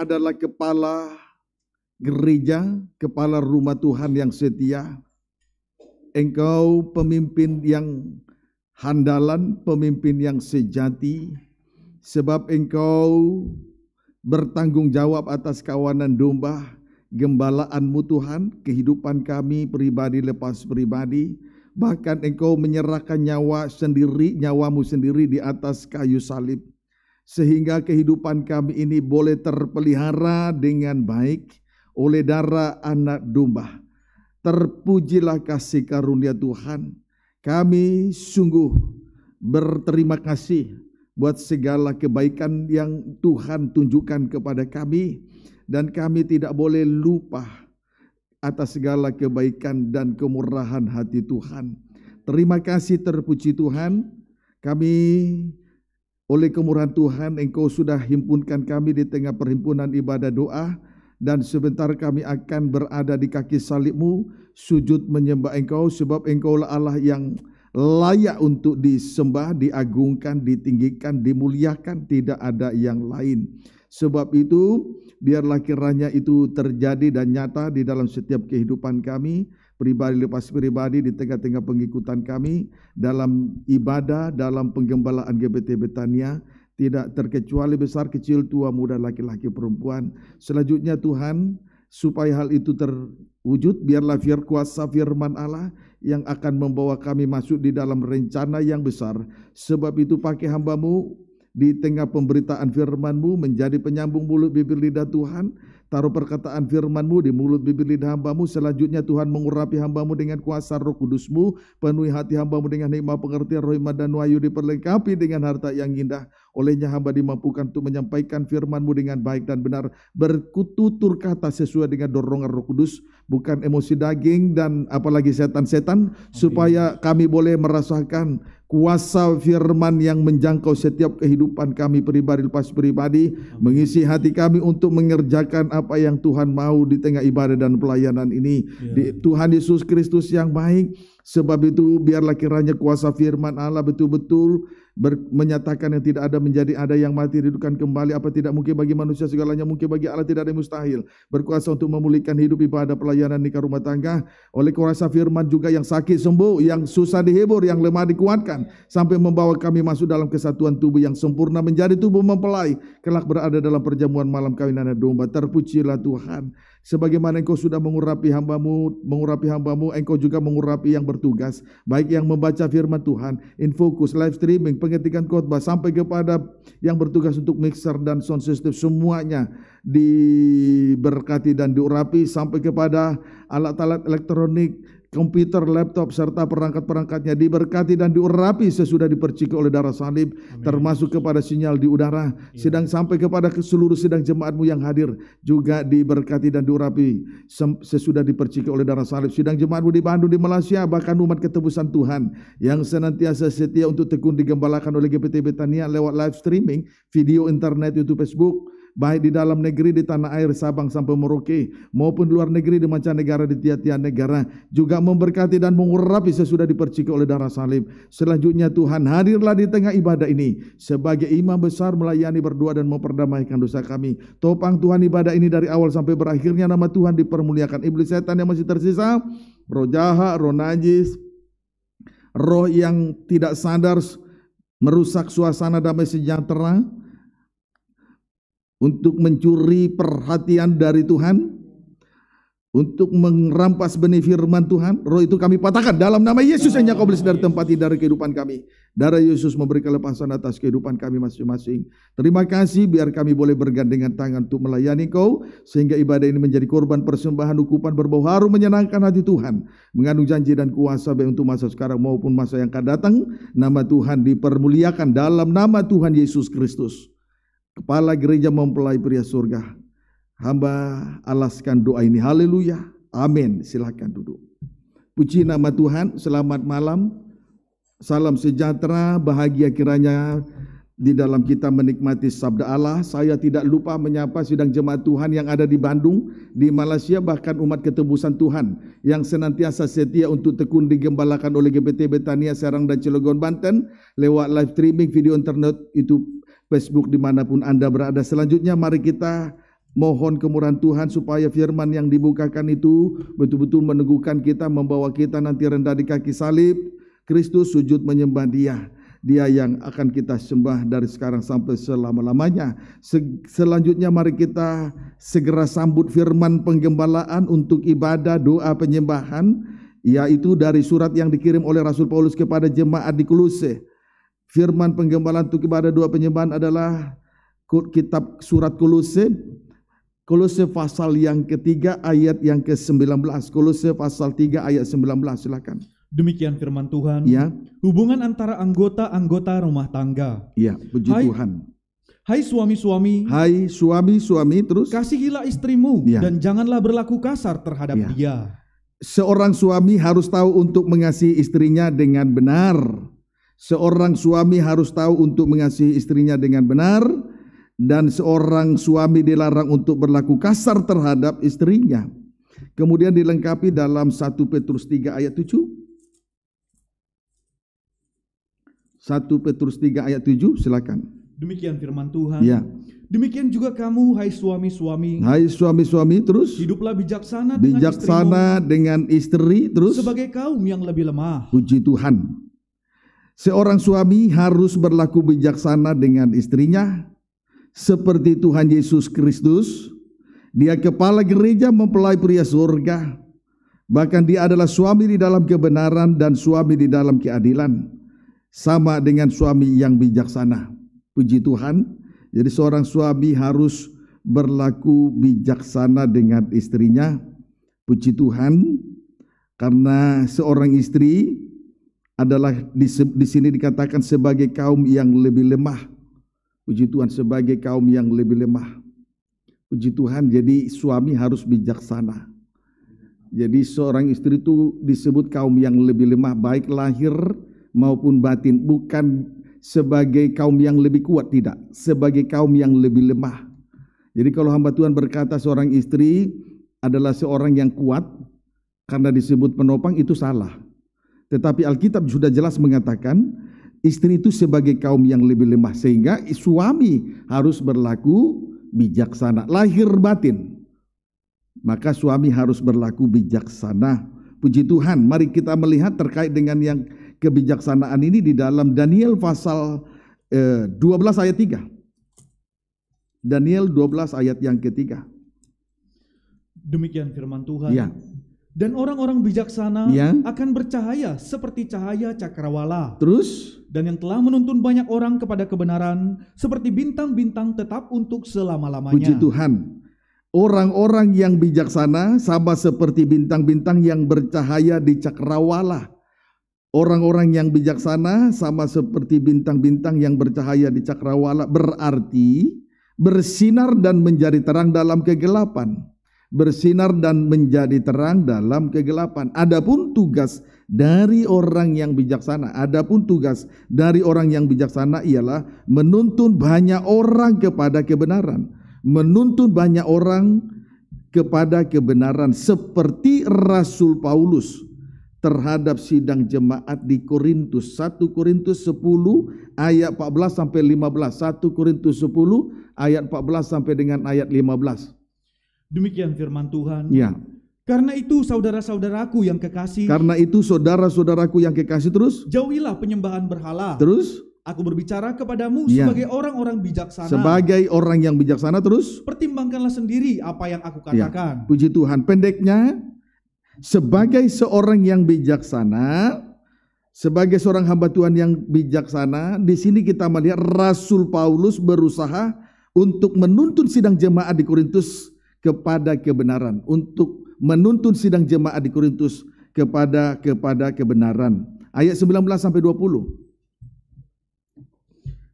adalah kepala gereja, kepala rumah Tuhan yang setia. Engkau pemimpin yang handalan, pemimpin yang sejati, sebab engkau bertanggung jawab atas kawanan domba, gembalaanmu Tuhan, kehidupan kami pribadi lepas pribadi, bahkan engkau menyerahkan nyawa sendiri, nyawamu sendiri di atas kayu salib sehingga kehidupan kami ini boleh terpelihara dengan baik oleh darah anak domba. Terpujilah kasih karunia Tuhan. Kami sungguh berterima kasih buat segala kebaikan yang Tuhan tunjukkan kepada kami dan kami tidak boleh lupa atas segala kebaikan dan kemurahan hati Tuhan. Terima kasih terpuji Tuhan. Kami oleh kemurahan Tuhan, Engkau sudah himpunkan kami di tengah perhimpunan ibadah doa, dan sebentar kami akan berada di kaki salibmu, sujud menyembah Engkau, sebab Engkaulah Allah yang layak untuk disembah, diagungkan, ditinggikan, dimuliakan, tidak ada yang lain. Sebab itu, biarlah kiranya itu terjadi dan nyata di dalam setiap kehidupan kami, pribadi lepas pribadi di tengah-tengah pengikutan kami dalam ibadah, dalam penggembalaan GBT Betania, tidak terkecuali besar, kecil, tua, muda, laki-laki, perempuan. Selanjutnya Tuhan, supaya hal itu terwujud, biarlah fir kuasa firman Allah yang akan membawa kami masuk di dalam rencana yang besar. Sebab itu pakai hambamu di tengah pemberitaan firmanMu menjadi penyambung mulut bibir lidah Tuhan Taruh perkataan firmanmu di mulut bibir lidah hambamu. Selanjutnya Tuhan mengurapi hambamu dengan kuasa roh kudusmu. Penuhi hati hambamu dengan hikmah pengertian roh iman dan wahyu diperlengkapi dengan harta yang indah. Olehnya hamba dimampukan untuk menyampaikan firmanmu dengan baik dan benar. Berkututur kata sesuai dengan dorongan roh kudus bukan emosi daging dan apalagi setan-setan supaya kami boleh merasakan kuasa firman yang menjangkau setiap kehidupan kami pribadi lepas pribadi mengisi hati kami untuk mengerjakan apa yang Tuhan mau di tengah ibadah dan pelayanan ini ya. di, Tuhan Yesus Kristus yang baik sebab itu biarlah kiranya kuasa firman Allah betul-betul ber, menyatakan yang tidak ada menjadi ada yang mati dihidupkan kembali apa tidak mungkin bagi manusia segalanya mungkin bagi Allah tidak ada yang mustahil berkuasa untuk memulihkan hidup ibadah pelayanan nikah rumah tangga oleh kuasa firman juga yang sakit sembuh yang susah dihibur yang lemah dikuatkan sampai membawa kami masuk dalam kesatuan tubuh yang sempurna menjadi tubuh mempelai kelak berada dalam perjamuan malam kawinan domba terpujilah Tuhan Sebagaimana engkau sudah mengurapi hambamu, mengurapi hambamu, engkau juga mengurapi yang bertugas. Baik yang membaca firman Tuhan, infokus, live streaming, pengetikan khotbah, sampai kepada yang bertugas untuk mixer dan sound system. Semuanya diberkati dan diurapi sampai kepada alat-alat elektronik, komputer, laptop, serta perangkat-perangkatnya diberkati dan diurapi sesudah dipercik oleh darah salib, Amin. termasuk kepada sinyal di udara, ya. sidang sampai kepada seluruh sidang jemaatmu yang hadir juga diberkati dan diurapi sesudah dipercik oleh darah salib. Sidang jemaatmu di Bandung, di Malaysia, bahkan umat ketebusan Tuhan yang senantiasa setia untuk tekun digembalakan oleh GPT Betania lewat live streaming, video internet, YouTube, Facebook, baik di dalam negeri di tanah air Sabang sampai Merauke maupun luar negeri di mancanegara di tiap-tiap negara juga memberkati dan mengurapi sesudah dipercikai oleh darah salib selanjutnya Tuhan hadirlah di tengah ibadah ini sebagai imam besar melayani berdoa dan memperdamaikan dosa kami topang Tuhan ibadah ini dari awal sampai berakhirnya nama Tuhan dipermuliakan iblis setan yang masih tersisa roh jahat roh najis roh yang tidak sadar merusak suasana damai sejahtera untuk mencuri perhatian dari Tuhan, untuk merampas benih firman Tuhan, roh itu kami patahkan dalam nama Yesus yang kau belis dari tempat dari kehidupan kami. Darah Yesus memberi kelepasan atas kehidupan kami masing-masing. Terima kasih biar kami boleh bergandengan tangan untuk melayani kau. Sehingga ibadah ini menjadi korban persembahan ukupan berbau harum menyenangkan hati Tuhan. Mengandung janji dan kuasa baik untuk masa sekarang maupun masa yang akan datang. Nama Tuhan dipermuliakan dalam nama Tuhan Yesus Kristus. Kepala gereja mempelai pria surga. Hamba alaskan doa ini. Haleluya. Amin. Silahkan duduk. Puji nama Tuhan. Selamat malam. Salam sejahtera. Bahagia kiranya di dalam kita menikmati sabda Allah. Saya tidak lupa menyapa sidang jemaat Tuhan yang ada di Bandung, di Malaysia, bahkan umat ketebusan Tuhan yang senantiasa setia untuk tekun digembalakan oleh GPT Betania Serang dan Cilegon Banten lewat live streaming video internet YouTube Facebook dimanapun Anda berada. Selanjutnya mari kita mohon kemurahan Tuhan supaya firman yang dibukakan itu betul-betul meneguhkan kita, membawa kita nanti rendah di kaki salib. Kristus sujud menyembah dia. Dia yang akan kita sembah dari sekarang sampai selama-lamanya. Se selanjutnya mari kita segera sambut firman penggembalaan untuk ibadah doa penyembahan. Yaitu dari surat yang dikirim oleh Rasul Paulus kepada jemaat di Kolose Firman penggembalaan itu kepada dua penyembahan adalah kitab surat Kolose Kolose pasal yang ketiga ayat yang ke-19 Kolose pasal 3 ayat 19 silakan Demikian firman Tuhan. Ya. Hubungan antara anggota-anggota rumah tangga. ya puji hai, Tuhan. Hai suami-suami. Hai suami-suami terus. Kasihilah istrimu ya. dan janganlah berlaku kasar terhadap ya. dia. Seorang suami harus tahu untuk mengasihi istrinya dengan benar. Seorang suami harus tahu untuk mengasihi istrinya dengan benar dan seorang suami dilarang untuk berlaku kasar terhadap istrinya. Kemudian dilengkapi dalam 1 Petrus 3 ayat 7. 1 Petrus 3 ayat 7 silakan. Demikian firman Tuhan. Ya. Demikian juga kamu hai suami-suami. Hai suami-suami terus. Hiduplah bijaksana, bijaksana dengan istrimu. Bijaksana dengan istri terus. Sebagai kaum yang lebih lemah. Puji Tuhan. Seorang suami harus berlaku bijaksana dengan istrinya seperti Tuhan Yesus Kristus. Dia kepala gereja mempelai pria surga. Bahkan dia adalah suami di dalam kebenaran dan suami di dalam keadilan. Sama dengan suami yang bijaksana. Puji Tuhan. Jadi seorang suami harus berlaku bijaksana dengan istrinya. Puji Tuhan. Karena seorang istri adalah di, di sini dikatakan sebagai kaum yang lebih lemah. Puji Tuhan sebagai kaum yang lebih lemah. Puji Tuhan jadi suami harus bijaksana. Jadi seorang istri itu disebut kaum yang lebih lemah baik lahir maupun batin. Bukan sebagai kaum yang lebih kuat tidak. Sebagai kaum yang lebih lemah. Jadi kalau hamba Tuhan berkata seorang istri adalah seorang yang kuat karena disebut penopang itu salah. Tetapi Alkitab sudah jelas mengatakan istri itu sebagai kaum yang lebih lemah sehingga suami harus berlaku bijaksana lahir batin. Maka suami harus berlaku bijaksana. Puji Tuhan, mari kita melihat terkait dengan yang kebijaksanaan ini di dalam Daniel pasal 12 eh, ayat 3. Daniel 12 ayat yang ketiga. Demikian firman Tuhan. Ya dan orang-orang bijaksana ya. akan bercahaya seperti cahaya cakrawala. Terus? Dan yang telah menuntun banyak orang kepada kebenaran seperti bintang-bintang tetap untuk selama-lamanya. Puji Tuhan. Orang-orang yang bijaksana sama seperti bintang-bintang yang bercahaya di cakrawala. Orang-orang yang bijaksana sama seperti bintang-bintang yang bercahaya di cakrawala berarti bersinar dan menjadi terang dalam kegelapan bersinar dan menjadi terang dalam kegelapan. Adapun tugas dari orang yang bijaksana, adapun tugas dari orang yang bijaksana ialah menuntun banyak orang kepada kebenaran, menuntun banyak orang kepada kebenaran seperti Rasul Paulus terhadap sidang jemaat di Korintus 1 Korintus 10 ayat 14 sampai 15 1 Korintus 10 ayat 14 sampai dengan ayat 15 Demikian firman Tuhan. Ya. Karena itu saudara-saudaraku yang kekasih. Karena itu saudara-saudaraku yang kekasih terus. Jauhilah penyembahan berhala. Terus. Aku berbicara kepadamu ya. sebagai orang-orang bijaksana. Sebagai orang yang bijaksana terus. Pertimbangkanlah sendiri apa yang aku ya. katakan. Ya. Puji Tuhan. Pendeknya, sebagai seorang yang bijaksana, sebagai seorang hamba Tuhan yang bijaksana, di sini kita melihat Rasul Paulus berusaha untuk menuntun sidang jemaat di Korintus kepada kebenaran untuk menuntun sidang jemaat di Korintus kepada kepada kebenaran. Ayat 19 sampai 20.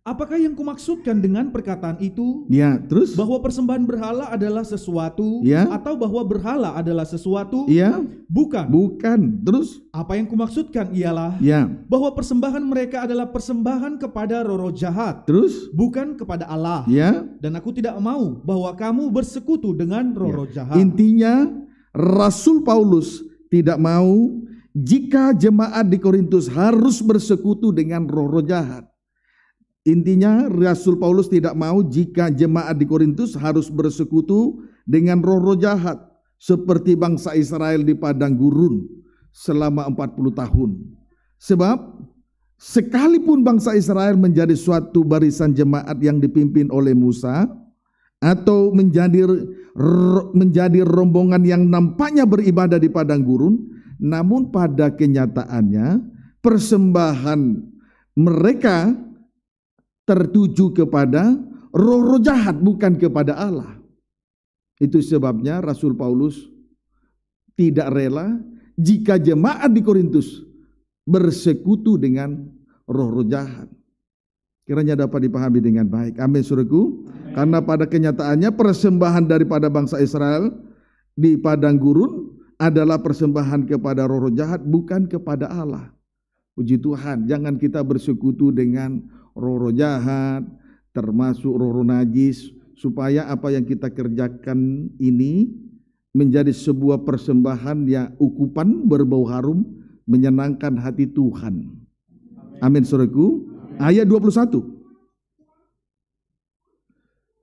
Apakah yang kumaksudkan dengan perkataan itu? Ya, terus bahwa persembahan berhala adalah sesuatu ya. atau bahwa berhala adalah sesuatu? Iya. Bukan. Bukan. Terus apa yang kumaksudkan ialah ya. bahwa persembahan mereka adalah persembahan kepada roh-roh jahat. Terus bukan kepada Allah. Ya. Dan aku tidak mau bahwa kamu bersekutu dengan roh-roh ya. jahat. Intinya Rasul Paulus tidak mau jika jemaat di Korintus harus bersekutu dengan roh-roh jahat. Intinya Rasul Paulus tidak mau jika jemaat di Korintus harus bersekutu dengan roh-roh jahat seperti bangsa Israel di padang gurun selama 40 tahun. Sebab sekalipun bangsa Israel menjadi suatu barisan jemaat yang dipimpin oleh Musa atau menjadi menjadi rombongan yang nampaknya beribadah di padang gurun, namun pada kenyataannya persembahan mereka tertuju kepada roh-roh jahat bukan kepada Allah. Itu sebabnya Rasul Paulus tidak rela jika jemaat di Korintus bersekutu dengan roh-roh jahat. Kiranya dapat dipahami dengan baik. Amin suruhku. Karena pada kenyataannya persembahan daripada bangsa Israel di padang gurun adalah persembahan kepada roh-roh jahat bukan kepada Allah. Puji Tuhan, jangan kita bersekutu dengan roro jahat, termasuk roro najis, supaya apa yang kita kerjakan ini menjadi sebuah persembahan yang ukupan berbau harum menyenangkan hati Tuhan. Amin suruhku. Ayat 21.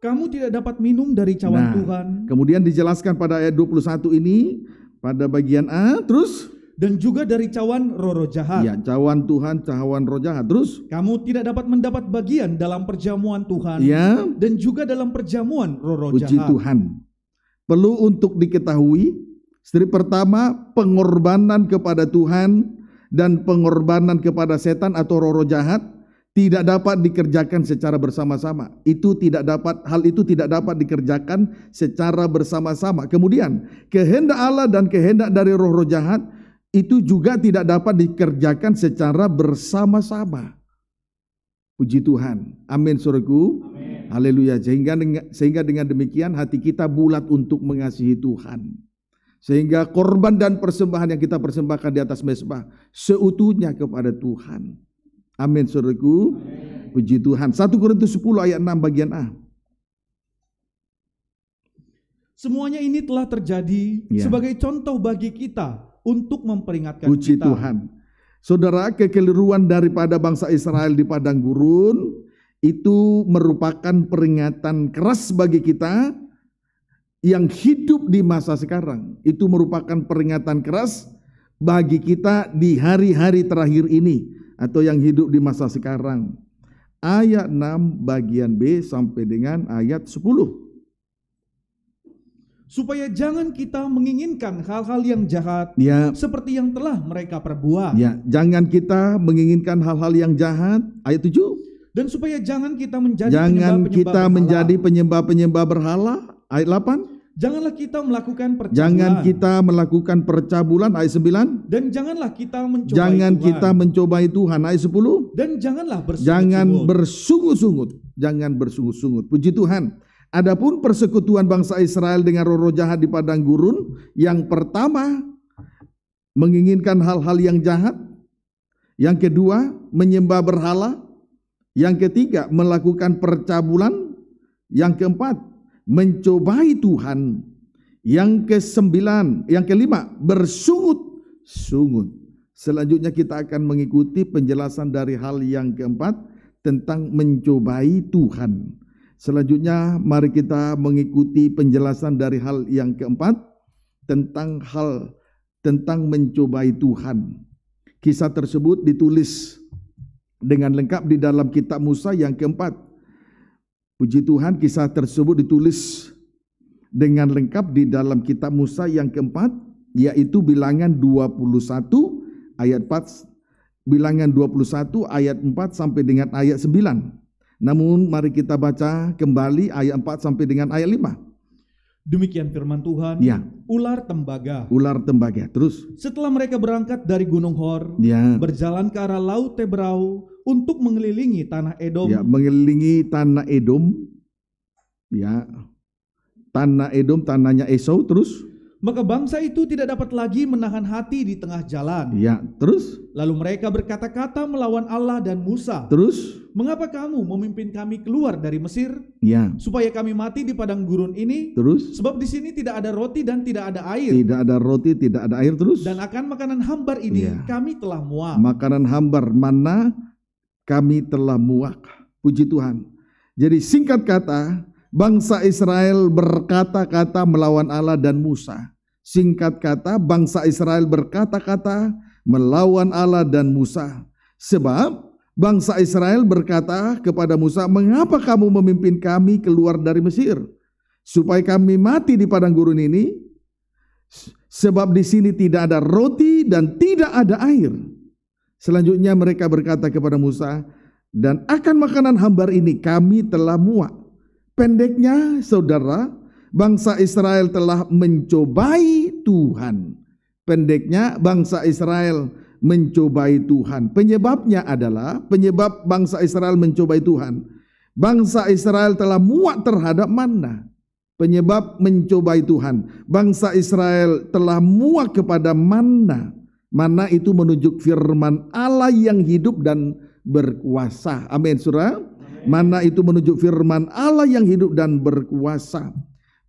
Kamu tidak dapat minum dari cawan nah, Tuhan. Kemudian dijelaskan pada ayat 21 ini pada bagian A terus dan juga dari cawan roh roh jahat. Ya, cawan Tuhan, cawan roh jahat. Terus? Kamu tidak dapat mendapat bagian dalam perjamuan Tuhan ya. dan juga dalam perjamuan roh Puji jahat. Puji Tuhan. Perlu untuk diketahui, strip pertama pengorbanan kepada Tuhan dan pengorbanan kepada setan atau roh roh jahat tidak dapat dikerjakan secara bersama-sama. Itu tidak dapat hal itu tidak dapat dikerjakan secara bersama-sama. Kemudian, kehendak Allah dan kehendak dari roh-roh jahat itu juga tidak dapat dikerjakan secara bersama-sama. Puji Tuhan. Amin surku. Haleluya. Sehingga sehingga dengan demikian hati kita bulat untuk mengasihi Tuhan. Sehingga korban dan persembahan yang kita persembahkan di atas mesbah seutuhnya kepada Tuhan. Amin saudaraku. Puji Tuhan. 1 Korintus 10 ayat 6 bagian A. Semuanya ini telah terjadi ya. sebagai contoh bagi kita untuk memperingatkan Puji kita. Tuhan. Saudara, kekeliruan daripada bangsa Israel di padang gurun itu merupakan peringatan keras bagi kita yang hidup di masa sekarang. Itu merupakan peringatan keras bagi kita di hari-hari terakhir ini atau yang hidup di masa sekarang. Ayat 6 bagian B sampai dengan ayat 10 supaya jangan kita menginginkan hal-hal yang jahat ya. seperti yang telah mereka perbuat. Ya, jangan kita menginginkan hal-hal yang jahat. Ayat 7. Dan supaya jangan kita menjadi jangan penyembah -penyembah kita berhala. menjadi penyembah-penyembah berhala. Ayat 8. Janganlah kita melakukan percabulan. Jangan kita melakukan percabulan ayat 9. Dan janganlah kita mencoba Jangan Tuhan. kita mencobai Tuhan ayat 10. Dan janganlah bersungut. Jangan bersungut-sungut. Jangan bersungut-sungut. Puji Tuhan. Adapun persekutuan bangsa Israel dengan roh-roh jahat di padang gurun, yang pertama menginginkan hal-hal yang jahat, yang kedua menyembah berhala, yang ketiga melakukan percabulan, yang keempat mencobai Tuhan, yang kesembilan, yang kelima bersungut-sungut. Selanjutnya kita akan mengikuti penjelasan dari hal yang keempat tentang mencobai Tuhan. Selanjutnya mari kita mengikuti penjelasan dari hal yang keempat tentang hal tentang mencobai Tuhan. Kisah tersebut ditulis dengan lengkap di dalam kitab Musa yang keempat. Puji Tuhan, kisah tersebut ditulis dengan lengkap di dalam kitab Musa yang keempat, yaitu bilangan 21 ayat 4 bilangan 21 ayat 4 sampai dengan ayat 9. Namun mari kita baca kembali ayat 4 sampai dengan ayat 5. Demikian firman Tuhan. Ya. Ular tembaga. Ular tembaga. Terus. Setelah mereka berangkat dari Gunung Hor, ya. berjalan ke arah Laut Tebrau untuk mengelilingi tanah Edom. Ya, mengelilingi tanah Edom. Ya. Tanah Edom, tanahnya Esau terus. Maka bangsa itu tidak dapat lagi menahan hati di tengah jalan. Ya, terus? Lalu mereka berkata-kata melawan Allah dan Musa. Terus? Mengapa kamu memimpin kami keluar dari Mesir? Ya. Supaya kami mati di padang gurun ini? Terus? Sebab di sini tidak ada roti dan tidak ada air. Tidak ada roti, tidak ada air terus. Dan akan makanan hambar ini ya. kami telah muak. Makanan hambar mana kami telah muak. Puji Tuhan. Jadi singkat kata, bangsa Israel berkata-kata melawan Allah dan Musa Singkat kata, bangsa Israel berkata-kata melawan Allah dan Musa. Sebab bangsa Israel berkata kepada Musa, "Mengapa kamu memimpin kami keluar dari Mesir? Supaya kami mati di padang gurun ini, sebab di sini tidak ada roti dan tidak ada air." Selanjutnya mereka berkata kepada Musa, "Dan akan makanan hambar ini kami telah muak." Pendeknya, saudara, bangsa Israel telah mencobai Tuhan. Pendeknya bangsa Israel mencobai Tuhan. Penyebabnya adalah penyebab bangsa Israel mencobai Tuhan. Bangsa Israel telah muak terhadap mana? Penyebab mencobai Tuhan. Bangsa Israel telah muak kepada mana? Mana itu menunjuk firman Allah yang hidup dan berkuasa. Amin surah. Mana itu menunjuk firman Allah yang hidup dan berkuasa.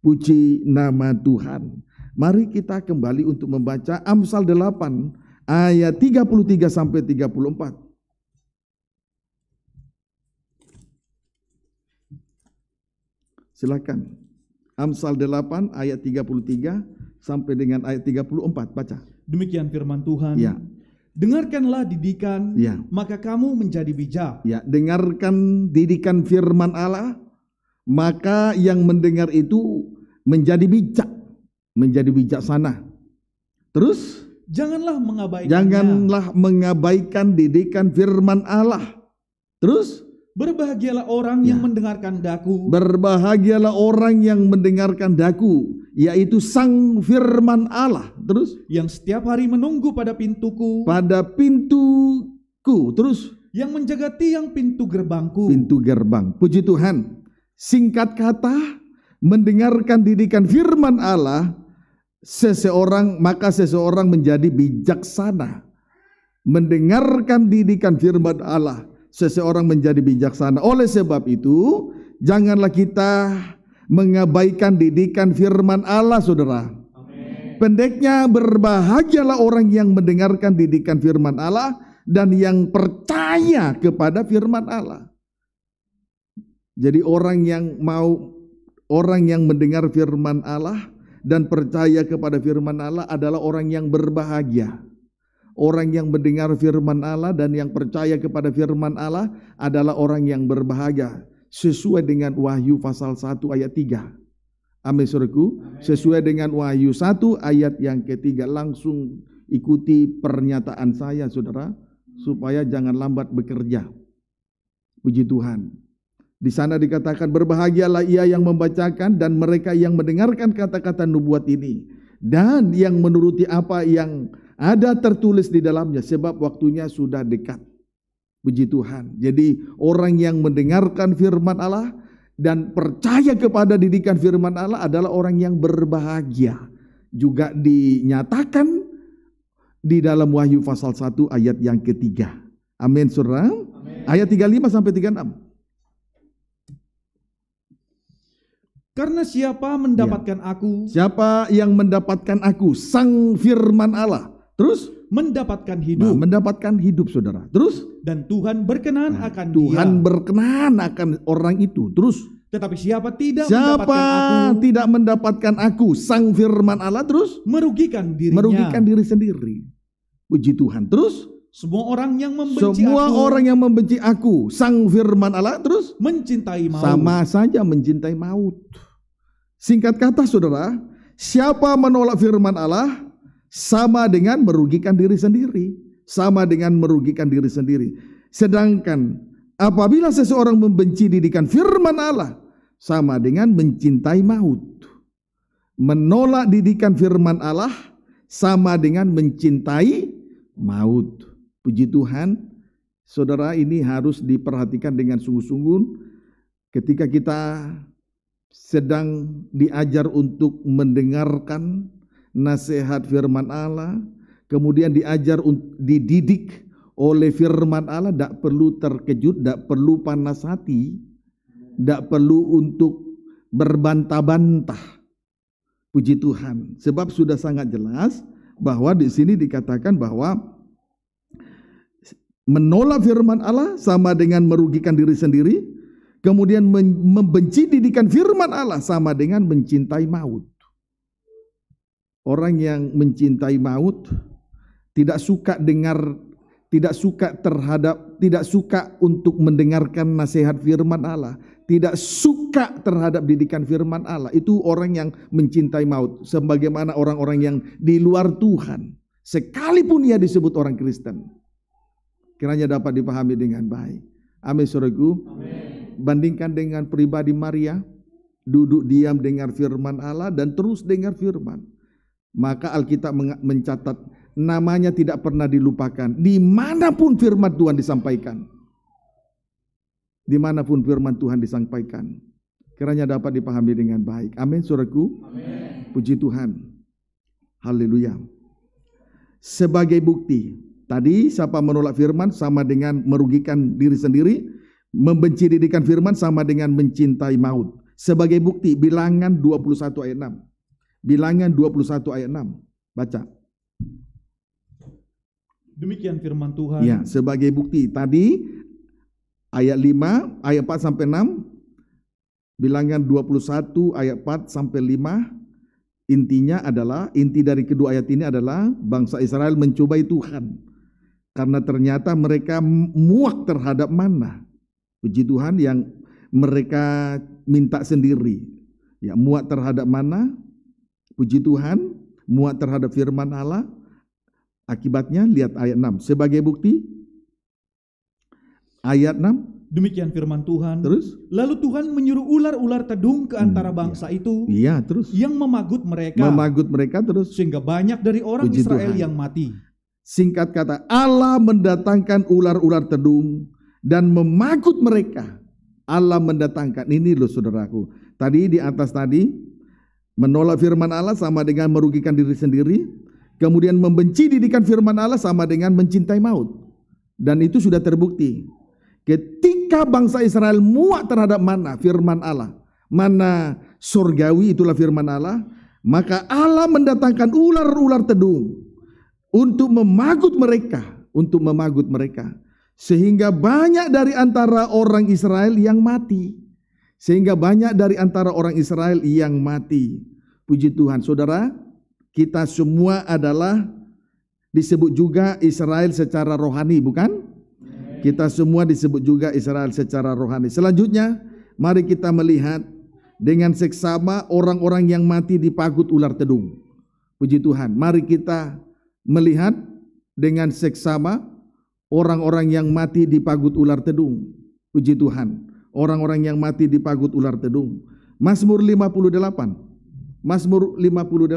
Puji nama Tuhan. Mari kita kembali untuk membaca Amsal 8 ayat 33 sampai 34. Silakan. Amsal 8 ayat 33 sampai dengan ayat 34 baca. Demikian firman Tuhan. Ya. Dengarkanlah didikan, ya. maka kamu menjadi bijak. Ya, dengarkan didikan firman Allah, maka yang mendengar itu menjadi bijak, menjadi bijaksana. Terus janganlah mengabaikan janganlah mengabaikan didikan firman Allah. Terus berbahagialah orang ya. yang mendengarkan daku. Berbahagialah orang yang mendengarkan daku, yaitu sang firman Allah. Terus yang setiap hari menunggu pada pintuku. Pada pintuku. Terus yang menjaga tiang pintu gerbangku. Pintu gerbang. Puji Tuhan. Singkat kata, mendengarkan didikan firman Allah, seseorang maka seseorang menjadi bijaksana. Mendengarkan didikan firman Allah, seseorang menjadi bijaksana. Oleh sebab itu, janganlah kita mengabaikan didikan firman Allah, Saudara. Pendeknya berbahagialah orang yang mendengarkan didikan firman Allah dan yang percaya kepada firman Allah. Jadi orang yang mau orang yang mendengar firman Allah dan percaya kepada firman Allah adalah orang yang berbahagia. Orang yang mendengar firman Allah dan yang percaya kepada firman Allah adalah orang yang berbahagia sesuai dengan Wahyu pasal 1 ayat 3. Amin suruhku. Sesuai dengan Wahyu 1 ayat yang ketiga langsung ikuti pernyataan saya saudara supaya jangan lambat bekerja. Puji Tuhan. Di sana dikatakan berbahagialah ia yang membacakan dan mereka yang mendengarkan kata-kata nubuat ini dan yang menuruti apa yang ada tertulis di dalamnya sebab waktunya sudah dekat. Puji Tuhan. Jadi orang yang mendengarkan firman Allah dan percaya kepada didikan firman Allah adalah orang yang berbahagia. Juga dinyatakan di dalam Wahyu pasal 1 ayat yang ketiga. Amin surah. Ayat 35 sampai 36. Karena siapa iya. mendapatkan ya. aku? Siapa yang mendapatkan aku? Sang firman Allah. Terus mendapatkan nah, hidup. Nah, mendapatkan hidup Saudara. Terus dan Tuhan berkenan nah, akan Tuhan dia. berkenan akan orang itu. Terus tetapi siapa tidak siapa mendapatkan aku? tidak mendapatkan aku? Sang firman Allah terus merugikan dirinya. Merugikan diri sendiri. Puji Tuhan. Terus semua orang yang membenci Semua aku, orang yang membenci aku, sang firman Allah terus mencintai maut. Sama saja mencintai maut. Singkat kata Saudara, siapa menolak firman Allah sama dengan merugikan diri sendiri, sama dengan merugikan diri sendiri. Sedangkan apabila seseorang membenci didikan firman Allah sama dengan mencintai maut. Menolak didikan firman Allah sama dengan mencintai maut. Puji Tuhan, saudara ini harus diperhatikan dengan sungguh-sungguh ketika kita sedang diajar untuk mendengarkan nasihat firman Allah, kemudian diajar untuk dididik oleh firman Allah, tidak perlu terkejut, tidak perlu panas hati, tidak perlu untuk berbantah-bantah. Puji Tuhan, sebab sudah sangat jelas bahwa di sini dikatakan bahwa Menolak firman Allah sama dengan merugikan diri sendiri. Kemudian membenci didikan firman Allah sama dengan mencintai maut. Orang yang mencintai maut tidak suka dengar tidak suka terhadap tidak suka untuk mendengarkan nasihat firman Allah, tidak suka terhadap didikan firman Allah. Itu orang yang mencintai maut sebagaimana orang-orang yang di luar Tuhan sekalipun ia disebut orang Kristen kiranya dapat dipahami dengan baik. Amin Amin. Bandingkan dengan pribadi Maria, duduk diam dengar firman Allah dan terus dengar firman. Maka Alkitab mencatat namanya tidak pernah dilupakan. Dimanapun firman Tuhan disampaikan. Dimanapun firman Tuhan disampaikan. Kiranya dapat dipahami dengan baik. Amin suruhku. Amin. Puji Tuhan. Haleluya. Sebagai bukti Tadi siapa menolak firman sama dengan merugikan diri sendiri, membenci didikan firman sama dengan mencintai maut. Sebagai bukti bilangan 21 ayat 6. Bilangan 21 ayat 6. Baca. Demikian firman Tuhan. Ya, sebagai bukti tadi ayat 5, ayat 4 sampai 6 Bilangan 21 ayat 4 sampai 5 intinya adalah inti dari kedua ayat ini adalah bangsa Israel mencobai Tuhan karena ternyata mereka muak terhadap mana. Puji Tuhan yang mereka minta sendiri. Ya, muak terhadap mana? Puji Tuhan, muak terhadap firman Allah. Akibatnya lihat ayat 6. Sebagai bukti ayat 6 Demikian firman Tuhan. Terus? Lalu Tuhan menyuruh ular-ular tedung ke hmm, antara iya. bangsa iya. itu. Iya, terus. Yang memagut mereka. Memagut mereka terus. Sehingga banyak dari orang Puji Israel Tuhan. yang mati. Singkat kata, Allah mendatangkan ular-ular tedung dan memakut mereka. Allah mendatangkan ini loh saudaraku. Tadi di atas tadi menolak firman Allah sama dengan merugikan diri sendiri, kemudian membenci didikan firman Allah sama dengan mencintai maut. Dan itu sudah terbukti. Ketika bangsa Israel muak terhadap mana firman Allah, mana surgawi itulah firman Allah, maka Allah mendatangkan ular-ular tedung untuk memagut mereka, untuk memagut mereka sehingga banyak dari antara orang Israel yang mati. Sehingga banyak dari antara orang Israel yang mati. Puji Tuhan, saudara, kita semua adalah disebut juga Israel secara rohani, bukan? Kita semua disebut juga Israel secara rohani. Selanjutnya, mari kita melihat dengan seksama orang-orang yang mati dipagut ular tedung. Puji Tuhan, mari kita melihat dengan seksama orang-orang yang mati di pagut ular tedung. Puji Tuhan, orang-orang yang mati di pagut ular tedung. Mazmur 58. Mazmur 58.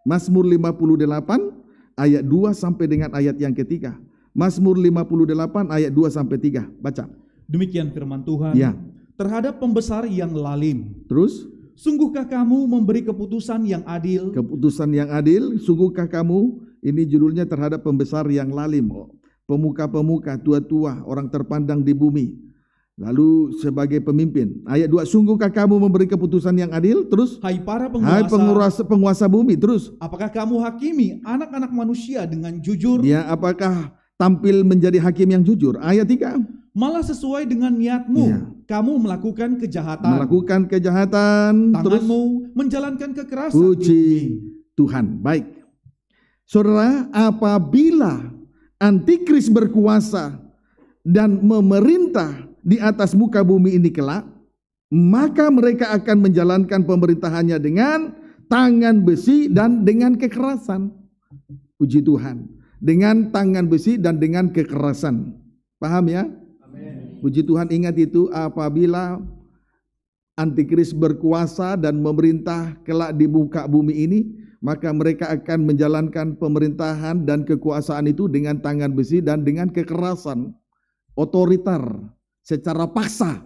Mazmur 58 ayat 2 sampai dengan ayat yang ketiga. Mazmur 58 ayat 2 sampai 3. Baca. Demikian firman Tuhan. Ya. Terhadap pembesar yang lalim. Terus? Sungguhkah kamu memberi keputusan yang adil? Keputusan yang adil, sungguhkah kamu? Ini judulnya terhadap pembesar yang lalim, oh. pemuka-pemuka, tua-tua, orang terpandang di bumi. Lalu sebagai pemimpin. Ayat 2, sungguhkah kamu memberi keputusan yang adil? Terus, hai para penguasa, hai penguasa, penguasa bumi, terus. Apakah kamu hakimi anak-anak manusia dengan jujur? Ya, apakah tampil menjadi hakim yang jujur? Ayat 3 malah sesuai dengan niatmu. Iya. Kamu melakukan kejahatan. Melakukan kejahatan. Tanganmu terus menjalankan kekerasan. Puji Tuhan. Baik. Saudara, apabila antikris berkuasa dan memerintah di atas muka bumi ini kelak, maka mereka akan menjalankan pemerintahannya dengan tangan besi dan dengan kekerasan. Puji Tuhan. Dengan tangan besi dan dengan kekerasan. Paham ya? Puji Tuhan ingat itu apabila antikris berkuasa dan memerintah kelak di muka bumi ini, maka mereka akan menjalankan pemerintahan dan kekuasaan itu dengan tangan besi dan dengan kekerasan, otoriter secara paksa.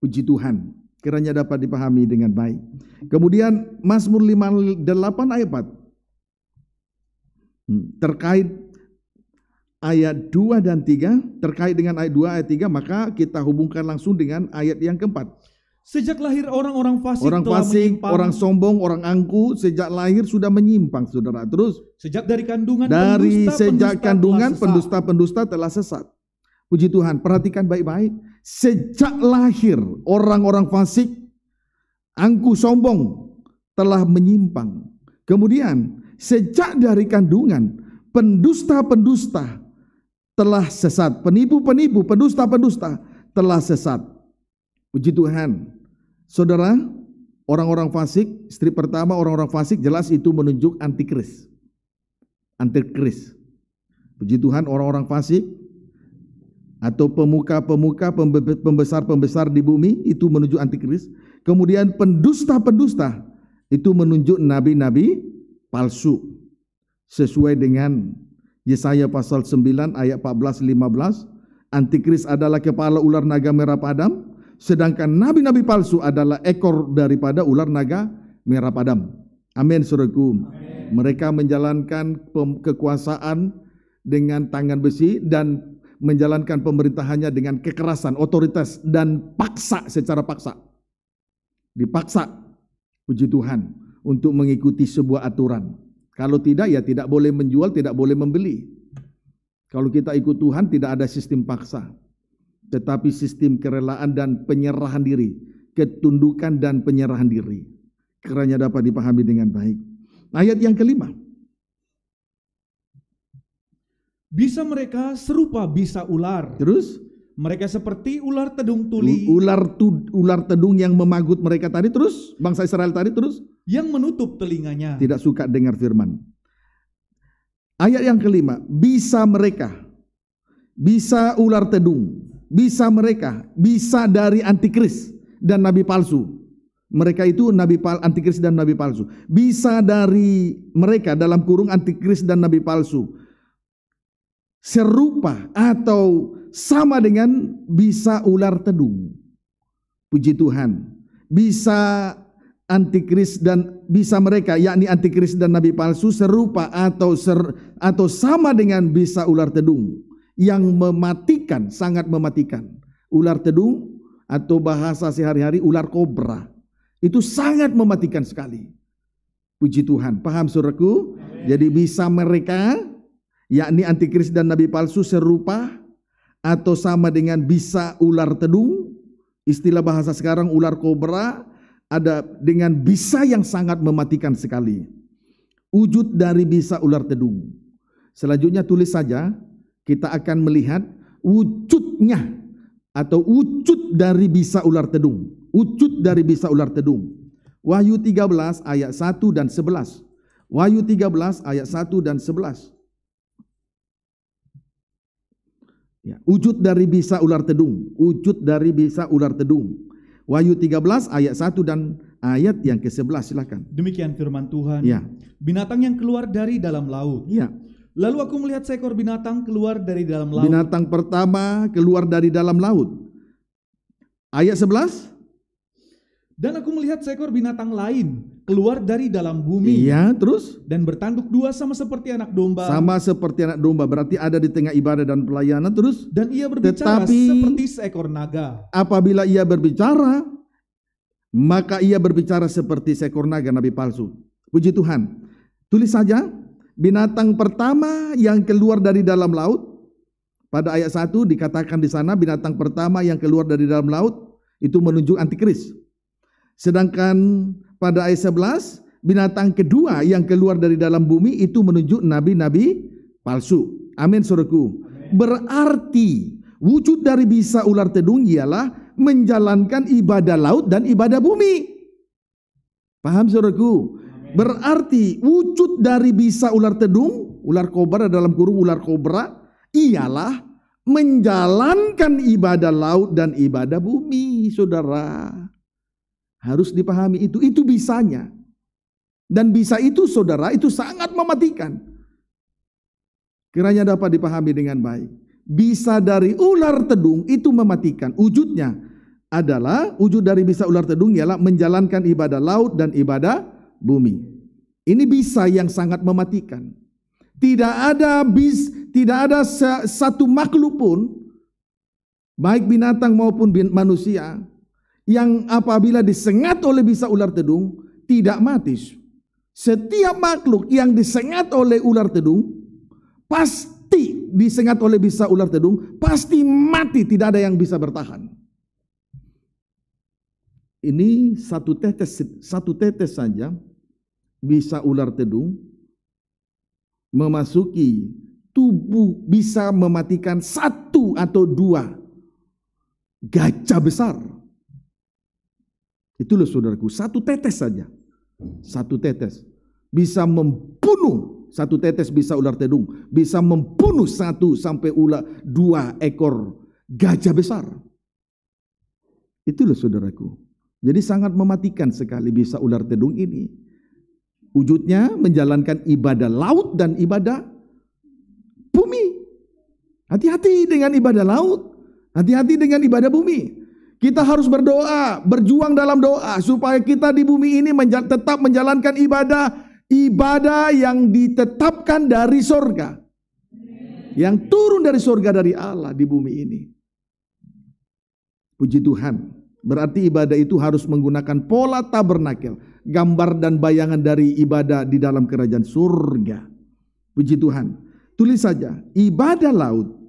Puji Tuhan, kiranya dapat dipahami dengan baik. Kemudian Mazmur 58 ayat 4 hmm, terkait ayat 2 dan 3 terkait dengan ayat 2 ayat 3 maka kita hubungkan langsung dengan ayat yang keempat. Sejak lahir orang-orang fasik orang telah fasik, menyimpang. orang sombong, orang angku sejak lahir sudah menyimpang, Saudara. Terus sejak dari kandungan dari pendusta, sejak pendusta kandungan pendusta-pendusta telah, telah sesat. Puji Tuhan, perhatikan baik-baik. Sejak lahir orang-orang fasik, angku sombong telah menyimpang. Kemudian sejak dari kandungan pendusta-pendusta telah sesat. Penipu-penipu, pendusta-pendusta telah sesat. Puji Tuhan. Saudara, orang-orang fasik, istri pertama orang-orang fasik jelas itu menunjuk antikris. Antikris. Puji Tuhan orang-orang fasik atau pemuka-pemuka, pembesar-pembesar di bumi itu menuju antikris. Kemudian pendusta-pendusta itu menunjuk nabi-nabi palsu sesuai dengan Yesaya pasal 9 ayat 14 15 antikris adalah kepala ular naga merah padam sedangkan nabi-nabi palsu adalah ekor daripada ular naga merah padam. Amin saudaraku. Mereka menjalankan kekuasaan dengan tangan besi dan menjalankan pemerintahannya dengan kekerasan, otoritas dan paksa secara paksa. Dipaksa puji Tuhan untuk mengikuti sebuah aturan. Kalau tidak ya tidak boleh menjual, tidak boleh membeli. Kalau kita ikut Tuhan tidak ada sistem paksa. Tetapi sistem kerelaan dan penyerahan diri. Ketundukan dan penyerahan diri. Kiranya dapat dipahami dengan baik. Ayat yang kelima. Bisa mereka serupa bisa ular. Terus? Mereka seperti ular tedung tuli. ular tu, ular tedung yang memagut mereka tadi terus bangsa Israel tadi terus yang menutup telinganya. Tidak suka dengar firman. Ayat yang kelima, bisa mereka. Bisa ular tedung, bisa mereka, bisa dari antikris dan nabi palsu. Mereka itu nabi pal antikris dan nabi palsu. Bisa dari mereka dalam kurung antikris dan nabi palsu. Serupa atau sama dengan bisa ular tedung. Puji Tuhan. Bisa antikris dan bisa mereka yakni antikris dan nabi palsu serupa atau ser, atau sama dengan bisa ular tedung yang mematikan, sangat mematikan. Ular tedung atau bahasa sehari-hari ular kobra. Itu sangat mematikan sekali. Puji Tuhan, paham suraku? Jadi bisa mereka yakni antikris dan nabi palsu serupa atau sama dengan bisa ular tedung, istilah bahasa sekarang ular kobra, ada dengan bisa yang sangat mematikan sekali. Wujud dari bisa ular tedung. Selanjutnya tulis saja, kita akan melihat wujudnya atau wujud dari bisa ular tedung. Wujud dari bisa ular tedung. Wahyu 13 ayat 1 dan 11. Wahyu 13 ayat 1 dan 11. Ya, wujud dari bisa ular tedung, wujud dari bisa ular tedung. Wahyu 13 ayat 1 dan ayat yang ke-11 silakan. Demikian firman Tuhan. Ya. Binatang yang keluar dari dalam laut. Ya. Lalu aku melihat seekor binatang keluar dari dalam laut. Binatang pertama keluar dari dalam laut. Ayat 11. Dan aku melihat seekor binatang lain keluar dari dalam bumi. Iya, terus dan bertanduk dua sama seperti anak domba. Sama seperti anak domba, berarti ada di tengah ibadah dan pelayanan terus. Dan ia berbicara Tetapi, seperti seekor naga. Apabila ia berbicara, maka ia berbicara seperti seekor naga nabi palsu. Puji Tuhan. Tulis saja binatang pertama yang keluar dari dalam laut. Pada ayat 1 dikatakan di sana binatang pertama yang keluar dari dalam laut itu menunjuk antikris. Sedangkan pada ayat 11, binatang kedua yang keluar dari dalam bumi itu menunjuk nabi-nabi palsu. Amin suruhku. Berarti wujud dari bisa ular tedung ialah menjalankan ibadah laut dan ibadah bumi. Paham suruhku? Berarti wujud dari bisa ular tedung, ular kobra dalam kurung ular kobra ialah menjalankan ibadah laut dan ibadah bumi, saudara. Harus dipahami itu, itu bisanya. Dan bisa itu saudara, itu sangat mematikan. Kiranya dapat dipahami dengan baik. Bisa dari ular tedung itu mematikan. Wujudnya adalah, wujud dari bisa ular tedung ialah menjalankan ibadah laut dan ibadah bumi. Ini bisa yang sangat mematikan. Tidak ada bis, tidak ada satu makhluk pun baik binatang maupun manusia yang apabila disengat oleh bisa ular tedung tidak mati. Setiap makhluk yang disengat oleh ular tedung pasti disengat oleh bisa ular tedung pasti mati, tidak ada yang bisa bertahan. Ini satu tetes satu tetes saja bisa ular tedung memasuki tubuh bisa mematikan satu atau dua gajah besar itu loh saudaraku, satu tetes saja. Satu tetes. Bisa membunuh, satu tetes bisa ular tedung. Bisa membunuh satu sampai ular dua ekor gajah besar. Itu loh saudaraku. Jadi sangat mematikan sekali bisa ular tedung ini. Wujudnya menjalankan ibadah laut dan ibadah bumi. Hati-hati dengan ibadah laut. Hati-hati dengan ibadah bumi. Kita harus berdoa, berjuang dalam doa supaya kita di bumi ini menja tetap menjalankan ibadah ibadah yang ditetapkan dari sorga. Yang turun dari sorga dari Allah di bumi ini. Puji Tuhan. Berarti ibadah itu harus menggunakan pola tabernakel. Gambar dan bayangan dari ibadah di dalam kerajaan surga. Puji Tuhan. Tulis saja, ibadah laut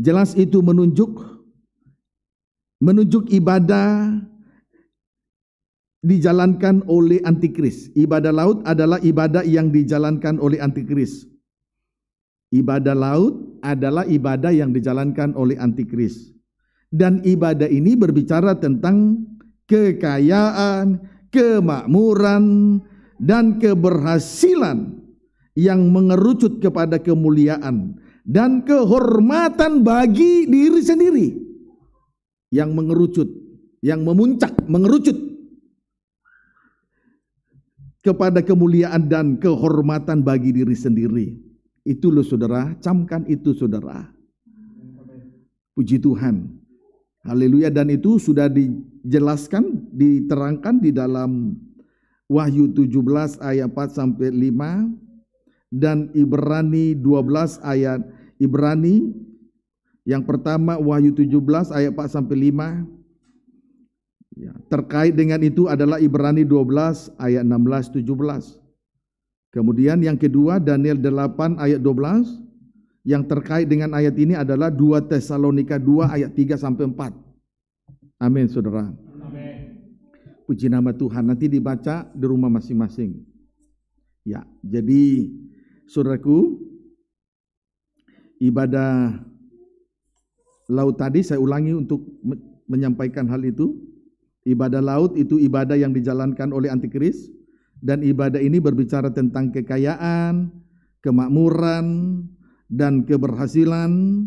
Jelas itu menunjuk menunjuk ibadah dijalankan oleh antikris. Ibadah laut adalah ibadah yang dijalankan oleh antikris. Ibadah laut adalah ibadah yang dijalankan oleh antikris. Dan ibadah ini berbicara tentang kekayaan, kemakmuran, dan keberhasilan yang mengerucut kepada kemuliaan dan kehormatan bagi diri sendiri yang mengerucut, yang memuncak, mengerucut kepada kemuliaan dan kehormatan bagi diri sendiri. Itu loh saudara, camkan itu saudara. Puji Tuhan. Haleluya dan itu sudah dijelaskan, diterangkan di dalam Wahyu 17 ayat 4 sampai 5 dan Ibrani 12 ayat Ibrani yang pertama Wahyu 17 ayat 4 sampai 5. Ya, terkait dengan itu adalah Ibrani 12 ayat 16 17. Kemudian yang kedua Daniel 8 ayat 12 yang terkait dengan ayat ini adalah 2 Tesalonika 2 ayat 3 sampai 4. Amin Saudara. Amin. Puji nama Tuhan nanti dibaca di rumah masing-masing. Ya, jadi saudaraku ibadah laut tadi saya ulangi untuk menyampaikan hal itu. Ibadah laut itu ibadah yang dijalankan oleh antikris dan ibadah ini berbicara tentang kekayaan, kemakmuran dan keberhasilan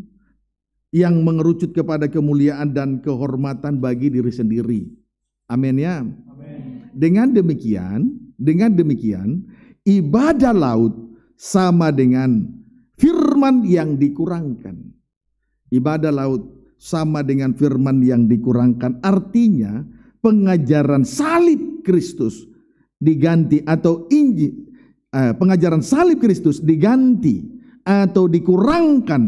yang mengerucut kepada kemuliaan dan kehormatan bagi diri sendiri. Amin ya. Amin. Dengan demikian, dengan demikian ibadah laut sama dengan firman yang dikurangkan. Ibadah laut sama dengan firman yang dikurangkan. Artinya pengajaran salib Kristus diganti atau inji eh, pengajaran salib Kristus diganti atau dikurangkan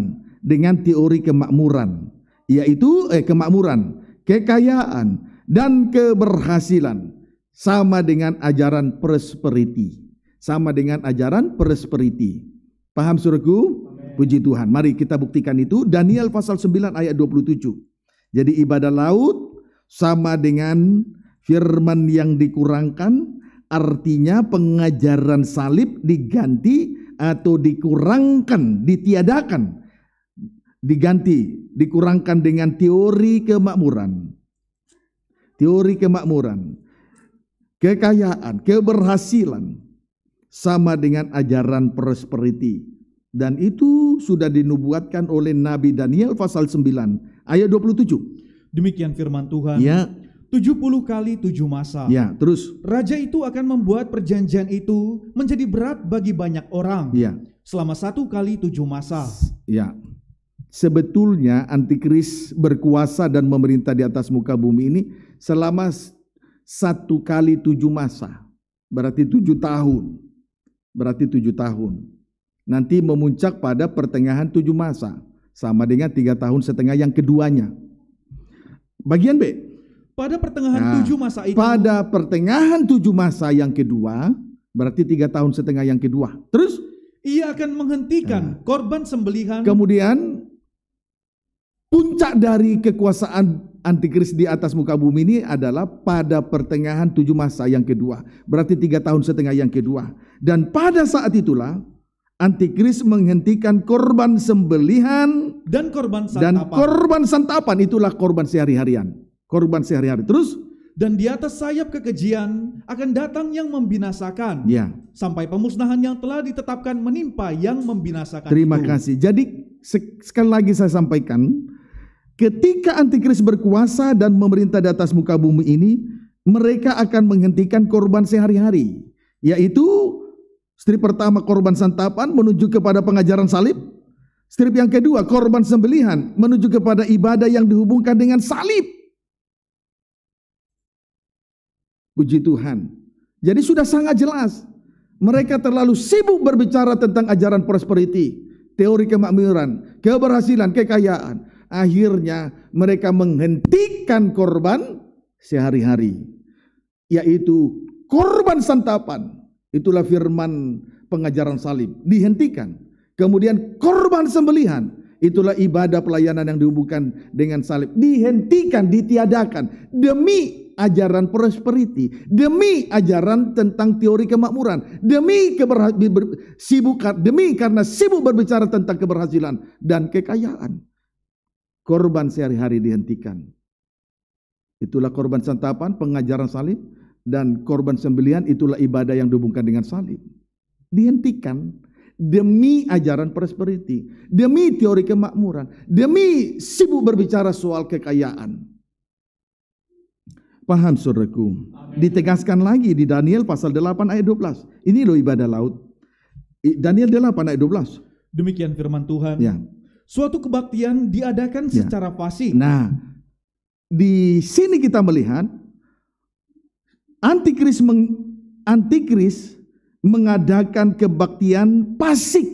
dengan teori kemakmuran, yaitu eh, kemakmuran, kekayaan, dan keberhasilan, sama dengan ajaran prosperity, sama dengan ajaran prosperity. Paham suruhku? Puji Tuhan. Mari kita buktikan itu. Daniel pasal 9 ayat 27. Jadi ibadah laut sama dengan firman yang dikurangkan. Artinya pengajaran salib diganti atau dikurangkan, ditiadakan. Diganti, dikurangkan dengan teori kemakmuran. Teori kemakmuran. Kekayaan, keberhasilan, sama dengan ajaran prosperity. Dan itu sudah dinubuatkan oleh Nabi Daniel pasal 9 ayat 27. Demikian firman Tuhan. Ya. 70 kali 7 masa. Ya, terus. Raja itu akan membuat perjanjian itu menjadi berat bagi banyak orang. Ya. Selama satu kali 7 masa. Ya. Sebetulnya antikris berkuasa dan memerintah di atas muka bumi ini selama satu kali tujuh masa. Berarti tujuh tahun berarti tujuh tahun. Nanti memuncak pada pertengahan tujuh masa, sama dengan tiga tahun setengah yang keduanya. Bagian B. Pada pertengahan nah, tujuh masa itu. Pada pertengahan tujuh masa yang kedua, berarti tiga tahun setengah yang kedua. Terus? Ia akan menghentikan nah, korban sembelihan. Kemudian puncak dari kekuasaan antikris di atas muka bumi ini adalah pada pertengahan tujuh masa yang kedua. Berarti tiga tahun setengah yang kedua. Dan pada saat itulah Antikris menghentikan korban sembelihan dan korban santapan. Dan korban santapan itulah korban sehari-harian. Korban sehari-hari. Terus dan di atas sayap kekejian akan datang yang membinasakan. Ya. Sampai pemusnahan yang telah ditetapkan menimpa yang membinasakan. Terima itu. kasih. Jadi sekali lagi saya sampaikan, ketika antikris berkuasa dan memerintah di atas muka bumi ini, mereka akan menghentikan korban sehari-hari, yaitu Strip pertama korban santapan menuju kepada pengajaran salib. Strip yang kedua korban sembelihan menuju kepada ibadah yang dihubungkan dengan salib. Puji Tuhan. Jadi sudah sangat jelas. Mereka terlalu sibuk berbicara tentang ajaran prosperity, teori kemakmuran, keberhasilan, kekayaan. Akhirnya mereka menghentikan korban sehari-hari. Yaitu korban santapan Itulah firman pengajaran salib. Dihentikan. Kemudian korban sembelihan. Itulah ibadah pelayanan yang dihubungkan dengan salib. Dihentikan, ditiadakan. Demi ajaran prosperity. Demi ajaran tentang teori kemakmuran. Demi keberha- sibuk, demi karena sibuk berbicara tentang keberhasilan dan kekayaan. Korban sehari-hari dihentikan. Itulah korban santapan, pengajaran salib dan korban sembelian itulah ibadah yang dihubungkan dengan salib. Dihentikan demi ajaran prosperity, demi teori kemakmuran, demi sibuk berbicara soal kekayaan. Paham saudaraku? Ditegaskan lagi di Daniel pasal 8 ayat 12. Ini loh ibadah laut. Daniel 8 ayat 12. Demikian firman Tuhan. Ya. Suatu kebaktian diadakan ya. secara fasih. Nah, di sini kita melihat Antikris meng, antikris mengadakan kebaktian pasik.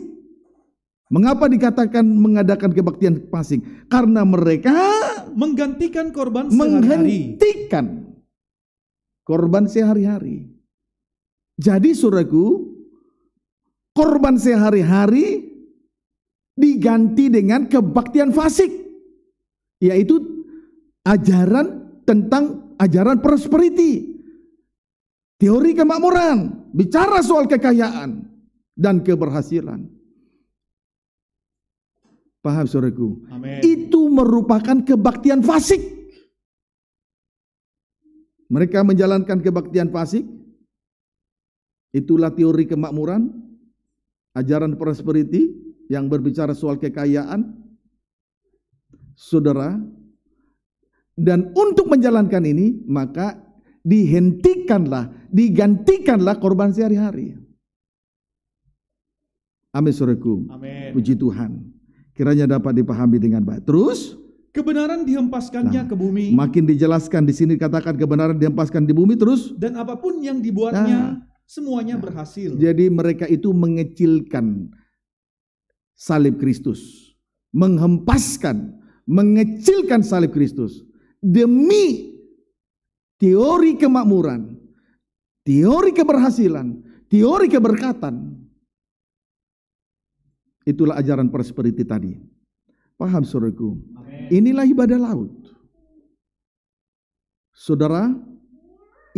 Mengapa dikatakan mengadakan kebaktian pasik? Karena mereka menggantikan korban sehari-hari. Menggantikan korban sehari-hari. Jadi suraku, korban sehari-hari diganti dengan kebaktian fasik. Yaitu ajaran tentang ajaran prosperity Teori kemakmuran bicara soal kekayaan dan keberhasilan. Paham saudaraku? Itu merupakan kebaktian fasik. Mereka menjalankan kebaktian fasik. Itulah teori kemakmuran, ajaran prosperity yang berbicara soal kekayaan. Saudara, dan untuk menjalankan ini maka dihentikanlah digantikanlah korban sehari-hari. Amin suruhku. Amin. Puji Tuhan. Kiranya dapat dipahami dengan baik. Terus kebenaran dihempaskannya nah, ke bumi. Makin dijelaskan di sini katakan kebenaran dihempaskan di bumi terus dan apapun yang dibuatnya nah, semuanya nah, berhasil. Jadi mereka itu mengecilkan salib Kristus, menghempaskan, mengecilkan salib Kristus demi teori kemakmuran teori keberhasilan, teori keberkatan. Itulah ajaran prosperity tadi. Paham suruhku? Inilah ibadah laut. Saudara,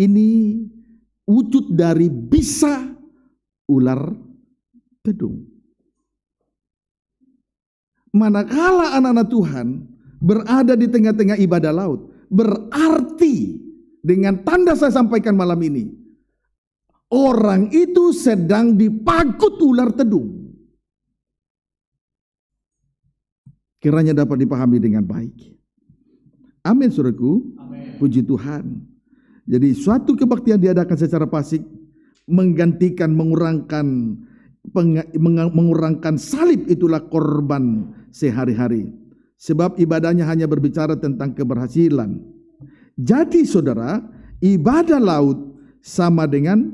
ini wujud dari bisa ular gedung. Manakala anak-anak Tuhan berada di tengah-tengah ibadah laut, berarti dengan tanda saya sampaikan malam ini, orang itu sedang dipakut ular tedung. Kiranya dapat dipahami dengan baik. Amin suruhku. Amin. Puji Tuhan. Jadi suatu kebaktian diadakan secara pasif menggantikan, mengurangkan, mengurangkan salib itulah korban sehari-hari. Sebab ibadahnya hanya berbicara tentang keberhasilan. Jadi saudara, ibadah laut sama dengan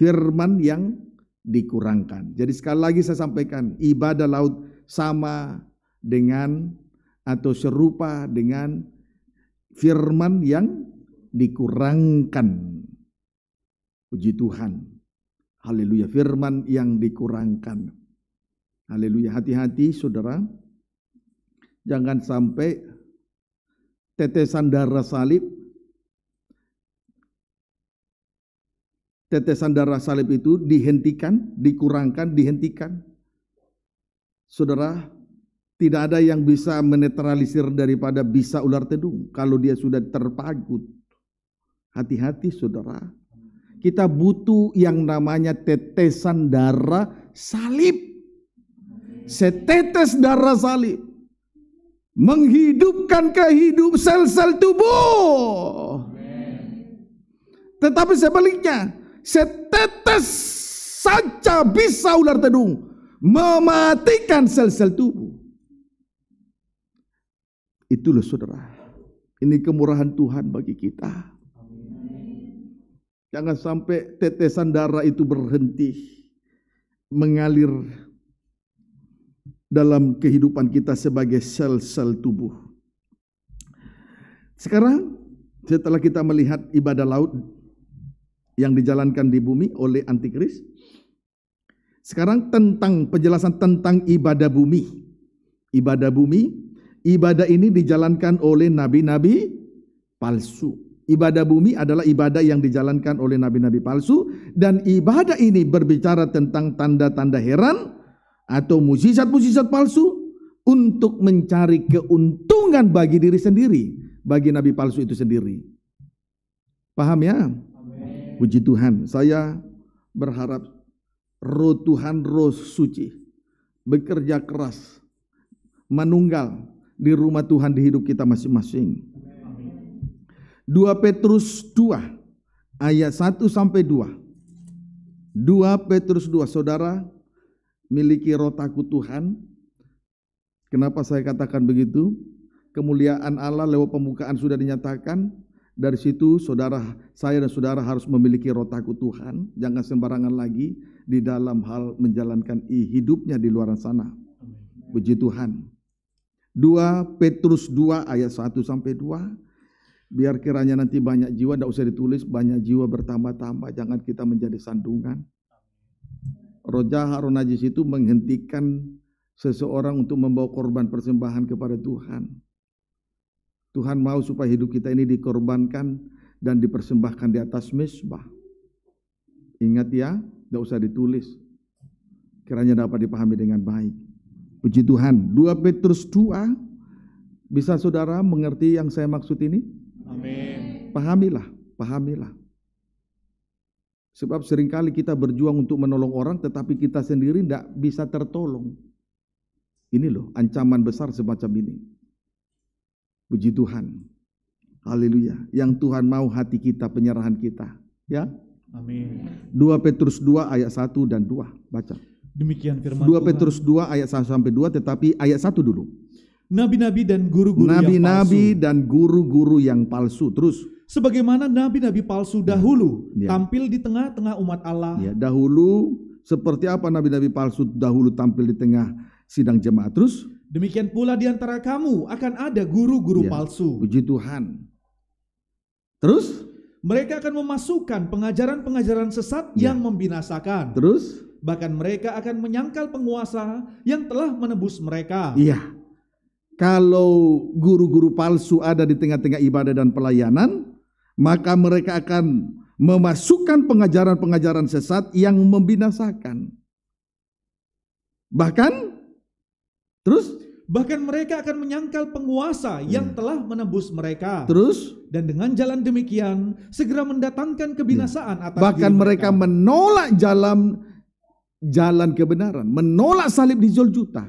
firman yang dikurangkan. Jadi sekali lagi saya sampaikan, ibadah laut sama dengan atau serupa dengan firman yang dikurangkan. Puji Tuhan. Haleluya, firman yang dikurangkan. Haleluya, hati-hati saudara. Jangan sampai tetesan darah salib tetesan darah salib itu dihentikan, dikurangkan, dihentikan. Saudara, tidak ada yang bisa menetralisir daripada bisa ular tedung kalau dia sudah terpagut. Hati-hati saudara. Kita butuh yang namanya tetesan darah salib. Setetes darah salib. Menghidupkan kehidupan sel-sel tubuh. Tetapi sebaliknya, setetes saja bisa ular tedung mematikan sel-sel tubuh. Itulah saudara. Ini kemurahan Tuhan bagi kita. Jangan sampai tetesan darah itu berhenti mengalir dalam kehidupan kita sebagai sel-sel tubuh. Sekarang setelah kita melihat ibadah laut yang dijalankan di bumi oleh antikris. Sekarang tentang penjelasan tentang ibadah bumi. Ibadah bumi, ibadah ini dijalankan oleh nabi-nabi palsu. Ibadah bumi adalah ibadah yang dijalankan oleh nabi-nabi palsu dan ibadah ini berbicara tentang tanda-tanda heran atau mujizat-mujizat palsu untuk mencari keuntungan bagi diri sendiri, bagi nabi palsu itu sendiri. Paham ya? Puji Tuhan, saya berharap roh Tuhan, roh suci, bekerja keras, menunggal di rumah Tuhan di hidup kita masing-masing. 2 Petrus 2 ayat 1 sampai 2. 2 Petrus 2 Saudara miliki roh takut Tuhan. Kenapa saya katakan begitu? Kemuliaan Allah lewat pembukaan sudah dinyatakan dari situ saudara saya dan saudara harus memiliki roh takut Tuhan, jangan sembarangan lagi di dalam hal menjalankan hidupnya di luar sana. Puji Tuhan. 2 Petrus 2 ayat 1 sampai 2 biar kiranya nanti banyak jiwa tidak usah ditulis banyak jiwa bertambah-tambah jangan kita menjadi sandungan Roja harunajis najis itu menghentikan seseorang untuk membawa korban persembahan kepada Tuhan Tuhan mau supaya hidup kita ini dikorbankan dan dipersembahkan di atas misbah. Ingat ya, tidak usah ditulis. Kiranya dapat dipahami dengan baik. Puji Tuhan. 2 Petrus 2 bisa saudara mengerti yang saya maksud ini? Amin. Pahamilah, pahamilah. Sebab seringkali kita berjuang untuk menolong orang tetapi kita sendiri tidak bisa tertolong. Ini loh ancaman besar semacam ini. Puji Tuhan. Haleluya. Yang Tuhan mau hati kita, penyerahan kita. Ya. Amin. 2 Petrus 2 ayat 1 dan 2. Baca. Demikian firman 2 Petrus 2 ayat 1 sampai 2 tetapi ayat 1 dulu. Nabi-nabi dan guru-guru yang palsu. Nabi-nabi dan guru-guru yang palsu. Terus sebagaimana nabi-nabi palsu ya. dahulu ya. tampil di tengah-tengah umat Allah. Ya, dahulu seperti apa nabi-nabi palsu dahulu tampil di tengah sidang jemaat terus. Demikian pula di antara kamu akan ada guru-guru ya, palsu. Puji Tuhan. Terus? Mereka akan memasukkan pengajaran-pengajaran sesat ya. yang membinasakan. Terus? Bahkan mereka akan menyangkal penguasa yang telah menebus mereka. Iya. Kalau guru-guru palsu ada di tengah-tengah ibadah dan pelayanan, maka mereka akan memasukkan pengajaran-pengajaran sesat yang membinasakan. Bahkan Terus bahkan mereka akan menyangkal penguasa hmm. yang telah menembus mereka. Terus dan dengan jalan demikian segera mendatangkan kebinasaan hmm. atas bahkan mereka. mereka menolak jalan jalan kebenaran, menolak salib di juta.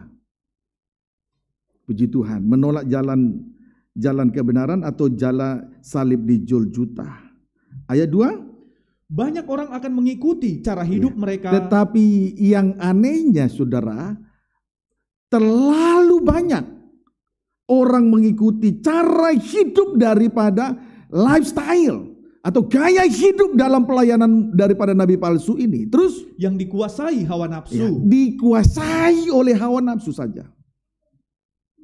Puji Tuhan, menolak jalan jalan kebenaran atau jalan salib di juta. Ayat 2 banyak orang akan mengikuti cara hidup ya. mereka. Tetapi yang anehnya saudara, Terlalu banyak orang mengikuti cara hidup daripada lifestyle atau gaya hidup dalam pelayanan daripada nabi palsu ini. Terus yang dikuasai hawa nafsu. Ya, dikuasai oleh hawa nafsu saja.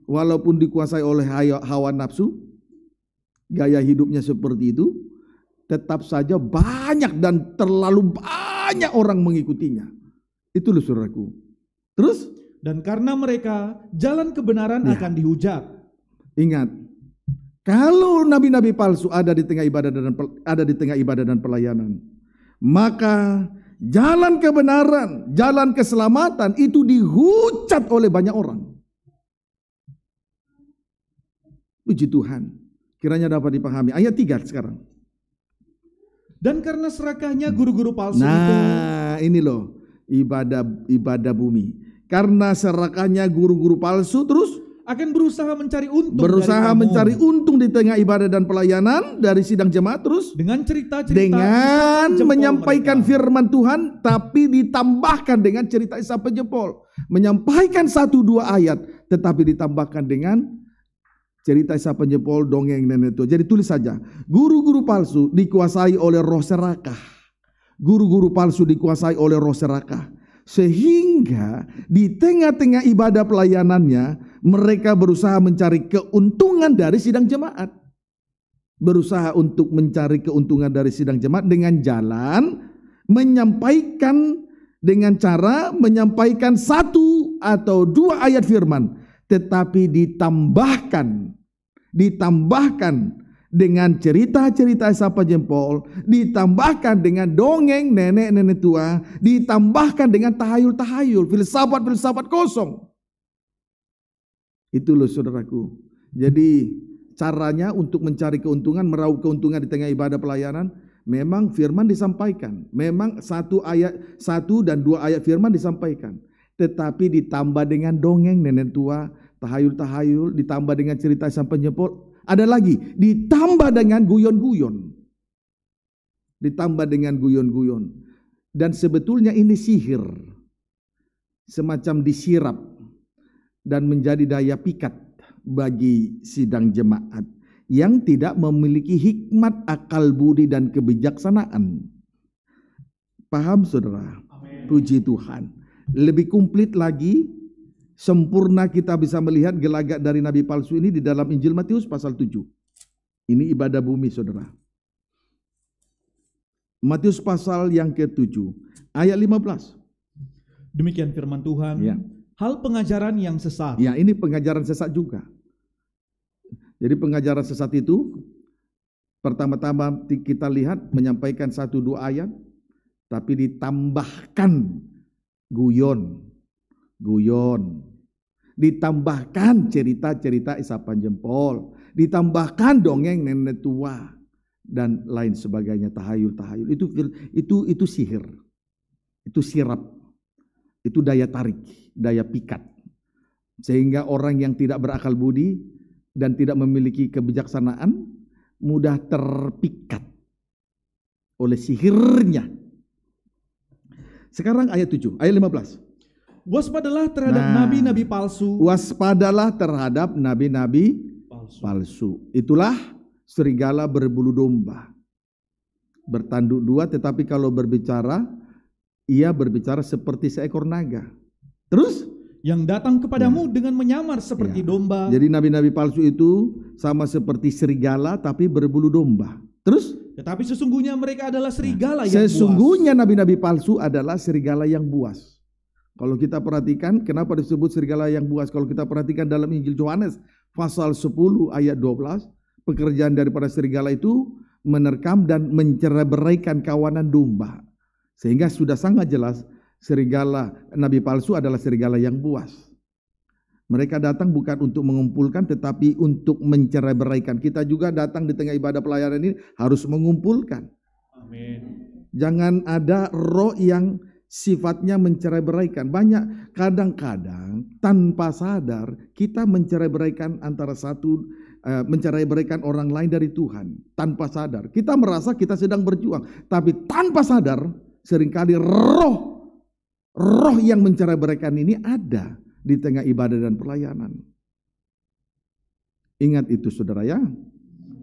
Walaupun dikuasai oleh hawa nafsu, gaya hidupnya seperti itu, tetap saja banyak dan terlalu banyak orang mengikutinya. Itu loh saudaraku. Terus dan karena mereka jalan kebenaran ya. akan dihujat. Ingat, kalau nabi-nabi palsu ada di tengah ibadah dan ada di tengah ibadah dan pelayanan, maka jalan kebenaran, jalan keselamatan itu dihujat oleh banyak orang. Puji Tuhan. Kiranya dapat dipahami. Ayat 3 sekarang. Dan karena serakahnya guru-guru palsu nah, itu. Nah, ini loh ibadah ibadah bumi karena serakahnya guru-guru palsu terus akan berusaha mencari untung berusaha mencari untung di tengah ibadah dan pelayanan dari sidang jemaat terus dengan cerita-cerita dengan menyampaikan mereka. firman Tuhan tapi ditambahkan dengan cerita isapan jempol menyampaikan satu dua ayat tetapi ditambahkan dengan cerita isapan jempol dongeng nenek tua jadi tulis saja guru-guru palsu dikuasai oleh roh serakah guru-guru palsu dikuasai oleh roh serakah sehingga di tengah-tengah ibadah pelayanannya, mereka berusaha mencari keuntungan dari sidang jemaat. Berusaha untuk mencari keuntungan dari sidang jemaat dengan jalan menyampaikan dengan cara menyampaikan satu atau dua ayat firman, tetapi ditambahkan ditambahkan dengan cerita-cerita sapa jempol, ditambahkan dengan dongeng nenek-nenek tua, ditambahkan dengan tahayul-tahayul, filsafat-filsafat kosong. Itu loh saudaraku. Jadi caranya untuk mencari keuntungan, meraup keuntungan di tengah ibadah pelayanan, memang firman disampaikan. Memang satu ayat, satu dan dua ayat firman disampaikan. Tetapi ditambah dengan dongeng nenek tua, tahayul-tahayul, ditambah dengan cerita sampai jempol, ada lagi, ditambah dengan guyon-guyon. Ditambah dengan guyon-guyon. Dan sebetulnya ini sihir. Semacam disirap. Dan menjadi daya pikat bagi sidang jemaat. Yang tidak memiliki hikmat akal budi dan kebijaksanaan. Paham saudara? Amen. Puji Tuhan. Lebih komplit lagi, sempurna kita bisa melihat gelagat dari nabi palsu ini di dalam Injil Matius pasal 7. Ini ibadah bumi saudara. Matius pasal yang ke-7 ayat 15. Demikian firman Tuhan. Ya. Hal pengajaran yang sesat. Ya, ini pengajaran sesat juga. Jadi pengajaran sesat itu pertama-tama kita lihat menyampaikan satu dua ayat tapi ditambahkan guyon guyon. Ditambahkan cerita-cerita isapan jempol, ditambahkan dongeng nenek tua dan lain sebagainya tahayul-tahayul itu itu itu sihir. Itu sirap. Itu daya tarik, daya pikat. Sehingga orang yang tidak berakal budi dan tidak memiliki kebijaksanaan mudah terpikat oleh sihirnya. Sekarang ayat 7, ayat 15. Waspadalah terhadap nah, nabi-nabi palsu. Waspadalah terhadap nabi-nabi palsu. palsu. Itulah serigala berbulu domba. Bertanduk dua tetapi kalau berbicara ia berbicara seperti seekor naga. Terus yang datang kepadamu ya. dengan menyamar seperti ya. domba. Jadi nabi-nabi palsu itu sama seperti serigala tapi berbulu domba. Terus? Tetapi sesungguhnya mereka adalah serigala nah, yang sesungguhnya nabi-nabi palsu adalah serigala yang buas. Kalau kita perhatikan, kenapa disebut serigala yang buas? Kalau kita perhatikan dalam Injil Yohanes pasal 10 ayat 12, pekerjaan daripada serigala itu menerkam dan mencerai kawanan domba. Sehingga sudah sangat jelas serigala nabi palsu adalah serigala yang buas. Mereka datang bukan untuk mengumpulkan tetapi untuk mencerai Kita juga datang di tengah ibadah pelayanan ini harus mengumpulkan. Amin. Jangan ada roh yang sifatnya mencerai-beraikan. Banyak kadang-kadang tanpa sadar kita mencerai-beraikan antara satu eh, mencerai-beraikan orang lain dari Tuhan tanpa sadar. Kita merasa kita sedang berjuang, tapi tanpa sadar seringkali roh roh yang mencerai-beraikan ini ada di tengah ibadah dan pelayanan. Ingat itu saudara ya.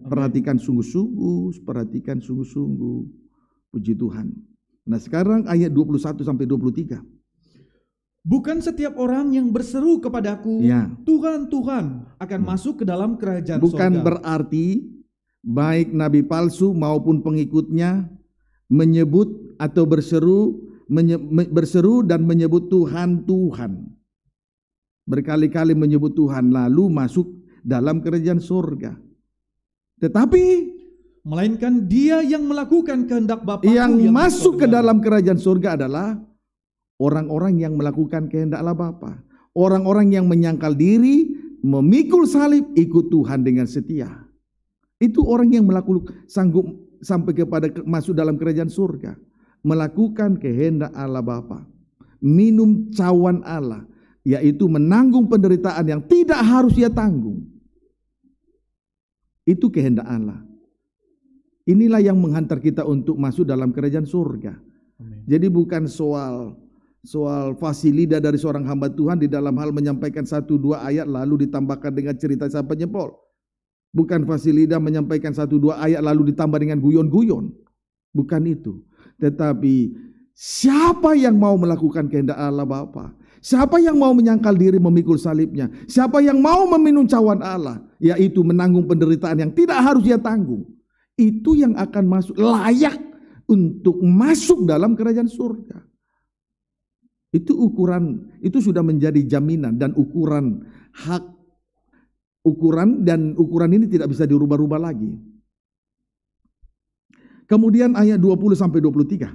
Perhatikan sungguh-sungguh, perhatikan sungguh-sungguh. Puji Tuhan. Nah sekarang ayat 21 sampai 23. Bukan setiap orang yang berseru kepadaku, ya. Tuhan, Tuhan akan hmm. masuk ke dalam kerajaan Bukan sorga. berarti baik nabi palsu maupun pengikutnya menyebut atau berseru menye, berseru dan menyebut Tuhan, Tuhan. Berkali-kali menyebut Tuhan lalu masuk dalam kerajaan surga. Tetapi melainkan dia yang melakukan kehendak Bapa yang, yang masuk ke dalam kerajaan surga adalah orang-orang yang melakukan kehendak Allah Bapa orang-orang yang menyangkal diri memikul salib ikut Tuhan dengan setia itu orang yang melakukan sanggup sampai kepada masuk dalam kerajaan surga melakukan kehendak Allah Bapa minum cawan Allah yaitu menanggung penderitaan yang tidak harus ia tanggung itu kehendak Allah Inilah yang menghantar kita untuk masuk dalam kerajaan surga. Amen. Jadi bukan soal soal fasilida dari seorang hamba Tuhan di dalam hal menyampaikan satu dua ayat lalu ditambahkan dengan cerita sahabat penyepol. Bukan fasilida menyampaikan satu dua ayat lalu ditambah dengan guyon-guyon. Bukan itu. Tetapi siapa yang mau melakukan kehendak Allah Bapa? Siapa yang mau menyangkal diri memikul salibnya? Siapa yang mau meminum cawan Allah? Yaitu menanggung penderitaan yang tidak harus dia tanggung itu yang akan masuk layak untuk masuk dalam kerajaan surga. Itu ukuran, itu sudah menjadi jaminan dan ukuran hak ukuran dan ukuran ini tidak bisa dirubah-rubah lagi. Kemudian ayat 20 sampai 23.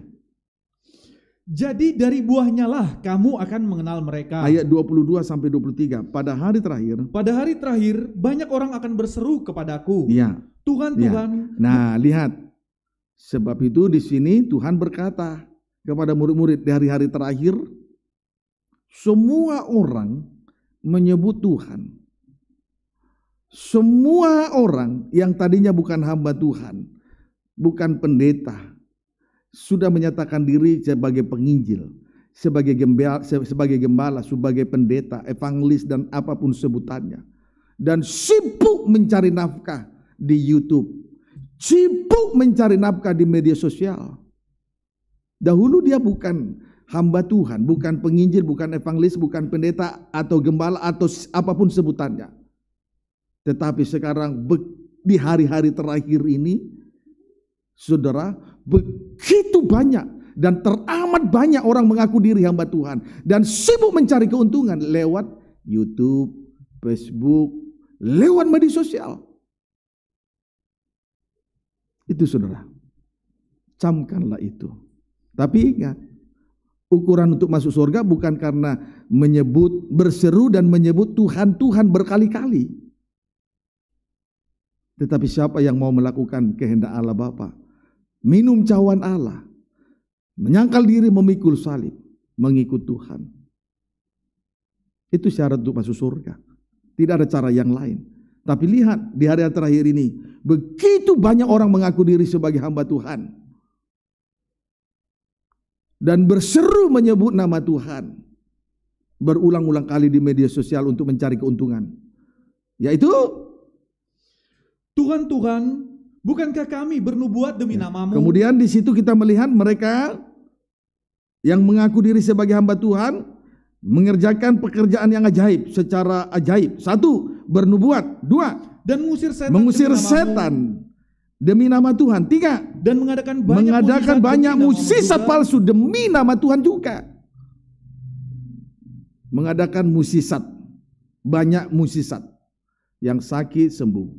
Jadi dari buahnya lah kamu akan mengenal mereka. Ayat 22 sampai 23. Pada hari terakhir. Pada hari terakhir banyak orang akan berseru kepadaku. Iya. Tuhan, ya. Tuhan. Nah, lihat. Sebab itu di sini Tuhan berkata kepada murid-murid di hari-hari terakhir, semua orang menyebut Tuhan. Semua orang yang tadinya bukan hamba Tuhan, bukan pendeta, sudah menyatakan diri sebagai penginjil, sebagai gembala, sebagai gembala, sebagai pendeta, evangelis dan apapun sebutannya. Dan sibuk mencari nafkah di YouTube. Sibuk mencari nafkah di media sosial. Dahulu dia bukan hamba Tuhan, bukan penginjil, bukan evangelis, bukan pendeta atau gembala atau apapun sebutannya. Tetapi sekarang di hari-hari terakhir ini, saudara, begitu banyak dan teramat banyak orang mengaku diri hamba Tuhan dan sibuk mencari keuntungan lewat YouTube, Facebook, lewat media sosial. Itu saudara. Camkanlah itu. Tapi ingat, ukuran untuk masuk surga bukan karena menyebut, berseru dan menyebut Tuhan, Tuhan berkali-kali. Tetapi siapa yang mau melakukan kehendak Allah Bapa, minum cawan Allah, menyangkal diri memikul salib, mengikut Tuhan. Itu syarat untuk masuk surga. Tidak ada cara yang lain. Tapi lihat di hari terakhir ini, begitu banyak orang mengaku diri sebagai hamba Tuhan. Dan berseru menyebut nama Tuhan. Berulang-ulang kali di media sosial untuk mencari keuntungan. Yaitu, Tuhan, Tuhan, bukankah kami bernubuat demi ya. namamu? Kemudian di situ kita melihat mereka yang mengaku diri sebagai hamba Tuhan, mengerjakan pekerjaan yang ajaib secara ajaib. Satu, bernubuat. Dua, dan mengusir setan mengusir demi setan demi nama Tuhan. Tiga, dan mengadakan banyak mengadakan banyak musisat palsu demi nama Tuhan juga. Mengadakan musisat banyak musisat yang sakit sembuh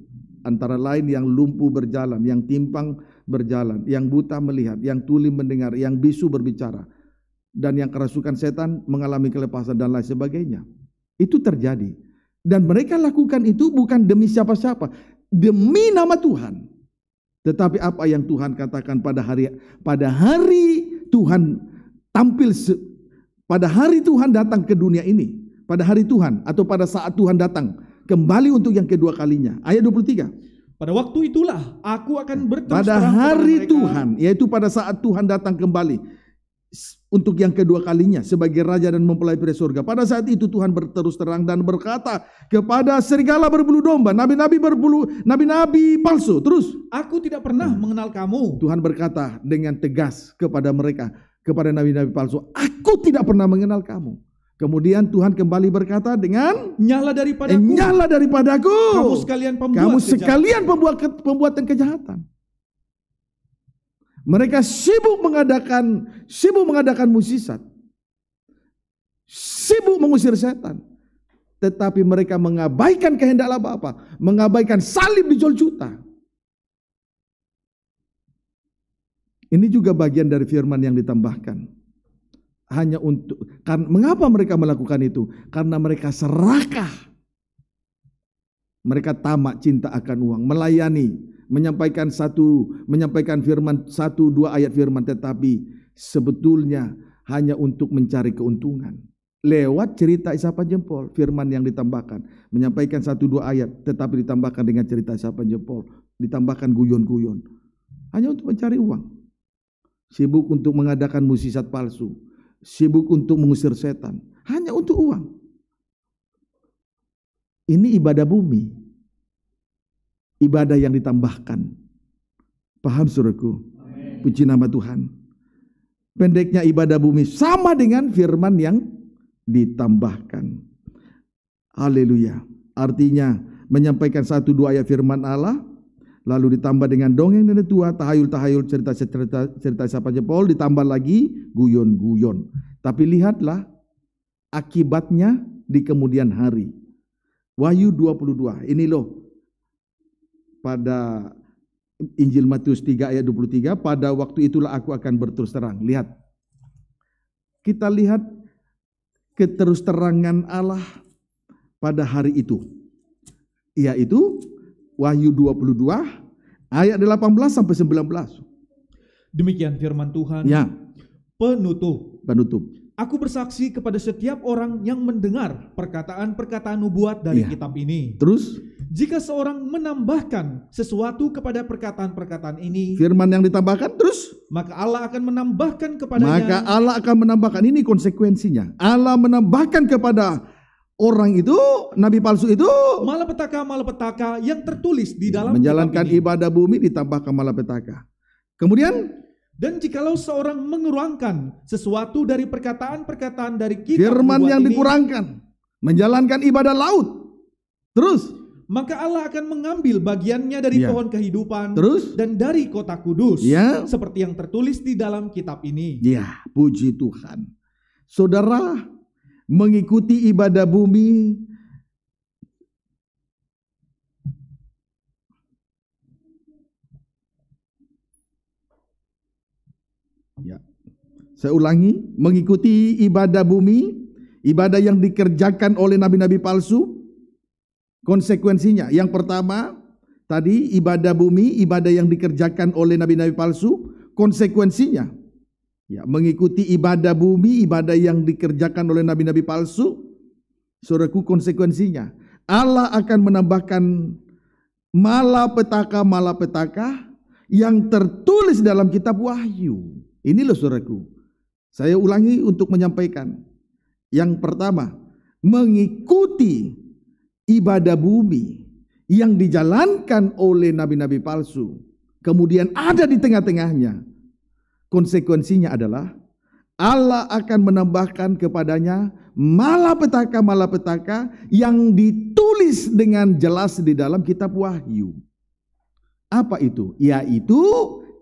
antara lain yang lumpuh berjalan, yang timpang berjalan, yang buta melihat, yang tuli mendengar, yang bisu berbicara dan yang kerasukan setan mengalami kelepasan dan lain sebagainya. Itu terjadi. Dan mereka lakukan itu bukan demi siapa-siapa, demi nama Tuhan. Tetapi apa yang Tuhan katakan pada hari pada hari Tuhan tampil se pada hari Tuhan datang ke dunia ini, pada hari Tuhan atau pada saat Tuhan datang kembali untuk yang kedua kalinya. Ayat 23. Pada waktu itulah aku akan bertemu pada hari Tuhan, yaitu pada saat Tuhan datang kembali untuk yang kedua kalinya sebagai raja dan mempelai surga. Pada saat itu Tuhan berterus terang dan berkata kepada serigala berbulu domba, nabi-nabi berbulu, nabi-nabi palsu. Terus, aku tidak pernah hmm. mengenal kamu. Tuhan berkata dengan tegas kepada mereka, kepada nabi-nabi palsu, aku tidak pernah mengenal kamu. Kemudian Tuhan kembali berkata dengan nyala daripadaku. Eh, nyala daripadaku. Kamu sekalian pembuat Kamu sekalian kejahatan. pembuat pembuatan kejahatan. Mereka sibuk mengadakan sibuk mengadakan musisat. Sibuk mengusir setan. Tetapi mereka mengabaikan kehendak Allah Bapa, mengabaikan salib di Golgota. Ini juga bagian dari firman yang ditambahkan. Hanya untuk kan mengapa mereka melakukan itu? Karena mereka serakah. Mereka tamak cinta akan uang, melayani menyampaikan satu menyampaikan firman satu dua ayat firman tetapi sebetulnya hanya untuk mencari keuntungan lewat cerita isapan jempol firman yang ditambahkan menyampaikan satu dua ayat tetapi ditambahkan dengan cerita isapan jempol ditambahkan guyon-guyon hanya untuk mencari uang sibuk untuk mengadakan musisat palsu sibuk untuk mengusir setan hanya untuk uang ini ibadah bumi ibadah yang ditambahkan. Paham suruhku? Puji nama Tuhan. Pendeknya ibadah bumi sama dengan firman yang ditambahkan. Haleluya. Artinya menyampaikan satu dua ayat firman Allah lalu ditambah dengan dongeng nenek tua, tahayul-tahayul, cerita-cerita cerita siapa jepol ditambah lagi guyon-guyon. Tapi lihatlah akibatnya di kemudian hari. Wahyu 22. Ini loh pada Injil Matius 3 ayat 23, pada waktu itulah aku akan berterus terang. Lihat. Kita lihat keterus terangan Allah pada hari itu. Yaitu Wahyu 22 ayat 18 sampai 19. Demikian firman Tuhan. Ya. Penutup. Penutup. Aku bersaksi kepada setiap orang yang mendengar perkataan-perkataan nubuat dari iya. kitab ini. Terus? Jika seorang menambahkan sesuatu kepada perkataan-perkataan ini, firman yang ditambahkan terus, maka Allah akan menambahkan kepada Maka Allah akan menambahkan ini konsekuensinya. Allah menambahkan kepada orang itu nabi palsu itu malapetaka malapetaka yang tertulis di dalam menjalankan ibadah bumi ditambahkan malapetaka. Kemudian dan jikalau seorang mengurangkan sesuatu dari perkataan-perkataan dari kitab firman yang ini, dikurangkan, menjalankan ibadah laut. Terus, maka Allah akan mengambil bagiannya dari ya. pohon kehidupan Terus? dan dari kota kudus, ya. seperti yang tertulis di dalam kitab ini. Ya, puji Tuhan. Saudara, mengikuti ibadah bumi Saya ulangi, mengikuti ibadah bumi, ibadah yang dikerjakan oleh nabi-nabi palsu. Konsekuensinya, yang pertama tadi ibadah bumi, ibadah yang dikerjakan oleh nabi-nabi palsu, konsekuensinya ya mengikuti ibadah bumi, ibadah yang dikerjakan oleh nabi-nabi palsu, Saudaraku konsekuensinya Allah akan menambahkan malapetaka-malapetaka yang tertulis dalam kitab Wahyu. Ini loh saudaraku. Saya ulangi untuk menyampaikan. Yang pertama, mengikuti ibadah bumi yang dijalankan oleh nabi-nabi palsu, kemudian ada di tengah-tengahnya. Konsekuensinya adalah Allah akan menambahkan kepadanya malapetaka-malapetaka yang ditulis dengan jelas di dalam kitab Wahyu. Apa itu? Yaitu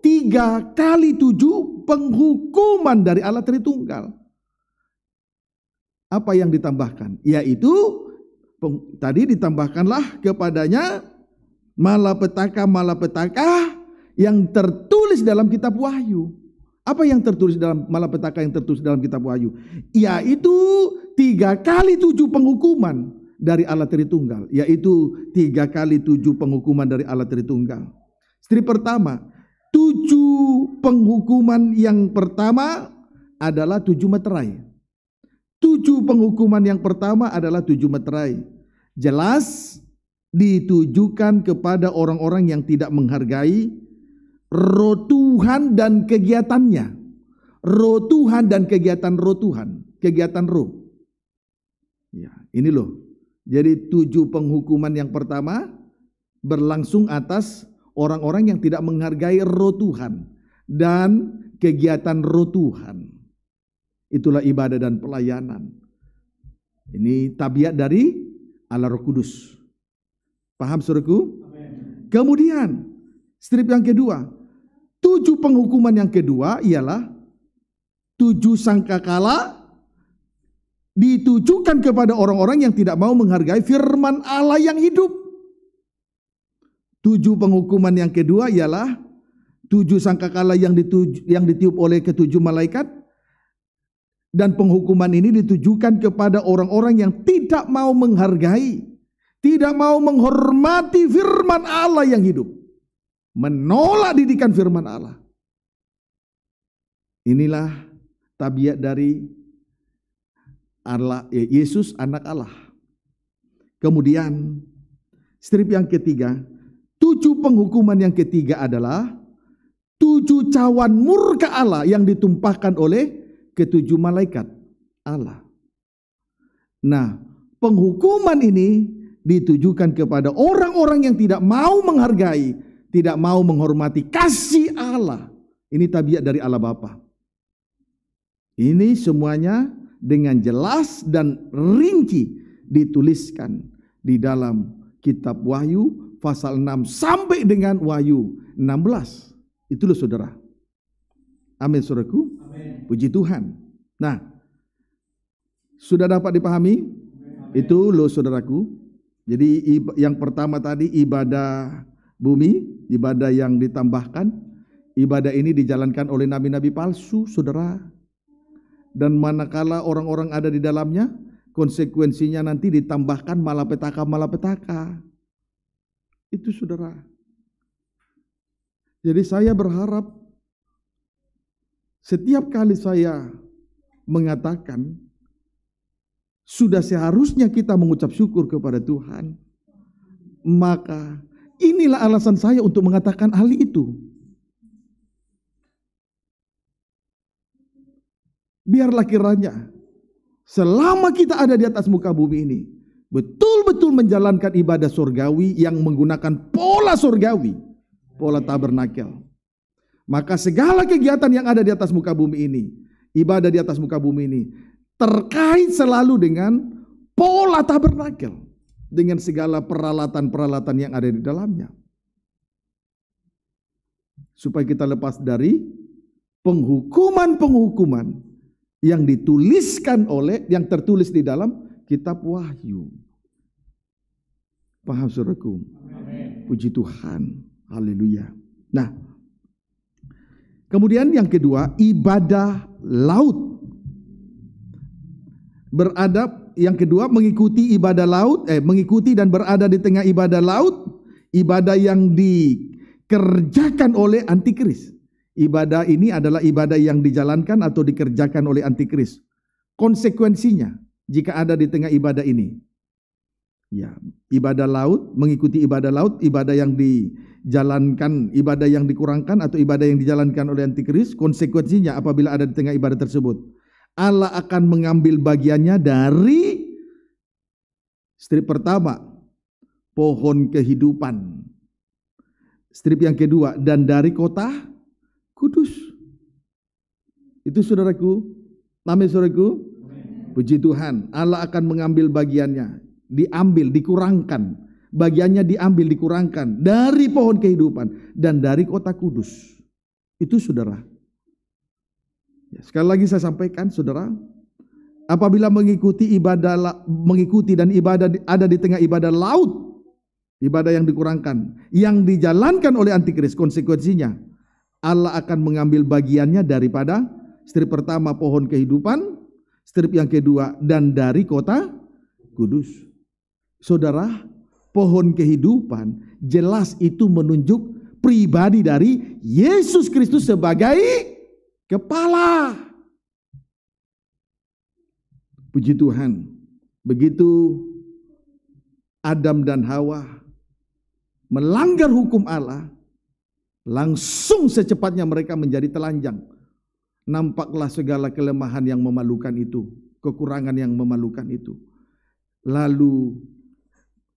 tiga kali tujuh penghukuman dari Allah Tritunggal. Apa yang ditambahkan? Yaitu peng, tadi ditambahkanlah kepadanya malapetaka-malapetaka yang tertulis dalam kitab Wahyu. Apa yang tertulis dalam malapetaka yang tertulis dalam kitab Wahyu? Yaitu tiga kali tujuh penghukuman dari Allah Tritunggal. Yaitu tiga kali tujuh penghukuman dari Allah Tritunggal. Istri pertama, tujuh penghukuman yang pertama adalah tujuh meterai. Tujuh penghukuman yang pertama adalah tujuh meterai. Jelas ditujukan kepada orang-orang yang tidak menghargai roh Tuhan dan kegiatannya. Roh Tuhan dan kegiatan roh Tuhan. Kegiatan roh. Ya, ini loh. Jadi tujuh penghukuman yang pertama berlangsung atas orang-orang yang tidak menghargai roh Tuhan dan kegiatan roh Tuhan. Itulah ibadah dan pelayanan. Ini tabiat dari Allah Roh Kudus. Paham suruhku? Kemudian strip yang kedua, tujuh penghukuman yang kedua ialah tujuh sangkakala ditujukan kepada orang-orang yang tidak mau menghargai firman Allah yang hidup. Tujuh penghukuman yang kedua ialah tujuh sangkakala yang, yang ditiup oleh ketujuh malaikat dan penghukuman ini ditujukan kepada orang-orang yang tidak mau menghargai, tidak mau menghormati firman Allah yang hidup, menolak didikan firman Allah. Inilah tabiat dari Allah eh, Yesus anak Allah. Kemudian strip yang ketiga Tujuh penghukuman yang ketiga adalah tujuh cawan murka Allah yang ditumpahkan oleh ketujuh malaikat Allah. Nah, penghukuman ini ditujukan kepada orang-orang yang tidak mau menghargai, tidak mau menghormati kasih Allah. Ini tabiat dari Allah Bapa. Ini semuanya dengan jelas dan rinci dituliskan di dalam kitab Wahyu pasal 6 sampai dengan Wahyu 16. loh saudara. Amin saudaraku. Amin. Puji Tuhan. Nah, sudah dapat dipahami? Amin. Itu loh saudaraku. Jadi yang pertama tadi ibadah bumi, ibadah yang ditambahkan. Ibadah ini dijalankan oleh nabi-nabi palsu, saudara. Dan manakala orang-orang ada di dalamnya, konsekuensinya nanti ditambahkan malapetaka-malapetaka. Itu saudara. Jadi saya berharap setiap kali saya mengatakan sudah seharusnya kita mengucap syukur kepada Tuhan, maka inilah alasan saya untuk mengatakan hal itu. Biarlah kiranya selama kita ada di atas muka bumi ini, betul-betul menjalankan ibadah surgawi yang menggunakan pola surgawi, pola tabernakel. Maka segala kegiatan yang ada di atas muka bumi ini, ibadah di atas muka bumi ini terkait selalu dengan pola tabernakel dengan segala peralatan-peralatan yang ada di dalamnya. Supaya kita lepas dari penghukuman-penghukuman yang dituliskan oleh yang tertulis di dalam kitab wahyu. Paham saudaraku? Puji Tuhan. Haleluya. Nah, kemudian yang kedua, ibadah laut. Beradab, yang kedua mengikuti ibadah laut, eh mengikuti dan berada di tengah ibadah laut, ibadah yang dikerjakan oleh antikris. Ibadah ini adalah ibadah yang dijalankan atau dikerjakan oleh antikris. Konsekuensinya, jika ada di tengah ibadah ini. Ya, ibadah laut mengikuti ibadah laut, ibadah yang dijalankan, ibadah yang dikurangkan atau ibadah yang dijalankan oleh antikris, konsekuensinya apabila ada di tengah ibadah tersebut, Allah akan mengambil bagiannya dari strip pertama, pohon kehidupan. Strip yang kedua dan dari kota kudus. Itu saudaraku, namanya saudaraku, Puji Tuhan, Allah akan mengambil bagiannya, diambil, dikurangkan. Bagiannya diambil, dikurangkan dari pohon kehidupan dan dari kota kudus. Itu saudara. Ya, sekali lagi saya sampaikan saudara, apabila mengikuti ibadah mengikuti dan ibadah ada di tengah ibadah laut, ibadah yang dikurangkan, yang dijalankan oleh antikris konsekuensinya Allah akan mengambil bagiannya daripada istri pertama pohon kehidupan Strip yang kedua, dan dari kota kudus. Saudara, pohon kehidupan jelas itu menunjuk pribadi dari Yesus Kristus sebagai kepala. Puji Tuhan. Begitu Adam dan Hawa melanggar hukum Allah, langsung secepatnya mereka menjadi telanjang nampaklah segala kelemahan yang memalukan itu, kekurangan yang memalukan itu. Lalu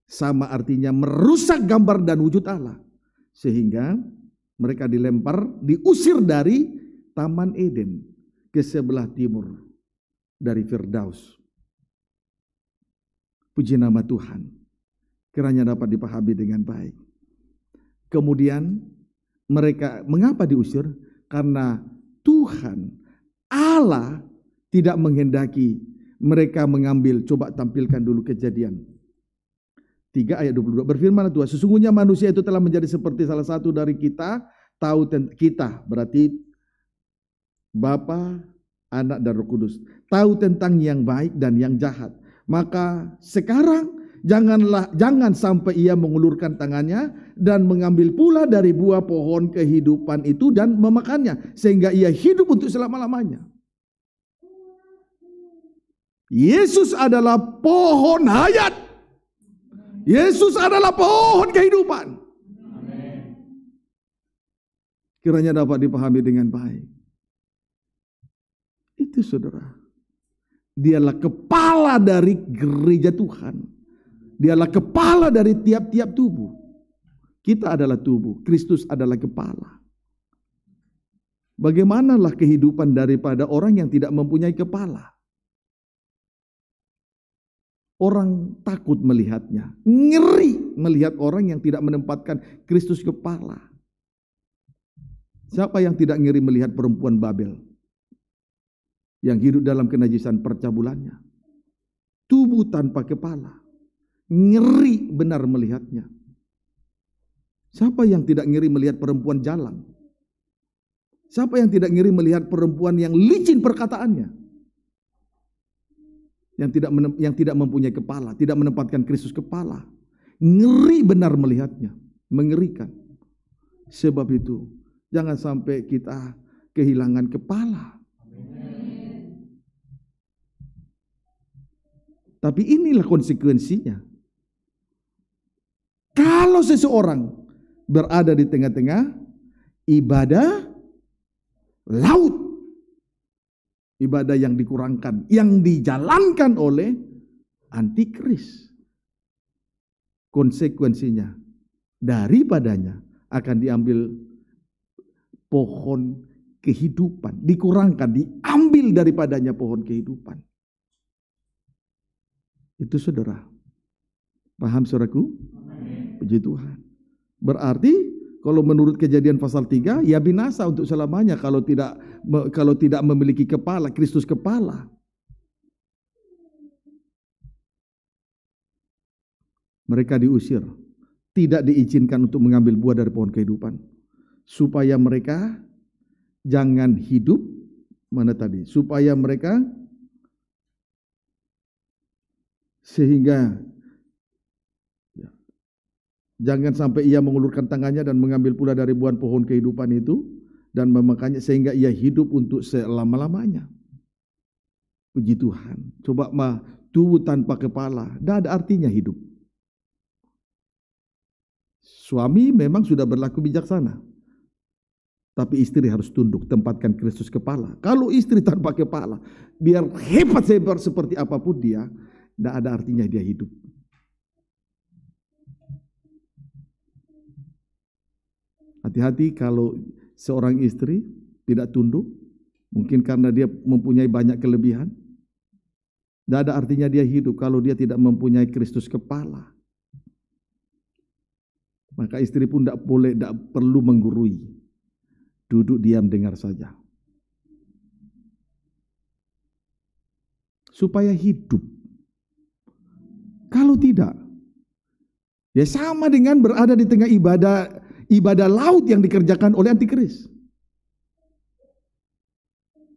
sama artinya merusak gambar dan wujud Allah. Sehingga mereka dilempar, diusir dari Taman Eden ke sebelah timur dari Firdaus. Puji nama Tuhan. Kiranya dapat dipahami dengan baik. Kemudian mereka mengapa diusir? Karena Tuhan Allah tidak menghendaki mereka mengambil. Coba tampilkan dulu kejadian. 3 ayat 22 berfirman Tuhan sesungguhnya manusia itu telah menjadi seperti salah satu dari kita tahu kita berarti Bapa anak dan Roh Kudus tahu tentang yang baik dan yang jahat maka sekarang janganlah jangan sampai ia mengulurkan tangannya dan mengambil pula dari buah pohon kehidupan itu dan memakannya sehingga ia hidup untuk selama-lamanya. Yesus adalah pohon hayat. Yesus adalah pohon kehidupan. Kiranya dapat dipahami dengan baik. Itu saudara. Dialah kepala dari gereja Tuhan. Dialah kepala dari tiap-tiap tubuh. Kita adalah tubuh, Kristus adalah kepala. Bagaimanalah kehidupan daripada orang yang tidak mempunyai kepala? Orang takut melihatnya, ngeri melihat orang yang tidak menempatkan Kristus kepala. Siapa yang tidak ngeri melihat perempuan Babel yang hidup dalam kenajisan percabulannya? Tubuh tanpa kepala. Ngeri benar melihatnya. Siapa yang tidak ngeri melihat perempuan jalan? Siapa yang tidak ngeri melihat perempuan yang licin perkataannya? Yang tidak yang tidak mempunyai kepala, tidak menempatkan Kristus kepala. Ngeri benar melihatnya, mengerikan. Sebab itu, jangan sampai kita kehilangan kepala. Tapi inilah konsekuensinya. Kalau seseorang berada di tengah-tengah ibadah laut, ibadah yang dikurangkan, yang dijalankan oleh antikris. Konsekuensinya daripadanya akan diambil pohon kehidupan, dikurangkan, diambil daripadanya pohon kehidupan. Itu saudara, Paham saudaraku? Puji Tuhan. Berarti kalau menurut kejadian pasal 3 ya binasa untuk selamanya kalau tidak kalau tidak memiliki kepala, Kristus kepala. Mereka diusir, tidak diizinkan untuk mengambil buah dari pohon kehidupan supaya mereka jangan hidup mana tadi supaya mereka sehingga Jangan sampai ia mengulurkan tangannya dan mengambil pula dari buah pohon kehidupan itu dan memakannya sehingga ia hidup untuk selama-lamanya. Puji Tuhan. Coba mah tubuh tanpa kepala, tidak ada artinya hidup. Suami memang sudah berlaku bijaksana. Tapi istri harus tunduk, tempatkan Kristus kepala. Kalau istri tanpa kepala, biar hebat sebar seperti apapun dia, tidak ada artinya dia hidup. Hati-hati kalau seorang istri tidak tunduk, mungkin karena dia mempunyai banyak kelebihan. Tidak ada artinya dia hidup kalau dia tidak mempunyai Kristus kepala. Maka istri pun tidak boleh, tidak perlu menggurui. Duduk diam dengar saja. Supaya hidup. Kalau tidak, ya sama dengan berada di tengah ibadah ibadah laut yang dikerjakan oleh antikris.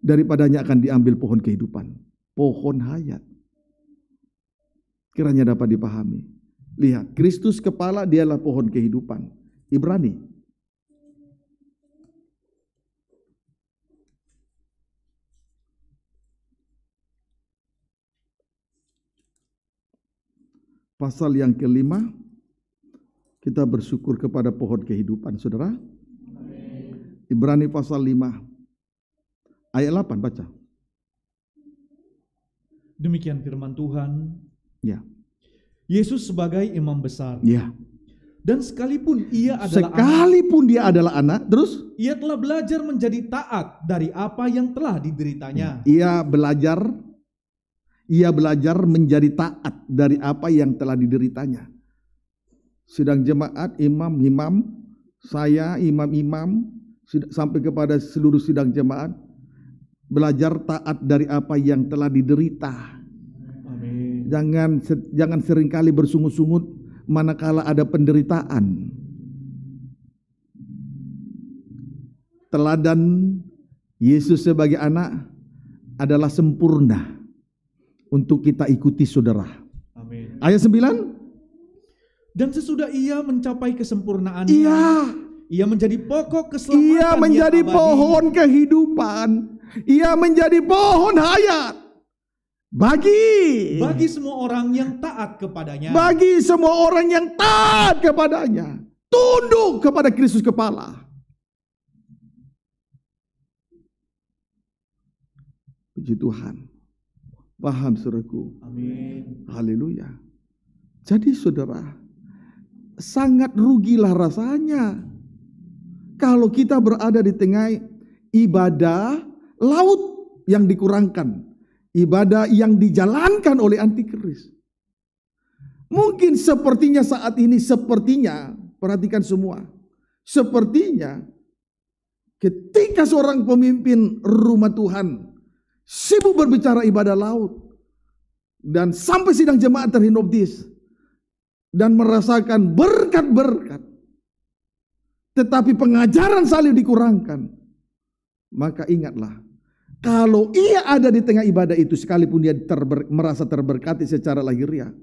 Daripadanya akan diambil pohon kehidupan, pohon hayat. Kiranya dapat dipahami. Lihat, Kristus kepala dialah pohon kehidupan. Ibrani. Pasal yang kelima, kita bersyukur kepada pohon kehidupan, saudara. Ibrani pasal 5, ayat 8, baca. Demikian firman Tuhan. Ya. Yesus sebagai imam besar. Ya. Dan sekalipun ia adalah sekalipun anak, dia adalah anak, terus ia telah belajar menjadi taat dari apa yang telah dideritanya. Ia belajar ia belajar menjadi taat dari apa yang telah dideritanya sidang jemaat, imam-imam, saya imam-imam sampai kepada seluruh sidang jemaat belajar taat dari apa yang telah diderita. Amin. Jangan jangan seringkali bersungut-sungut manakala ada penderitaan. Teladan Yesus sebagai anak adalah sempurna untuk kita ikuti saudara. Amin. Ayat 9 dan sesudah ia mencapai kesempurnaan, iya, ia menjadi pokok keselamatan. Ia menjadi pohon kehidupan. Ia menjadi pohon hayat. Bagi bagi semua orang yang taat kepadanya. Bagi semua orang yang taat kepadanya. Tunduk kepada Kristus kepala. Puji Tuhan. Paham suruhku. Amin. Haleluya. Jadi saudara, sangat rugilah rasanya. Kalau kita berada di tengah ibadah laut yang dikurangkan, ibadah yang dijalankan oleh antikris. Mungkin sepertinya saat ini sepertinya perhatikan semua. Sepertinya ketika seorang pemimpin rumah Tuhan sibuk berbicara ibadah laut dan sampai sidang jemaat terhinoptis dan merasakan berkat-berkat. Tetapi pengajaran salib dikurangkan. Maka ingatlah, kalau ia ada di tengah ibadah itu sekalipun dia terber, merasa terberkati secara lahiriah,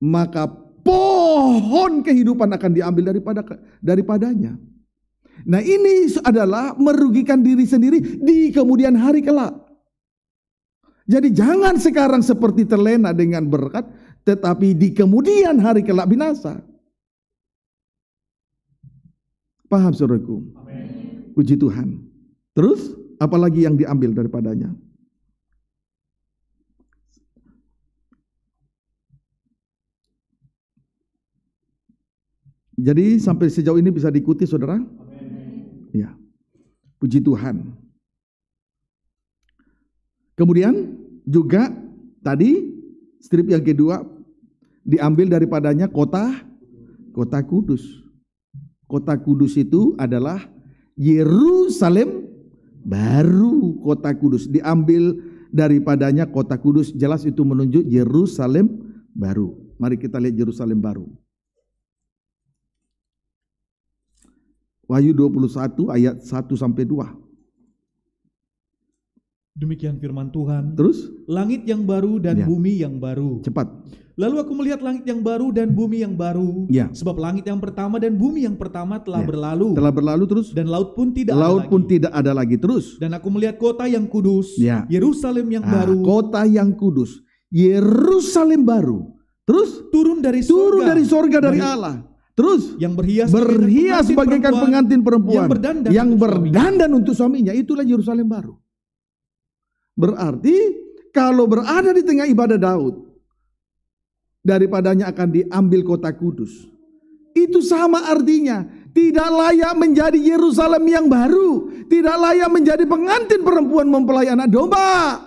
maka pohon kehidupan akan diambil daripada daripadanya. Nah, ini adalah merugikan diri sendiri di kemudian hari kelak. Jadi jangan sekarang seperti terlena dengan berkat, tetapi di kemudian hari kelak binasa. Paham saudaraku? Puji Tuhan. Terus apalagi yang diambil daripadanya? Jadi sampai sejauh ini bisa diikuti saudara? Ya. Puji Tuhan. Kemudian juga tadi Strip yang kedua diambil daripadanya kota kota Kudus. Kota Kudus itu adalah Yerusalem baru kota Kudus diambil daripadanya kota Kudus jelas itu menunjuk Yerusalem baru. Mari kita lihat Yerusalem baru. Wahyu 21 ayat 1 sampai 2. Demikian firman Tuhan. Terus? Langit yang baru dan ya. bumi yang baru. Cepat. Lalu aku melihat langit yang baru dan bumi yang baru. Ya. Sebab langit yang pertama dan bumi yang pertama telah ya. berlalu. Telah berlalu terus. Dan laut pun tidak laut ada lagi. lagi. pun tidak ada lagi terus. Dan aku melihat kota yang kudus. Ya. Yerusalem yang ah, baru. Kota yang kudus. Yerusalem baru. Terus turun dari surga. Turun dari surga dari, dari Allah. Terus yang berhias berhias bagaikan pengantin perempuan, pengantin perempuan yang berdandan, yang untuk, berdandan suaminya. untuk suaminya itulah Yerusalem baru. Berarti kalau berada di tengah ibadah Daud, daripadanya akan diambil kota kudus. Itu sama artinya, tidak layak menjadi Yerusalem yang baru, tidak layak menjadi pengantin perempuan mempelai anak domba.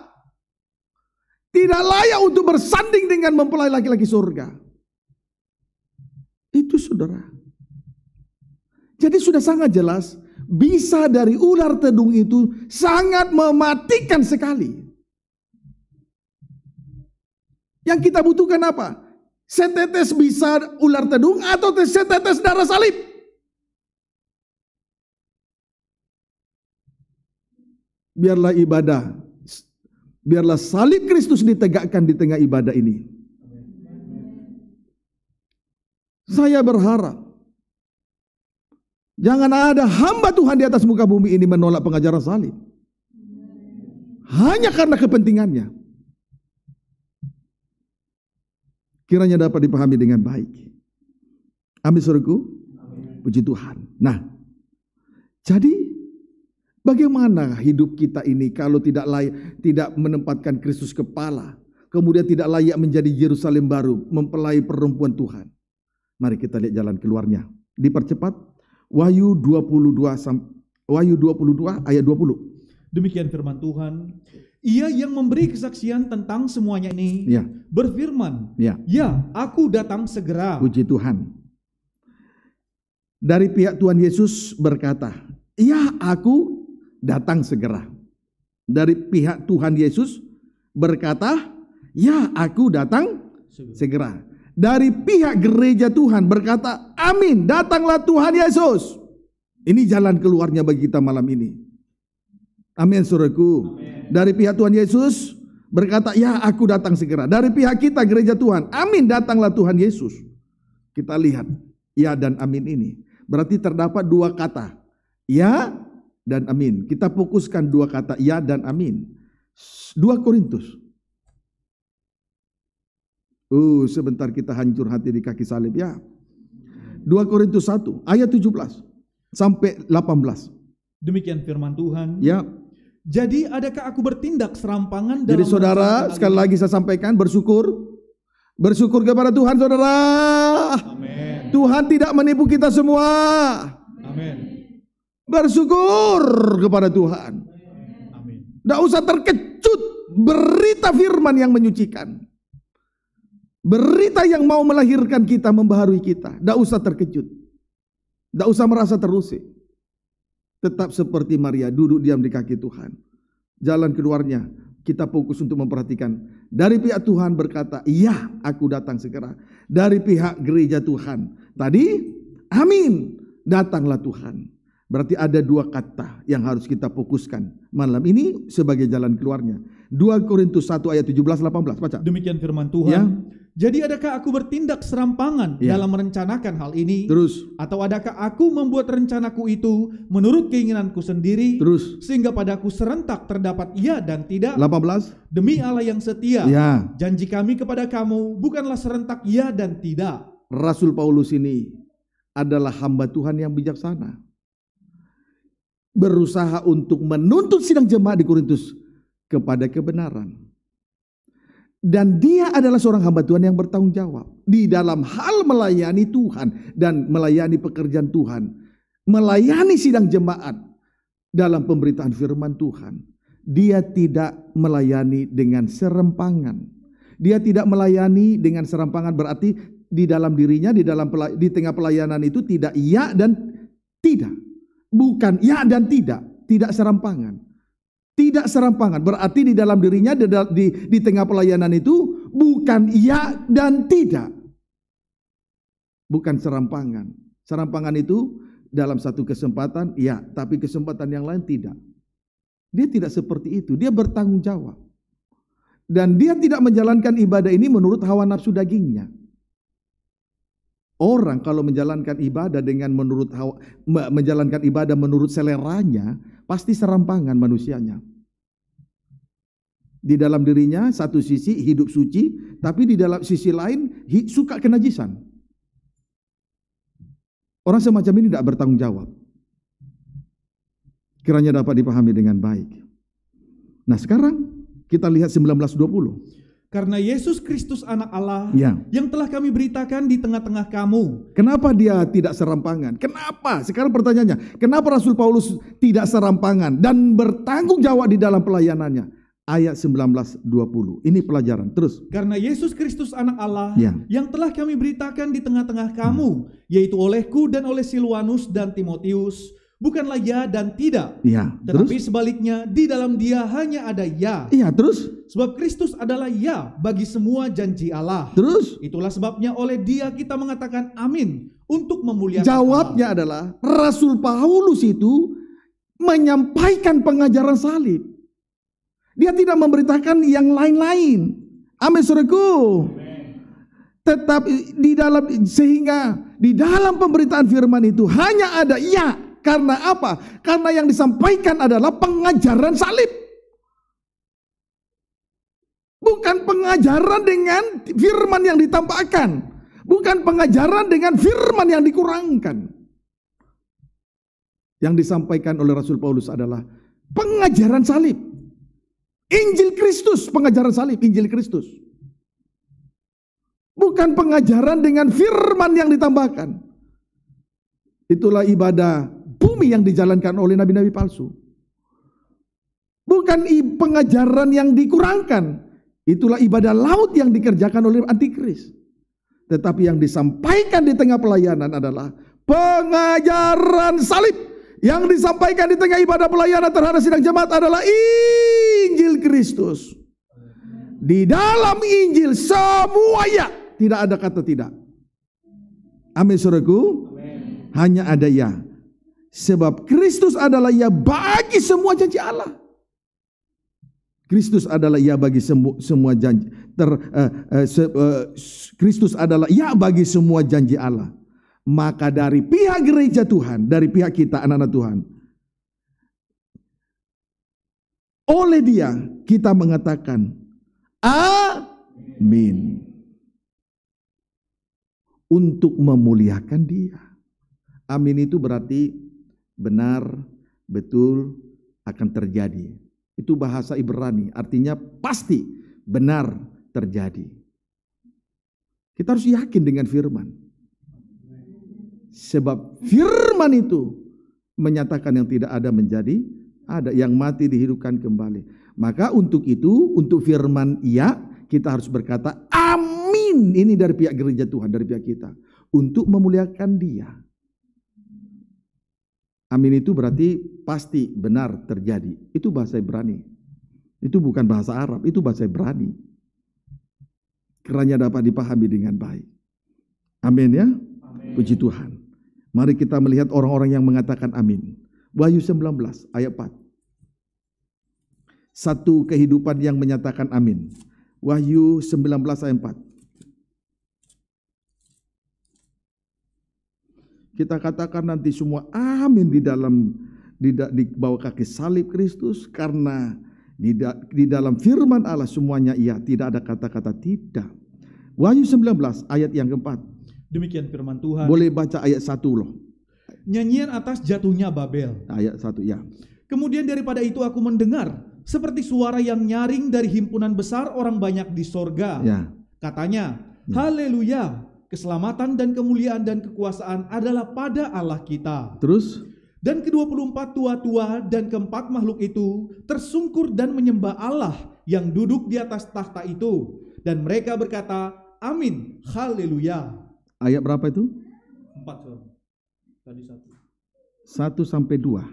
Tidak layak untuk bersanding dengan mempelai laki-laki surga. Itu saudara. Jadi sudah sangat jelas bisa dari ular tedung itu sangat mematikan sekali. Yang kita butuhkan apa? Setetes bisa ular tedung atau setetes darah salib? Biarlah ibadah, biarlah salib Kristus ditegakkan di tengah ibadah ini. Saya berharap Jangan ada hamba Tuhan di atas muka bumi ini menolak pengajaran salib. Hanya karena kepentingannya. Kiranya dapat dipahami dengan baik. Amin suruhku. Puji Tuhan. Nah, jadi bagaimana hidup kita ini kalau tidak layak, tidak menempatkan Kristus kepala, kemudian tidak layak menjadi Yerusalem baru, mempelai perempuan Tuhan. Mari kita lihat jalan keluarnya. Dipercepat Wahyu 22 Wahyu 22 ayat 20. Demikian firman Tuhan. Ia yang memberi kesaksian tentang semuanya ini ya. berfirman, ya. "Ya, aku datang segera." Puji Tuhan. Dari pihak Tuhan Yesus berkata, "Ya, aku datang segera." Dari pihak Tuhan Yesus berkata, "Ya, aku datang segera." segera dari pihak gereja Tuhan berkata, "Amin, datanglah Tuhan Yesus." Ini jalan keluarnya bagi kita malam ini. Amin, saudaraku. Dari pihak Tuhan Yesus berkata, "Ya, aku datang segera." Dari pihak kita gereja Tuhan, "Amin, datanglah Tuhan Yesus." Kita lihat ya dan amin ini. Berarti terdapat dua kata, ya dan amin. Kita fokuskan dua kata ya dan amin. 2 Korintus Uh, sebentar kita hancur hati di kaki salib ya. 2 Korintus 1 ayat 17 sampai 18. Demikian firman Tuhan. Ya. Jadi adakah aku bertindak serampangan dalam Jadi saudara, sekali lagi saya sampaikan bersyukur. Bersyukur kepada Tuhan saudara. Amin. Tuhan tidak menipu kita semua. Amin. Bersyukur kepada Tuhan. Amin. Tidak usah terkejut berita firman yang menyucikan. Berita yang mau melahirkan kita, membaharui kita. Tidak usah terkejut. Tidak usah merasa terusik. Tetap seperti Maria, duduk diam di kaki Tuhan. Jalan keluarnya, kita fokus untuk memperhatikan. Dari pihak Tuhan berkata, iya aku datang segera. Dari pihak gereja Tuhan. Tadi, amin, datanglah Tuhan. Berarti ada dua kata yang harus kita fokuskan malam ini sebagai jalan keluarnya. 2 Korintus 1 ayat 17 18 baca. Demikian firman Tuhan. Ya jadi adakah aku bertindak serampangan ya. dalam merencanakan hal ini? Terus. Atau adakah aku membuat rencanaku itu menurut keinginanku sendiri? Terus. Sehingga padaku serentak terdapat iya dan tidak. 18. Demi Allah yang setia. Ya. Janji kami kepada kamu bukanlah serentak iya dan tidak. Rasul Paulus ini adalah hamba Tuhan yang bijaksana. Berusaha untuk menuntut sidang jemaat di Korintus kepada kebenaran dan dia adalah seorang hamba Tuhan yang bertanggung jawab di dalam hal melayani Tuhan dan melayani pekerjaan Tuhan, melayani sidang jemaat dalam pemberitaan firman Tuhan. Dia tidak melayani dengan serempangan. Dia tidak melayani dengan serampangan berarti di dalam dirinya di dalam di tengah pelayanan itu tidak ya dan tidak. Bukan ya dan tidak, tidak serampangan. Tidak serampangan. Berarti di dalam dirinya, di, di, di tengah pelayanan itu, bukan ya dan tidak. Bukan serampangan. Serampangan itu dalam satu kesempatan, ya. Tapi kesempatan yang lain tidak. Dia tidak seperti itu. Dia bertanggung jawab. Dan dia tidak menjalankan ibadah ini menurut hawa nafsu dagingnya. Orang kalau menjalankan ibadah dengan menurut menjalankan ibadah menurut seleranya, pasti serampangan manusianya. Di dalam dirinya satu sisi hidup suci, tapi di dalam sisi lain suka kenajisan. Orang semacam ini tidak bertanggung jawab. Kiranya dapat dipahami dengan baik. Nah sekarang kita lihat 1920. Karena Yesus Kristus anak Allah ya. yang telah kami beritakan di tengah-tengah kamu. Kenapa dia tidak serampangan? Kenapa? Sekarang pertanyaannya, kenapa Rasul Paulus tidak serampangan dan bertanggung jawab di dalam pelayanannya? Ayat 19-20. Ini pelajaran. Terus. Karena Yesus Kristus anak Allah ya. yang telah kami beritakan di tengah-tengah kamu, hmm. yaitu olehku dan oleh Silwanus dan Timotius, bukanlah ya dan tidak. Iya. Tetapi terus? sebaliknya di dalam Dia hanya ada ya. Iya, terus? Sebab Kristus adalah ya bagi semua janji Allah. Terus? Itulah sebabnya oleh Dia kita mengatakan amin untuk memuliakan Jawabnya Allah. adalah Rasul Paulus itu menyampaikan pengajaran salib. Dia tidak memberitakan yang lain-lain. Amin suruhku. Tetap di dalam sehingga di dalam pemberitaan firman itu hanya ada ya karena apa? Karena yang disampaikan adalah pengajaran salib. Bukan pengajaran dengan firman yang ditampakkan. Bukan pengajaran dengan firman yang dikurangkan. Yang disampaikan oleh Rasul Paulus adalah pengajaran salib. Injil Kristus, pengajaran salib, Injil Kristus. Bukan pengajaran dengan firman yang ditambahkan. Itulah ibadah bumi yang dijalankan oleh nabi-nabi palsu. Bukan pengajaran yang dikurangkan. Itulah ibadah laut yang dikerjakan oleh antikris. Tetapi yang disampaikan di tengah pelayanan adalah pengajaran salib. Yang disampaikan di tengah ibadah pelayanan terhadap sidang jemaat adalah Injil Kristus. Di dalam Injil semuanya tidak ada kata tidak. Amin suruhku. Hanya ada yang. Sebab Kristus adalah ya bagi semua janji Allah. Kristus adalah ya bagi semua, semua janji ter uh, uh, se, uh, Kristus adalah ya bagi semua janji Allah. Maka dari pihak gereja Tuhan, dari pihak kita anak-anak Tuhan, oleh dia kita mengatakan amin. Untuk memuliakan dia. Amin itu berarti benar, betul akan terjadi. Itu bahasa Ibrani, artinya pasti benar terjadi. Kita harus yakin dengan firman. Sebab firman itu menyatakan yang tidak ada menjadi ada, yang mati dihidupkan kembali. Maka untuk itu, untuk firman iya, kita harus berkata amin. Ini dari pihak gereja Tuhan, dari pihak kita. Untuk memuliakan dia. Amin itu berarti pasti benar terjadi. Itu bahasa Ibrani. Itu bukan bahasa Arab, itu bahasa Ibrani. Kerannya dapat dipahami dengan baik. Amin ya. Amin. Puji Tuhan. Mari kita melihat orang-orang yang mengatakan amin. Wahyu 19 ayat 4. Satu kehidupan yang menyatakan amin. Wahyu 19 ayat 4. Kita katakan nanti semua amin di dalam di, di bawah kaki salib Kristus karena di, di dalam firman Allah semuanya iya tidak ada kata-kata tidak. Wahyu 19 ayat yang keempat. Demikian firman Tuhan. Boleh baca ayat satu loh. Nyanyian atas jatuhnya Babel. Ayat satu ya. Kemudian daripada itu aku mendengar seperti suara yang nyaring dari himpunan besar orang banyak di sorga. Ya. Katanya, ya. Haleluya, Keselamatan dan kemuliaan dan kekuasaan adalah pada Allah kita. Terus? Dan ke-24 tua-tua dan keempat makhluk itu tersungkur dan menyembah Allah yang duduk di atas tahta itu. Dan mereka berkata, Amin, Haleluya. Ayat berapa itu? Empat. Tadi satu. Satu sampai dua.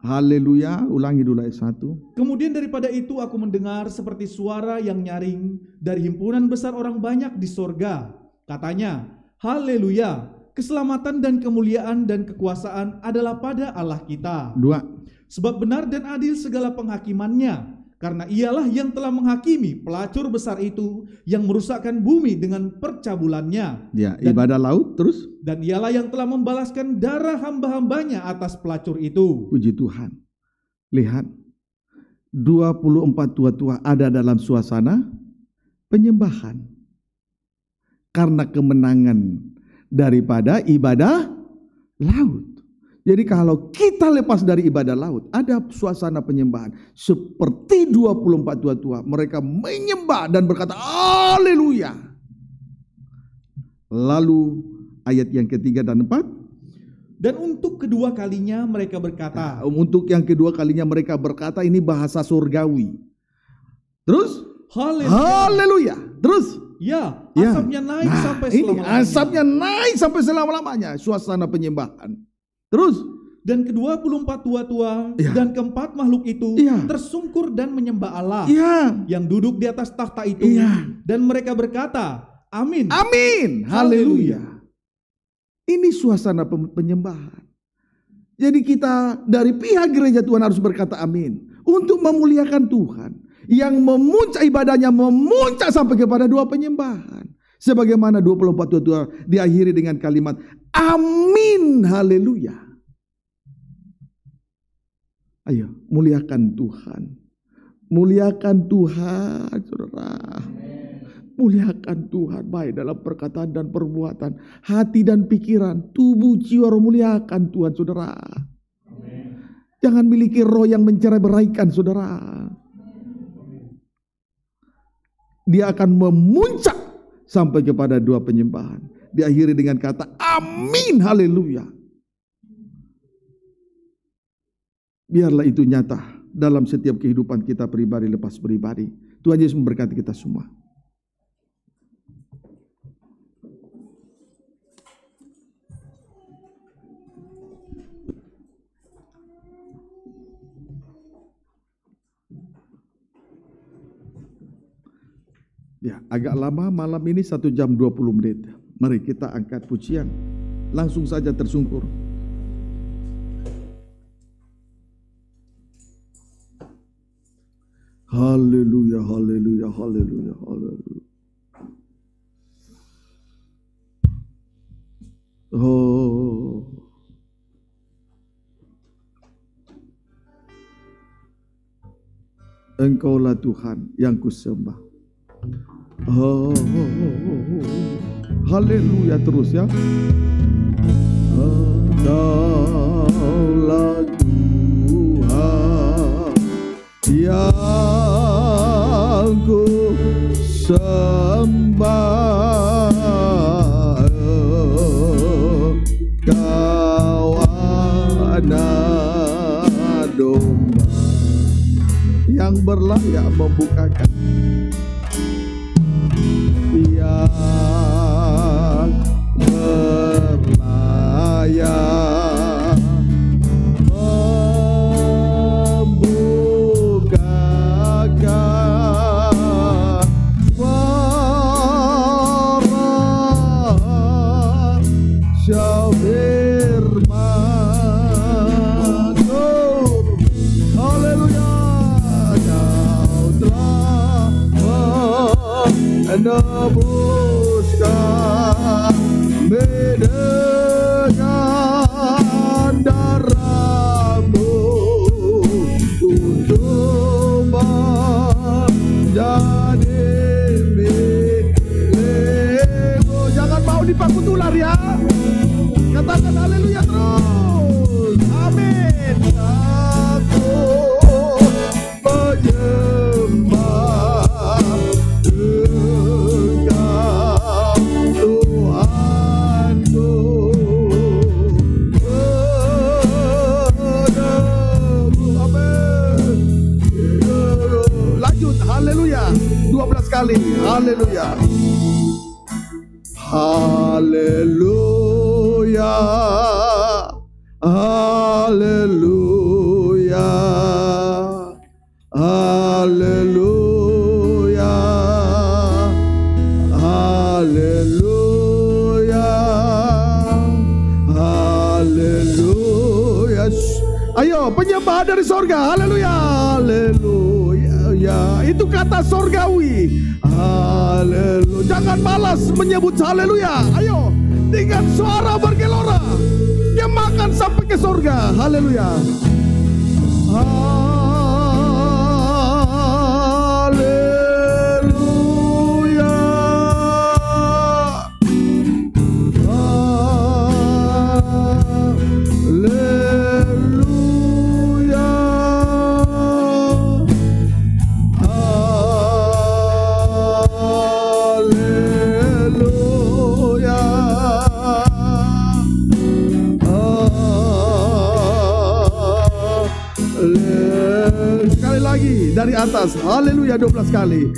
Haleluya, ulangi dulu ayat 1. Kemudian daripada itu aku mendengar seperti suara yang nyaring dari himpunan besar orang banyak di sorga. Katanya, Haleluya, keselamatan dan kemuliaan dan kekuasaan adalah pada Allah kita. Dua. Sebab benar dan adil segala penghakimannya karena ialah yang telah menghakimi pelacur besar itu yang merusakkan bumi dengan percabulannya. Ya, dan, ibadah laut terus. Dan ialah yang telah membalaskan darah hamba-hambanya atas pelacur itu. Puji Tuhan. Lihat, 24 tua-tua ada dalam suasana penyembahan. Karena kemenangan daripada ibadah laut. Jadi kalau kita lepas dari ibadah laut, ada suasana penyembahan. Seperti 24 tua-tua, mereka menyembah dan berkata, Haleluya. Lalu ayat yang ketiga dan empat. Dan untuk kedua kalinya mereka berkata. Eh, untuk yang kedua kalinya mereka berkata, ini bahasa surgawi. Terus? Haleluya. Haleluya. Terus? Ya, ya. asapnya ya. naik nah, sampai selama-lamanya. Asapnya naik sampai selama-lamanya. Suasana penyembahan. Terus dan kedua puluh empat tua-tua ya. dan keempat makhluk itu ya. tersungkur dan menyembah Allah ya. yang duduk di atas tahta itu ya. dan mereka berkata, Amin. Amin. Haleluya. Ini suasana penyembahan. Jadi kita dari pihak gereja Tuhan harus berkata amin untuk memuliakan Tuhan yang memuncak ibadahnya memuncak sampai kepada dua penyembahan. Sebagaimana 24 diakhiri dengan kalimat amin haleluya. Ayo muliakan Tuhan. Muliakan Tuhan, saudara. Muliakan Tuhan baik dalam perkataan dan perbuatan, hati dan pikiran, tubuh jiwa muliakan Tuhan, saudara. Jangan miliki roh yang mencerai beraikan saudara. Dia akan memuncak sampai kepada dua penyembahan. Diakhiri dengan kata amin haleluya. Biarlah itu nyata dalam setiap kehidupan kita pribadi lepas pribadi. Tuhan Yesus memberkati kita semua. Ya, agak lama malam ini 1 jam 20 menit. Mari kita angkat pujian. Langsung saja tersungkur. Haleluya, haleluya, haleluya, haleluya. Oh. Engkaulah Tuhan yang kusembah. Oh, haleluya terus ya. Engkaulah Tuhan yang ku sembah. Kau anak domba yang berlayak membukakan berlayar. escalée.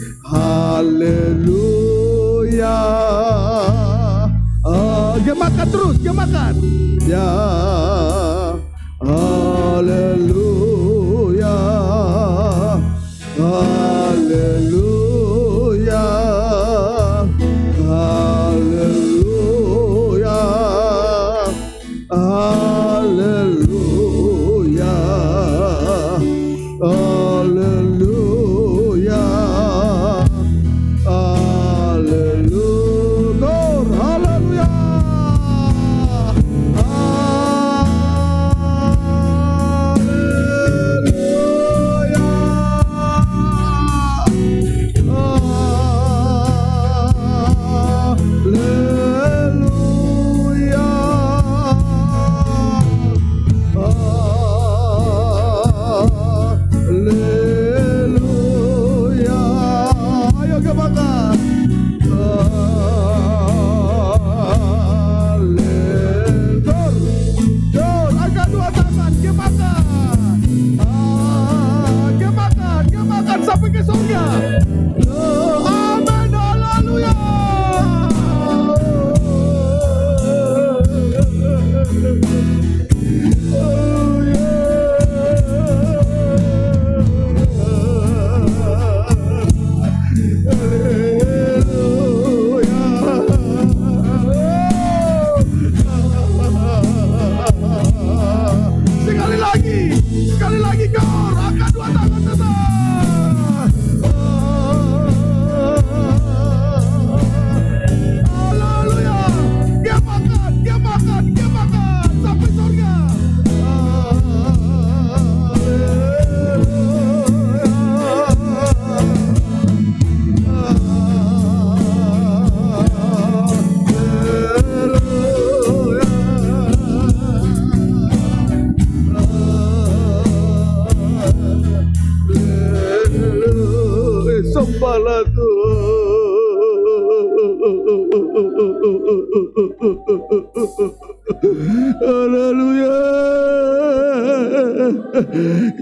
Haleluya.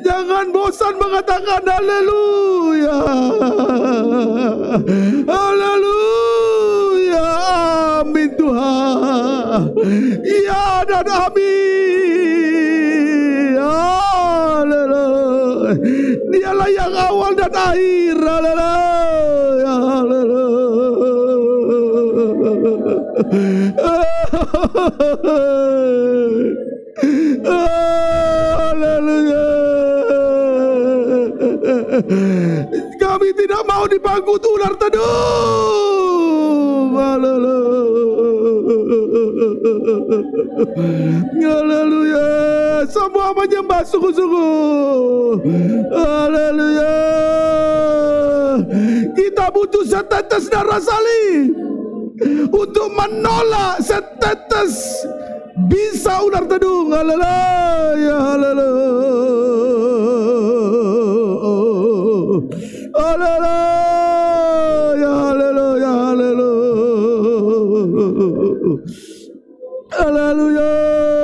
Jangan bosan mengatakan haleluya. Haleluya. Amin Tuhan. Ya dan amin. Haleluya. Dialah yang awal dan akhir. Haleluya. Haleluya. Kami tidak mau dipangku ular teduh. Haleluya. Semua menyembah suku-suku. Haleluya. Kita butuh setetes darah salib untuk menolak setetes bisa ular tedung. Haleluya, haleluya. Haleluya, haleluya, haleluya. Haleluya.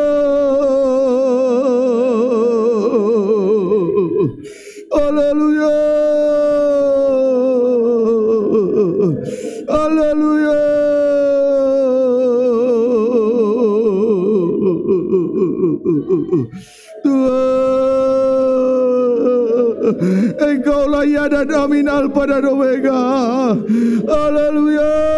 llana nominal para Noruega. Aleluya.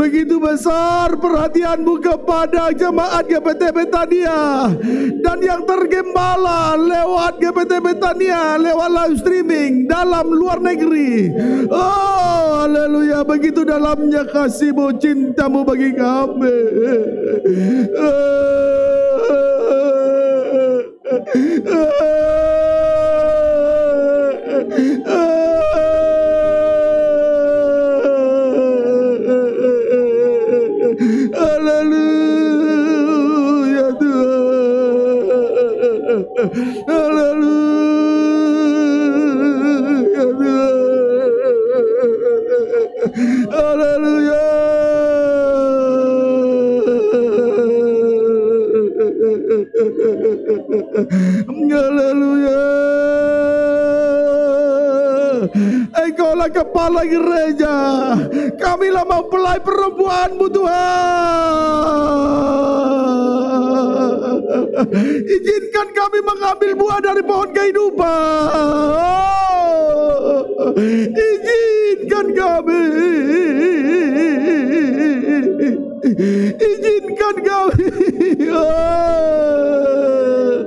Begitu besar perhatianmu kepada jemaat GPT Betania dan yang tergembala lewat GPT Betania, lewat live streaming dalam luar negeri. Oh, haleluya. Begitu dalamnya kasihmu, cintamu bagi kami. Oh, Ya, lalu Aleluya. Engkaulah kepala gereja. Kami Kamilah mempelai perempuanmu Tuhan. Izinkan kami mengambil buah dari pohon kehidupan. Izinkan kami. Izinkan kami. Oh.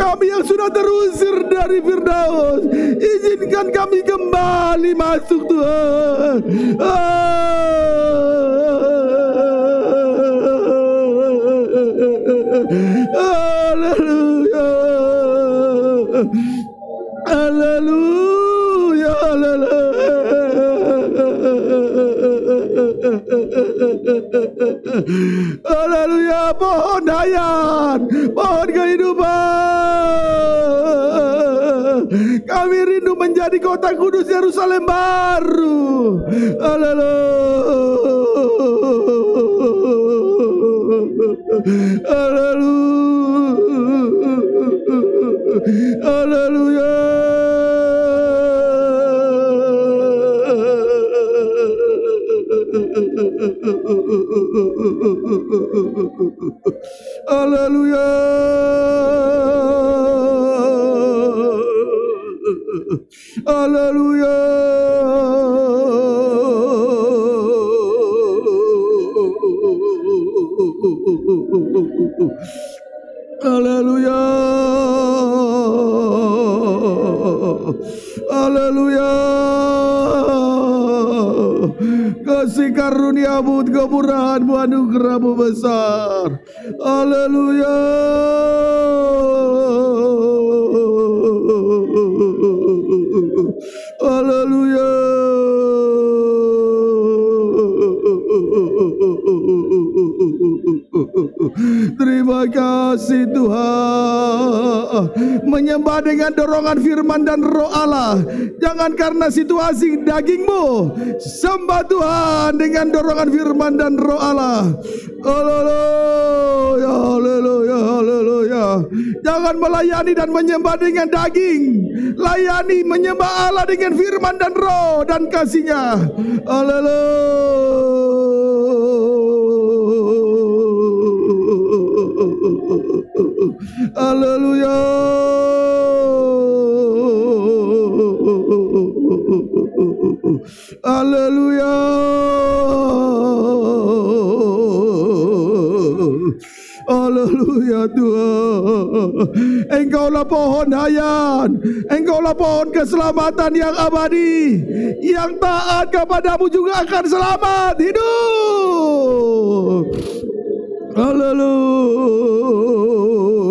Kami yang sudah terusir dari Firdaus Izinkan kami kembali masuk Tuhan Haleluya Haleluya Haleluya, pohon dayan, pohon kehidupan. Kami rindu menjadi kota kudus Yerusalem baru. Haleluya. Haleluya. Haleluya. Hallelujah. Hallelujah. dengan dorongan firman dan roh Allah. Jangan karena situasi dagingmu. Sembah Tuhan dengan dorongan firman dan roh Allah. Haleluya, haleluya, haleluya. Jangan melayani dan menyembah dengan daging. Layani menyembah Allah dengan firman dan roh dan kasihnya. Haleluya. Hallelujah. Haleluya. Haleluya Tuhan. Engkaulah pohon hayat, Engkaulah pohon keselamatan yang abadi. Yang taat kepadamu juga akan selamat hidup. Haleluya.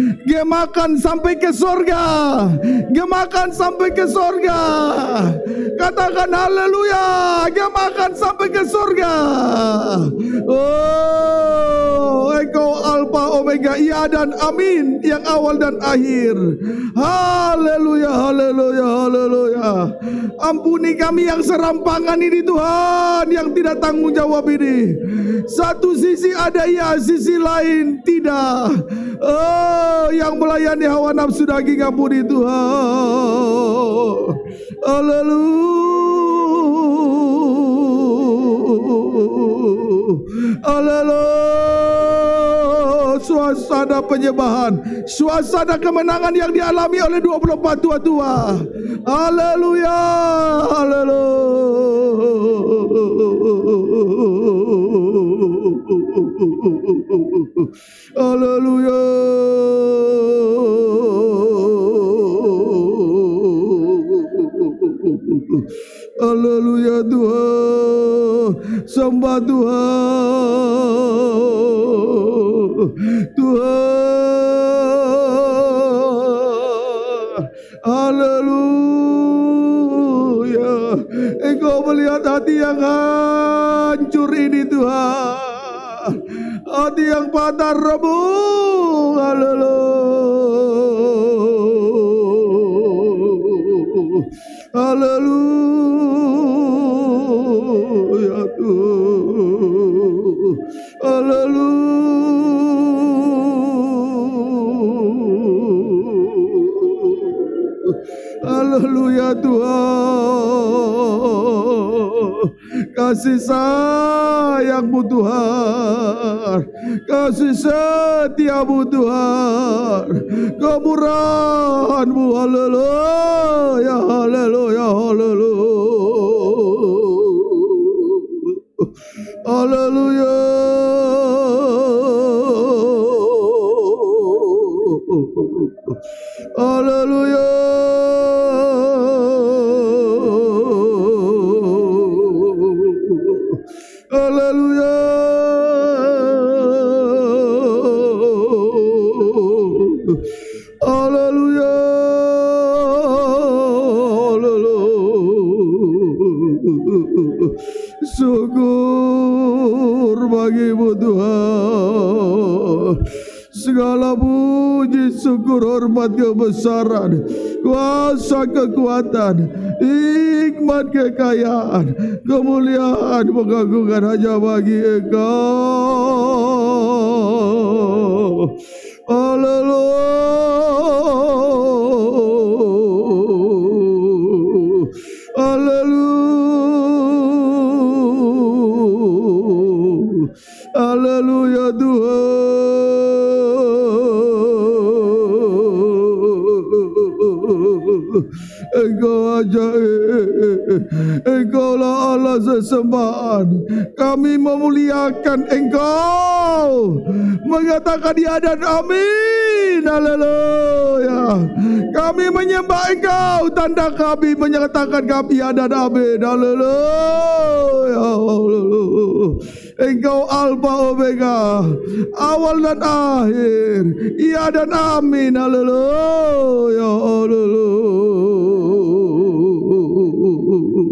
Gemakan sampai ke sorga. Gemakan sampai ke sorga. Katakan haleluya. Gemakan sampai ke sorga. Oh, engkau Alfa Omega, Ia dan amin, yang awal dan akhir. Haleluya, haleluya, haleluya. Ampuni kami yang serampangan ini Tuhan, yang tidak tanggung jawab ini. Satu sisi ada ya, sisi lain tidak. Oh, yang melayani hawa nafsu daging ampuni Tuhan. Haleluya. Haleluya. Suasana penyembahan, suasana kemenangan yang dialami oleh 24 tua-tua. Haleluya. Haleluya. Uh, uh, uh. Haleluya. Haleluya Tuhan. Sembah Tuhan. Tuhan. Haleluya. Engkau melihat hati yang hancur ini Tuhan hati yang patah rebung haleluya haleluya Tuhan haleluya haleluya Tuhan Kasih sayangmu Tuhan. Kasih setiamu Tuhan. Kemurahanmu. Haleluya. Haleluya. Haleluya. Haleluya. Haleluya. Haleluya. Haleluya. Syukur bagimu Tuhan Segala puji, syukur, hormat, kebesaran Kuasa, kekuatan nikmat kekayaan, kemuliaan, pengagungan hanya bagi Engkau. Haleluya. memuliakan engkau mengatakan di dan amin haleluya kami menyembah engkau tanda kami menyatakan kami dan amin haleluya engkau alfa omega awal dan akhir ia dan amin haleluya haleluya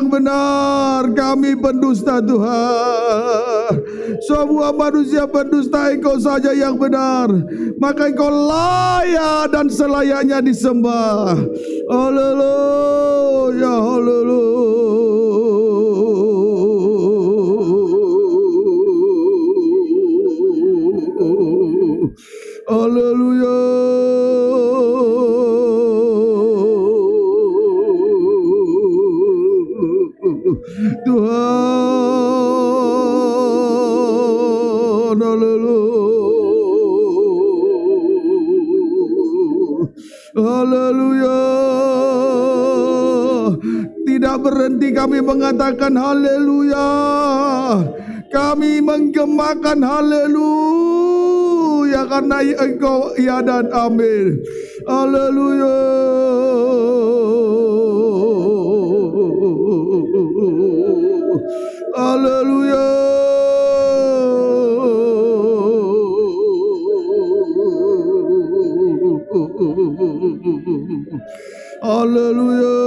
yang benar. Kami pendusta Tuhan. Semua manusia pendusta engkau saja yang benar. Maka engkau layak dan selayaknya disembah. Haleluya, haleluya. Hallelujah. Tuhan Haleluya Haleluya Tidak berhenti kami mengatakan haleluya Kami menggemakan haleluya Karena engkau ya dan amin Haleluya Hallelujah. Hallelujah.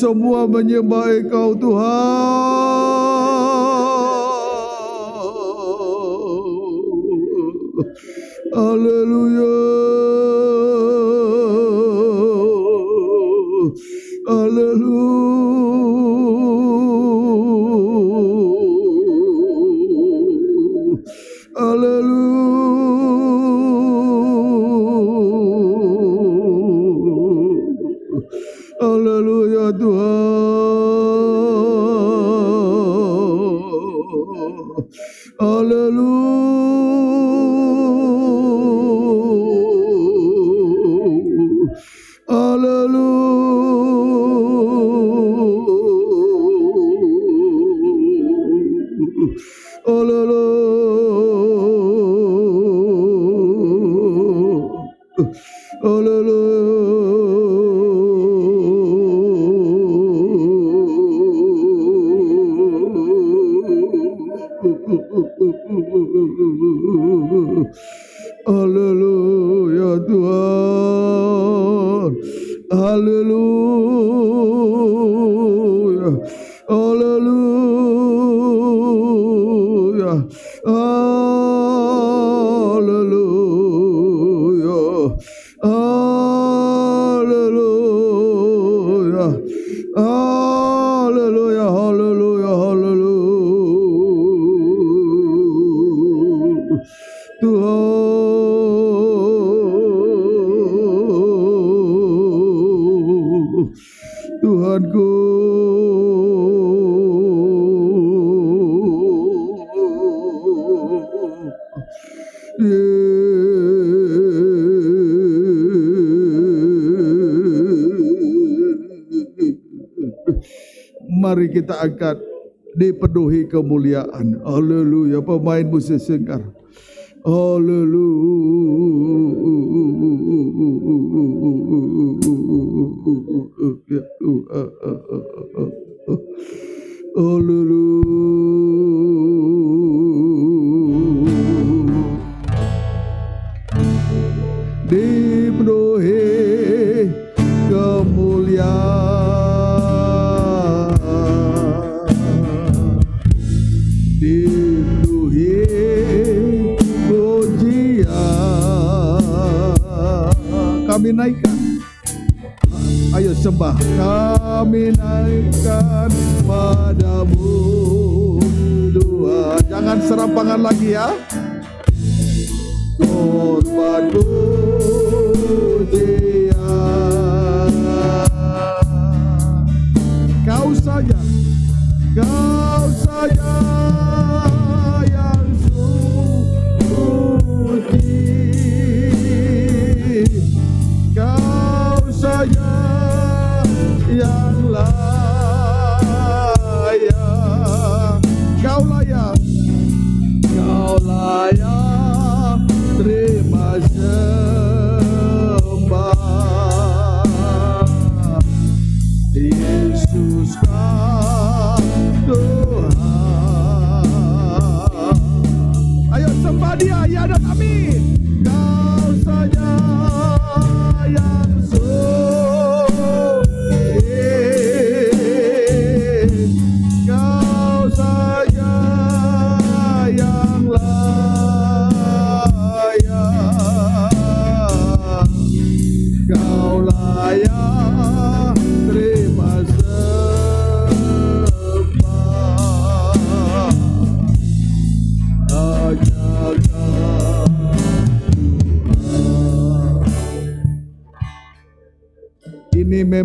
semua menyembah Engkau Tuhan. Haleluya. Haleluya. kita akan dipenuhi kemuliaan. Haleluya. Pemain musik singar, Haleluya. Haleluya. sembah kami naikkan padamu dua jangan serampangan lagi ya korbanku dia kau saja kau saja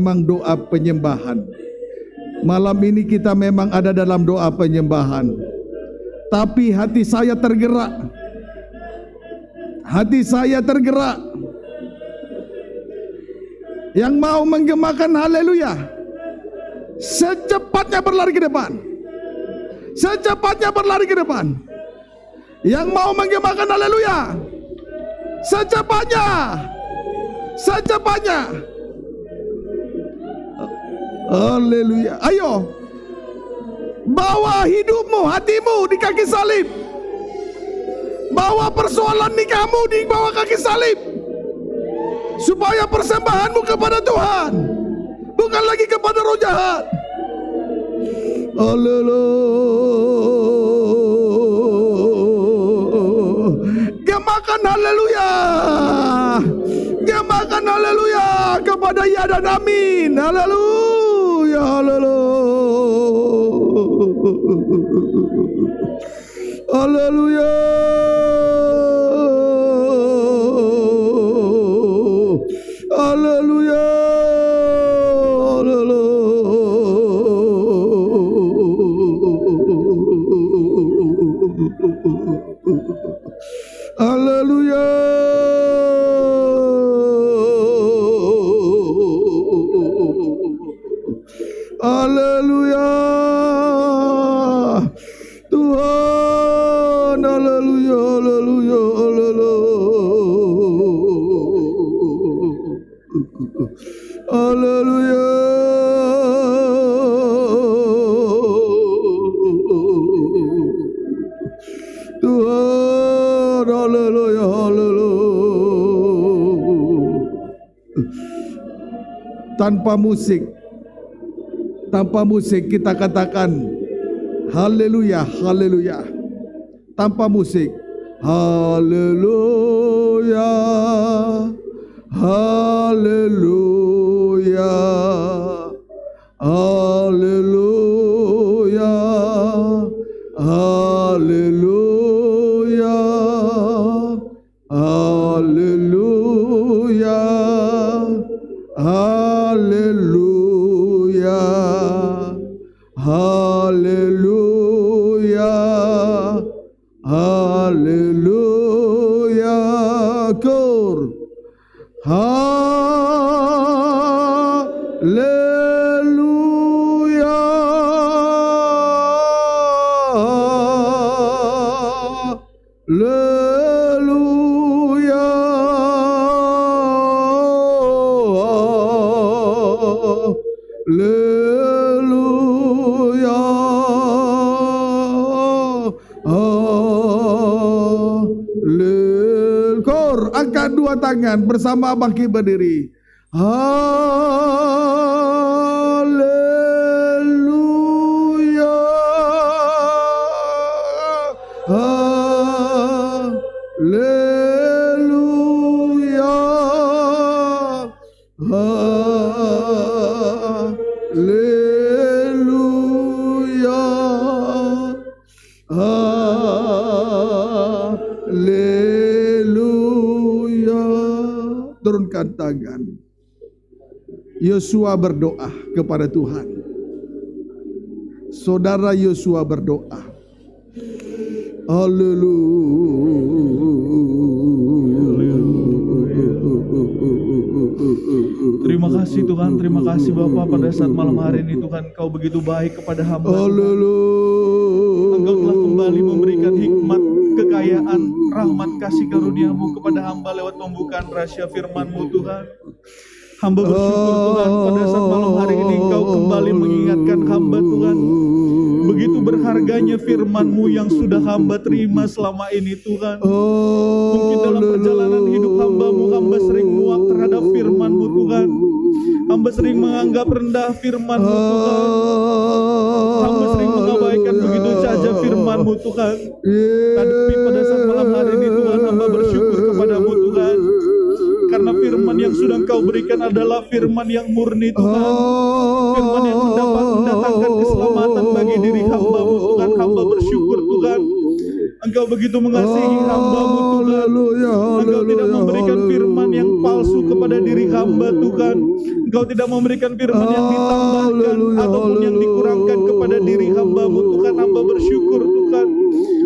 memang doa penyembahan. Malam ini kita memang ada dalam doa penyembahan. Tapi hati saya tergerak. Hati saya tergerak. Yang mau menggemakan haleluya. Secepatnya berlari ke depan. Secepatnya berlari ke depan. Yang mau menggemakan haleluya. Secepatnya. Secepatnya. Haleluya. Ayo. Bawa hidupmu, hatimu di kaki salib. Bawa persoalan nikahmu di bawah kaki salib. Supaya persembahanmu kepada Tuhan. Bukan lagi kepada roh jahat. Haleluya. Gemakan haleluya. Gemakan haleluya kepada ya dan amin. Haleluya. Hallelujah. tanpa musik. Tanpa musik kita katakan haleluya, haleluya. Tanpa musik haleluya, haleluya. Haleluya. bersama bangkit berdiri. Ah. berdoa kepada Tuhan. Saudara Yosua berdoa. Haleluya. Terima kasih Tuhan, terima kasih Bapak pada saat malam hari ini Tuhan kau begitu baik kepada hamba. Haleluya. Engkau telah kembali memberikan hikmat, kekayaan, rahmat kasih karuniamu kepada hamba lewat pembukaan rahasia firmanmu Tuhan. Hamba bersyukur Tuhan pada saat malam hari ini Engkau kembali mengingatkan hamba Tuhan begitu berharganya FirmanMu yang sudah hamba terima selama ini Tuhan. Mungkin dalam perjalanan hidup hambaMu hamba sering muak terhadap firman-Mu Tuhan. Hamba sering menganggap rendah firman-Mu Tuhan. Hamba sering mengabaikan begitu saja firman-Mu Tuhan. Tapi pada saat malam hari ini Tuhan hamba bersyukur yang sudah Engkau berikan adalah firman yang murni Tuhan. Firman yang mendapat mendatangkan keselamatan bagi diri hambamu engkau begitu mengasihi hamba-Mu oh, Tuhan engkau tidak memberikan firman yang palsu kepada diri hamba Tuhan engkau tidak memberikan firman yang ditambahkan ataupun yang dikurangkan kepada diri hamba-Mu Tuhan hamba bersyukur Tuhan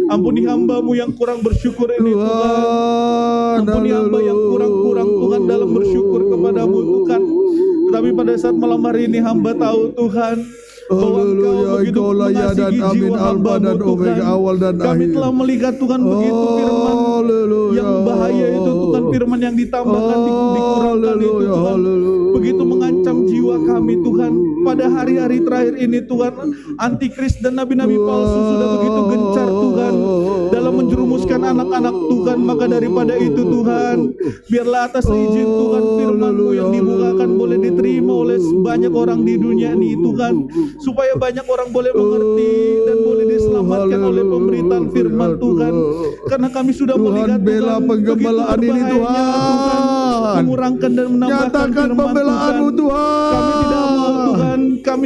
Ampuni hambamu yang kurang bersyukur ini Tuhan. Ampuni hamba yang kurang-kurang Tuhan dalam bersyukur kepadamu Tuhan. Tetapi pada saat malam hari ini hamba tahu Tuhan bahwa oh, Engkau jiwa hamba dan Kami telah melihat Tuhan begitu oh, firman yang bahaya itu Tuhan firman yang ditambahkan oh, dikurangkan itu Tuhan. Begitu mengancam jiwa kami Tuhan pada hari-hari terakhir ini Tuhan antikris dan nabi-nabi palsu sudah begitu gencar Tuhan dalam menjerumuskan anak-anak Tuhan maka daripada itu Tuhan biarlah atas izin Tuhan firman-Mu yang dibukakan boleh diterima oleh banyak orang di dunia ini Tuhan supaya banyak orang boleh mengerti dan boleh diselamatkan oleh pemberitaan firman Tuhan karena kami sudah melihat bela penggembalaan ini Tuhan mengurangkan dan menambahkan Nyatakan firman Tuhan kami tidak mau Tuhan kami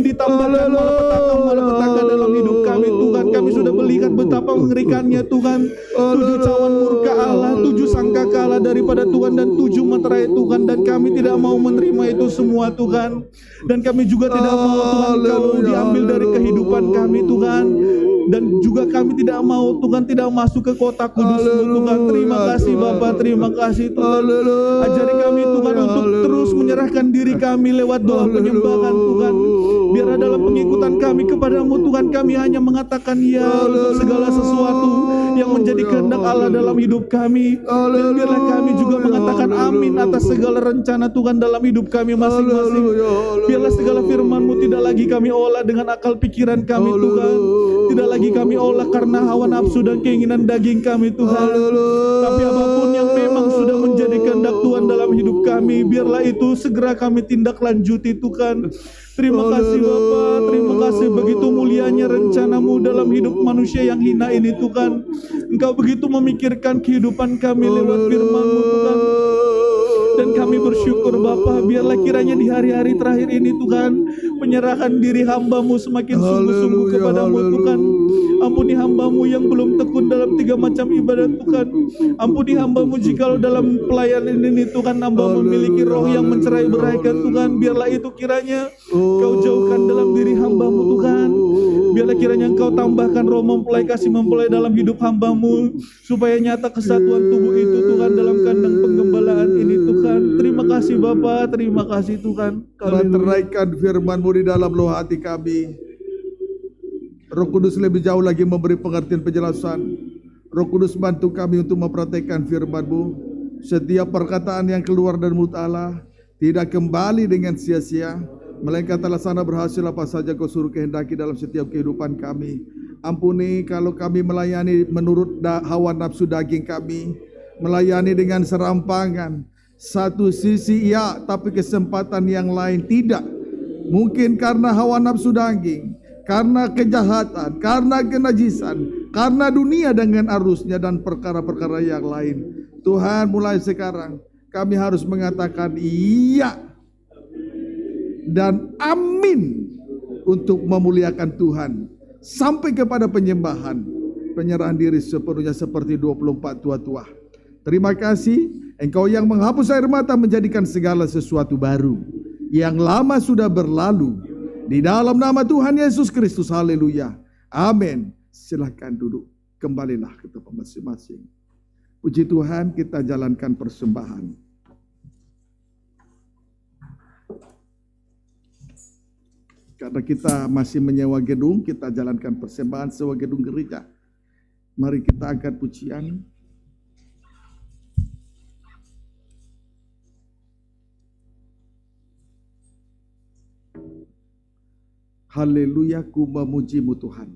ditambahkan malapetaka malapetaka dalam hidup kami Tuhan Tuhan kami sudah melihat betapa mengerikannya Tuhan eh, tujuh cawan murka Allah tujuh sangka kalah daripada Tuhan dan tujuh meterai Tuhan dan kami tidak mau menerima itu semua Tuhan dan kami juga tidak mau Tuhan kalau diambil dari kehidupan kami Tuhan dan juga kami tidak mau Tuhan tidak masuk ke kota kudus Tuhan terima kasih Bapak terima kasih Tuhan ajari kami Tuhan untuk terus menyerahkan diri kami lewat doa penyembahan Tuhan Biarlah dalam pengikutan kami kepadamu Tuhan kami hanya mengatakan ya untuk segala sesuatu yang menjadi kehendak Allah dalam hidup kami. Dan biarlah kami juga mengatakan amin atas segala rencana Tuhan dalam hidup kami masing-masing. Biarlah segala firman tidak lagi kami olah dengan akal pikiran kami Tuhan. Tidak lagi kami olah karena hawa nafsu dan keinginan daging kami Tuhan. Tapi apapun yang memang sudah menjadi kehendak Tuhan dalam hidup kami, biarlah itu segera kami tindak lanjuti Tuhan. Terima kasih Bapak, terima kasih begitu mulianya rencanamu dalam hidup manusia yang hina ini Tuhan. Engkau begitu memikirkan kehidupan kami lewat firmanmu Tuhan. Dan kami bersyukur Bapak biarlah kiranya di hari-hari terakhir ini Tuhan, penyerahan diri hambamu semakin sungguh-sungguh kepadamu Tuhan. Ampuni hambamu yang belum tekun dalam tiga macam ibadah Tuhan. Ampuni hambamu jikalau dalam pelayanan ini Tuhan hamba memiliki roh yang mencerai beraikan Tuhan. Biarlah itu kiranya kau jauhkan dalam diri Biarlah kiranya engkau tambahkan roh mempelai kasih mempelai dalam hidup hambamu. Supaya nyata kesatuan tubuh itu Tuhan dalam kandang penggembalaan ini Tuhan. Terima kasih Bapak, terima kasih Tuhan. teraikan firmanmu di dalam loh hati kami. Roh Kudus lebih jauh lagi memberi pengertian penjelasan. Roh Kudus bantu kami untuk mempraktekkan firman-Mu. Setiap perkataan yang keluar dari mulut Allah tidak kembali dengan sia-sia, Melainkan telah sana berhasil apa saja kau suruh kehendaki dalam setiap kehidupan kami. Ampuni kalau kami melayani menurut da hawa nafsu daging kami. Melayani dengan serampangan. Satu sisi ya, tapi kesempatan yang lain tidak. Mungkin karena hawa nafsu daging, karena kejahatan, karena kenajisan, karena dunia dengan arusnya dan perkara-perkara yang lain. Tuhan mulai sekarang kami harus mengatakan iya dan amin untuk memuliakan Tuhan sampai kepada penyembahan penyerahan diri sepenuhnya seperti 24 tua-tua. Terima kasih engkau yang menghapus air mata menjadikan segala sesuatu baru yang lama sudah berlalu di dalam nama Tuhan Yesus Kristus haleluya. Amin. Silahkan duduk. Kembalilah ke tempat masing-masing. Puji Tuhan kita jalankan persembahan. Karena kita masih menyewa gedung, kita jalankan persembahan sewa gedung gereja. Mari kita angkat pujian. Haleluya, ku memujimu Tuhan.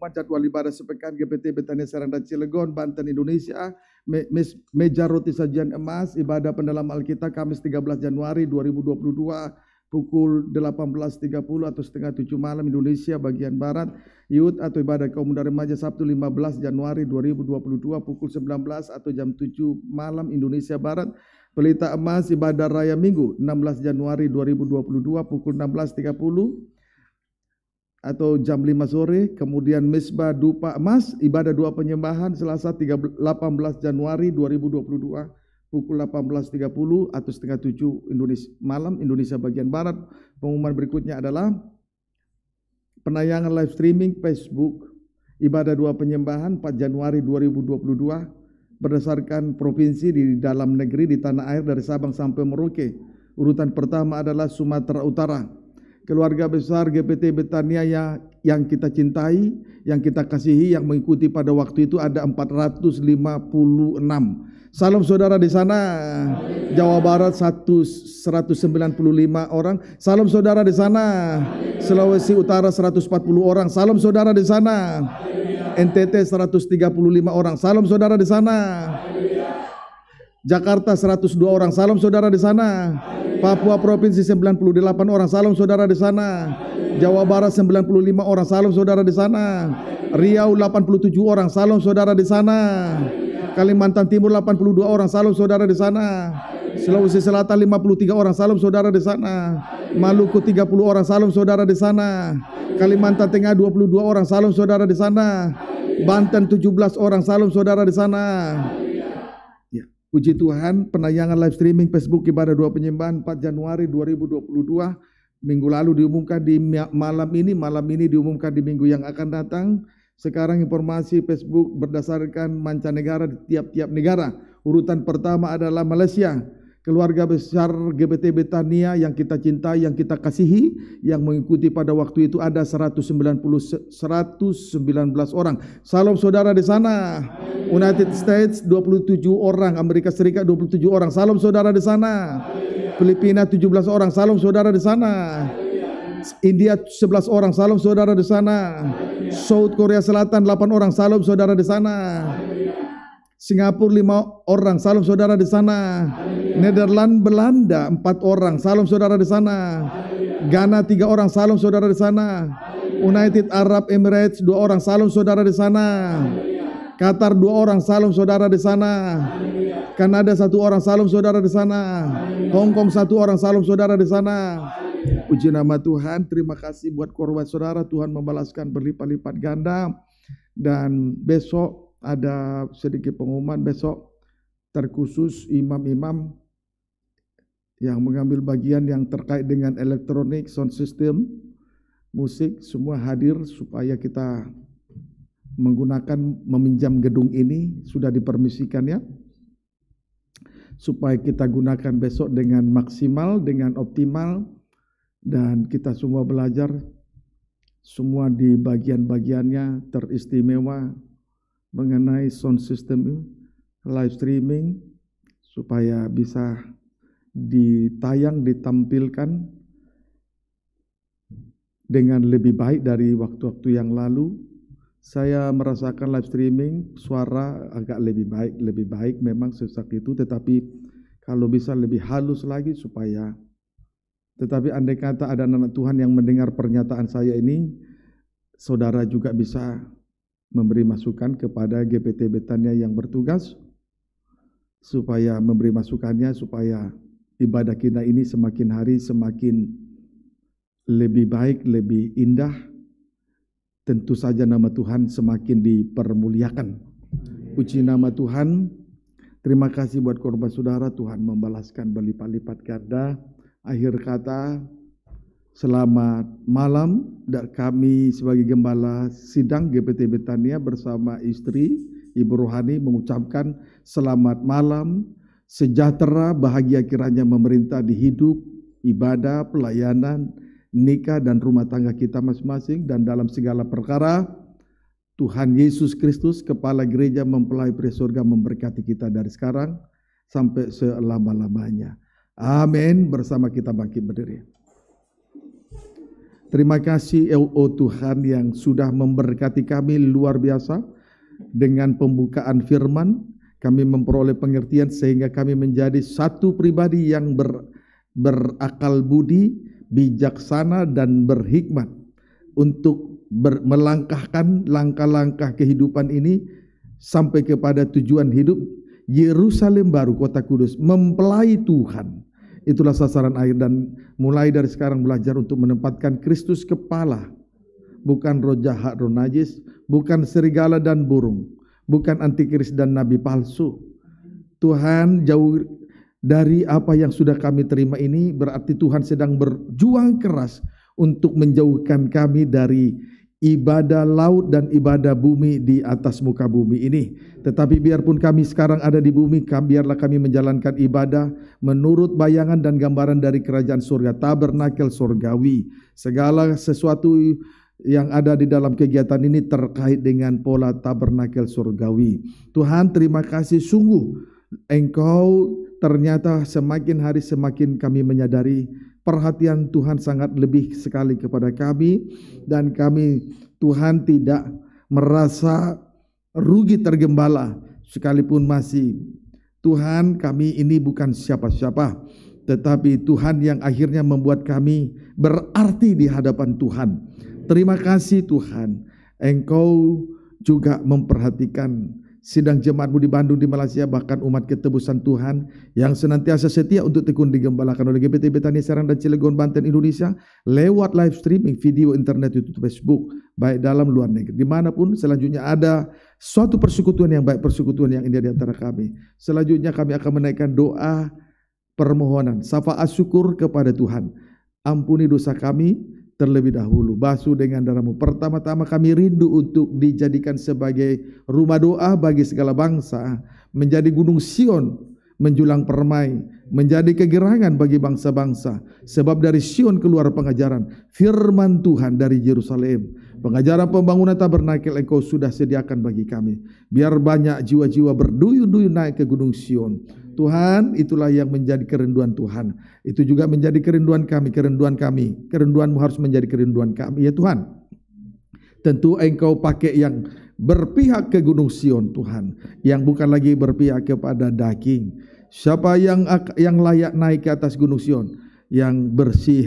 pengumuman jadwal ibadah sepekan GPT Betania Serang dan Cilegon, Banten, Indonesia. Me meja roti sajian emas, ibadah pendalam Alkitab Kamis 13 Januari 2022 pukul 18.30 atau setengah tujuh malam Indonesia bagian Barat. Yud atau ibadah kaum muda remaja Sabtu 15 Januari 2022 pukul 19 atau jam 7 malam Indonesia Barat. Pelita emas ibadah raya Minggu 16 Januari 2022 pukul 16.30 atau jam 5 sore, kemudian Misbah Dupa Emas, ibadah dua penyembahan Selasa 18 Januari 2022 pukul 18.30 atau setengah tujuh Indonesia malam Indonesia bagian barat. Pengumuman berikutnya adalah penayangan live streaming Facebook ibadah dua penyembahan 4 Januari 2022 berdasarkan provinsi di dalam negeri di tanah air dari Sabang sampai Merauke. Urutan pertama adalah Sumatera Utara keluarga besar GPT Betania ya, yang kita cintai, yang kita kasihi, yang mengikuti pada waktu itu ada 456. Salam saudara di sana Jawa Barat 1, 195 orang. Salam saudara di sana Sulawesi Utara 140 orang. Salam saudara di sana NTT 135 orang. Salam saudara di sana Jakarta 102 orang, salam saudara di sana. Papua Provinsi 98 orang, salam saudara di sana. Jawa Barat 95 orang, salam saudara di sana. Riau 87 orang, salam saudara di sana. Kalimantan Timur 82 orang, salam saudara di sana. Sulawesi Selatan 53 orang, salam saudara di sana. Maluku 30 orang, salam saudara di sana. Kalimantan Tengah 22 orang, salam saudara di sana. Banten 17 orang, salam saudara di sana. Puji Tuhan, penayangan live streaming Facebook ibadah dua penyembahan 4 Januari 2022 minggu lalu diumumkan di malam ini, malam ini diumumkan di minggu yang akan datang. Sekarang informasi Facebook berdasarkan mancanegara di tiap-tiap negara. Urutan pertama adalah Malaysia, keluarga besar GBT Betania yang kita cintai, yang kita kasihi, yang mengikuti pada waktu itu ada 190 119 orang. Salam saudara di sana. United States 27 orang, Amerika Serikat 27 orang. Salam saudara di sana. Filipina 17 orang. Salam saudara di sana. India 11 orang, salam saudara di sana. South Korea Selatan 8 orang, salam saudara di sana. Singapura lima orang, salam saudara di sana. Nederland, Belanda empat orang, salam saudara di sana. Ghana tiga orang, salam saudara di sana. United Arab Emirates dua orang, salam saudara di sana. Qatar dua orang, salam saudara di sana. Kanada satu orang, salam saudara di sana. Hong Kong satu orang, salam saudara di sana. Puji nama Tuhan, terima kasih buat korban saudara. Tuhan membalaskan berlipat-lipat ganda. Dan besok ada sedikit pengumuman besok terkhusus imam-imam yang mengambil bagian yang terkait dengan elektronik, sound system, musik, semua hadir supaya kita menggunakan meminjam gedung ini sudah dipermisikan ya supaya kita gunakan besok dengan maksimal, dengan optimal dan kita semua belajar semua di bagian-bagiannya teristimewa mengenai sound system live streaming supaya bisa ditayang ditampilkan dengan lebih baik dari waktu-waktu yang lalu saya merasakan live streaming suara agak lebih baik lebih baik memang sesak itu tetapi kalau bisa lebih halus lagi supaya tetapi andai kata ada anak Tuhan yang mendengar pernyataan saya ini saudara juga bisa memberi masukan kepada GPT Betania yang bertugas supaya memberi masukannya supaya ibadah kita ini semakin hari semakin lebih baik, lebih indah. Tentu saja nama Tuhan semakin dipermuliakan. Puji nama Tuhan. Terima kasih buat korban saudara Tuhan membalaskan berlipat-lipat ganda. Akhir kata, Selamat malam dan kami sebagai gembala sidang GPT Betania bersama istri Ibu Rohani mengucapkan selamat malam, sejahtera, bahagia kiranya memerintah di hidup, ibadah, pelayanan, nikah dan rumah tangga kita masing-masing dan dalam segala perkara Tuhan Yesus Kristus kepala gereja mempelai pria surga memberkati kita dari sekarang sampai selama-lamanya. Amin. Bersama kita bangkit berdiri. Terima kasih oh Tuhan yang sudah memberkati kami luar biasa dengan pembukaan firman. Kami memperoleh pengertian sehingga kami menjadi satu pribadi yang ber, berakal budi, bijaksana dan berhikmat untuk ber, melangkahkan langkah-langkah kehidupan ini sampai kepada tujuan hidup Yerusalem baru kota kudus mempelai Tuhan Itulah sasaran air dan mulai dari sekarang belajar untuk menempatkan Kristus kepala. Bukan roh jahat, roh najis, bukan serigala dan burung, bukan antikris dan nabi palsu. Tuhan jauh dari apa yang sudah kami terima ini berarti Tuhan sedang berjuang keras untuk menjauhkan kami dari ibadah laut dan ibadah bumi di atas muka bumi ini. Tetapi biarpun kami sekarang ada di bumi, biarlah kami menjalankan ibadah menurut bayangan dan gambaran dari kerajaan surga, tabernakel surgawi. Segala sesuatu yang ada di dalam kegiatan ini terkait dengan pola tabernakel surgawi. Tuhan terima kasih sungguh Engkau ternyata semakin hari semakin kami menyadari perhatian Tuhan sangat lebih sekali kepada kami dan kami Tuhan tidak merasa rugi tergembala sekalipun masih Tuhan kami ini bukan siapa-siapa tetapi Tuhan yang akhirnya membuat kami berarti di hadapan Tuhan. Terima kasih Tuhan. Engkau juga memperhatikan sidang jemaatmu di Bandung, di Malaysia, bahkan umat ketebusan Tuhan yang senantiasa setia untuk tekun digembalakan oleh GPT Betani Serang dan Cilegon, Banten, Indonesia lewat live streaming, video internet, YouTube, Facebook, baik dalam luar negeri. Dimanapun selanjutnya ada suatu persekutuan yang baik, persekutuan yang indah di antara kami. Selanjutnya kami akan menaikkan doa permohonan, syafaat syukur kepada Tuhan. Ampuni dosa kami, terlebih dahulu. Basuh dengan darahmu. Pertama-tama kami rindu untuk dijadikan sebagai rumah doa bagi segala bangsa. Menjadi gunung Sion, menjulang permai. Menjadi kegerangan bagi bangsa-bangsa. Sebab dari Sion keluar pengajaran. Firman Tuhan dari Yerusalem. Pengajaran pembangunan tabernakel engkau sudah sediakan bagi kami. Biar banyak jiwa-jiwa berduyun-duyun naik ke gunung Sion. Tuhan, itulah yang menjadi kerinduan Tuhan. Itu juga menjadi kerinduan kami, kerinduan kami. Kerinduanmu harus menjadi kerinduan kami, ya Tuhan. Tentu engkau pakai yang berpihak ke Gunung Sion Tuhan. Yang bukan lagi berpihak kepada daging. Siapa yang yang layak naik ke atas Gunung Sion? Yang bersih,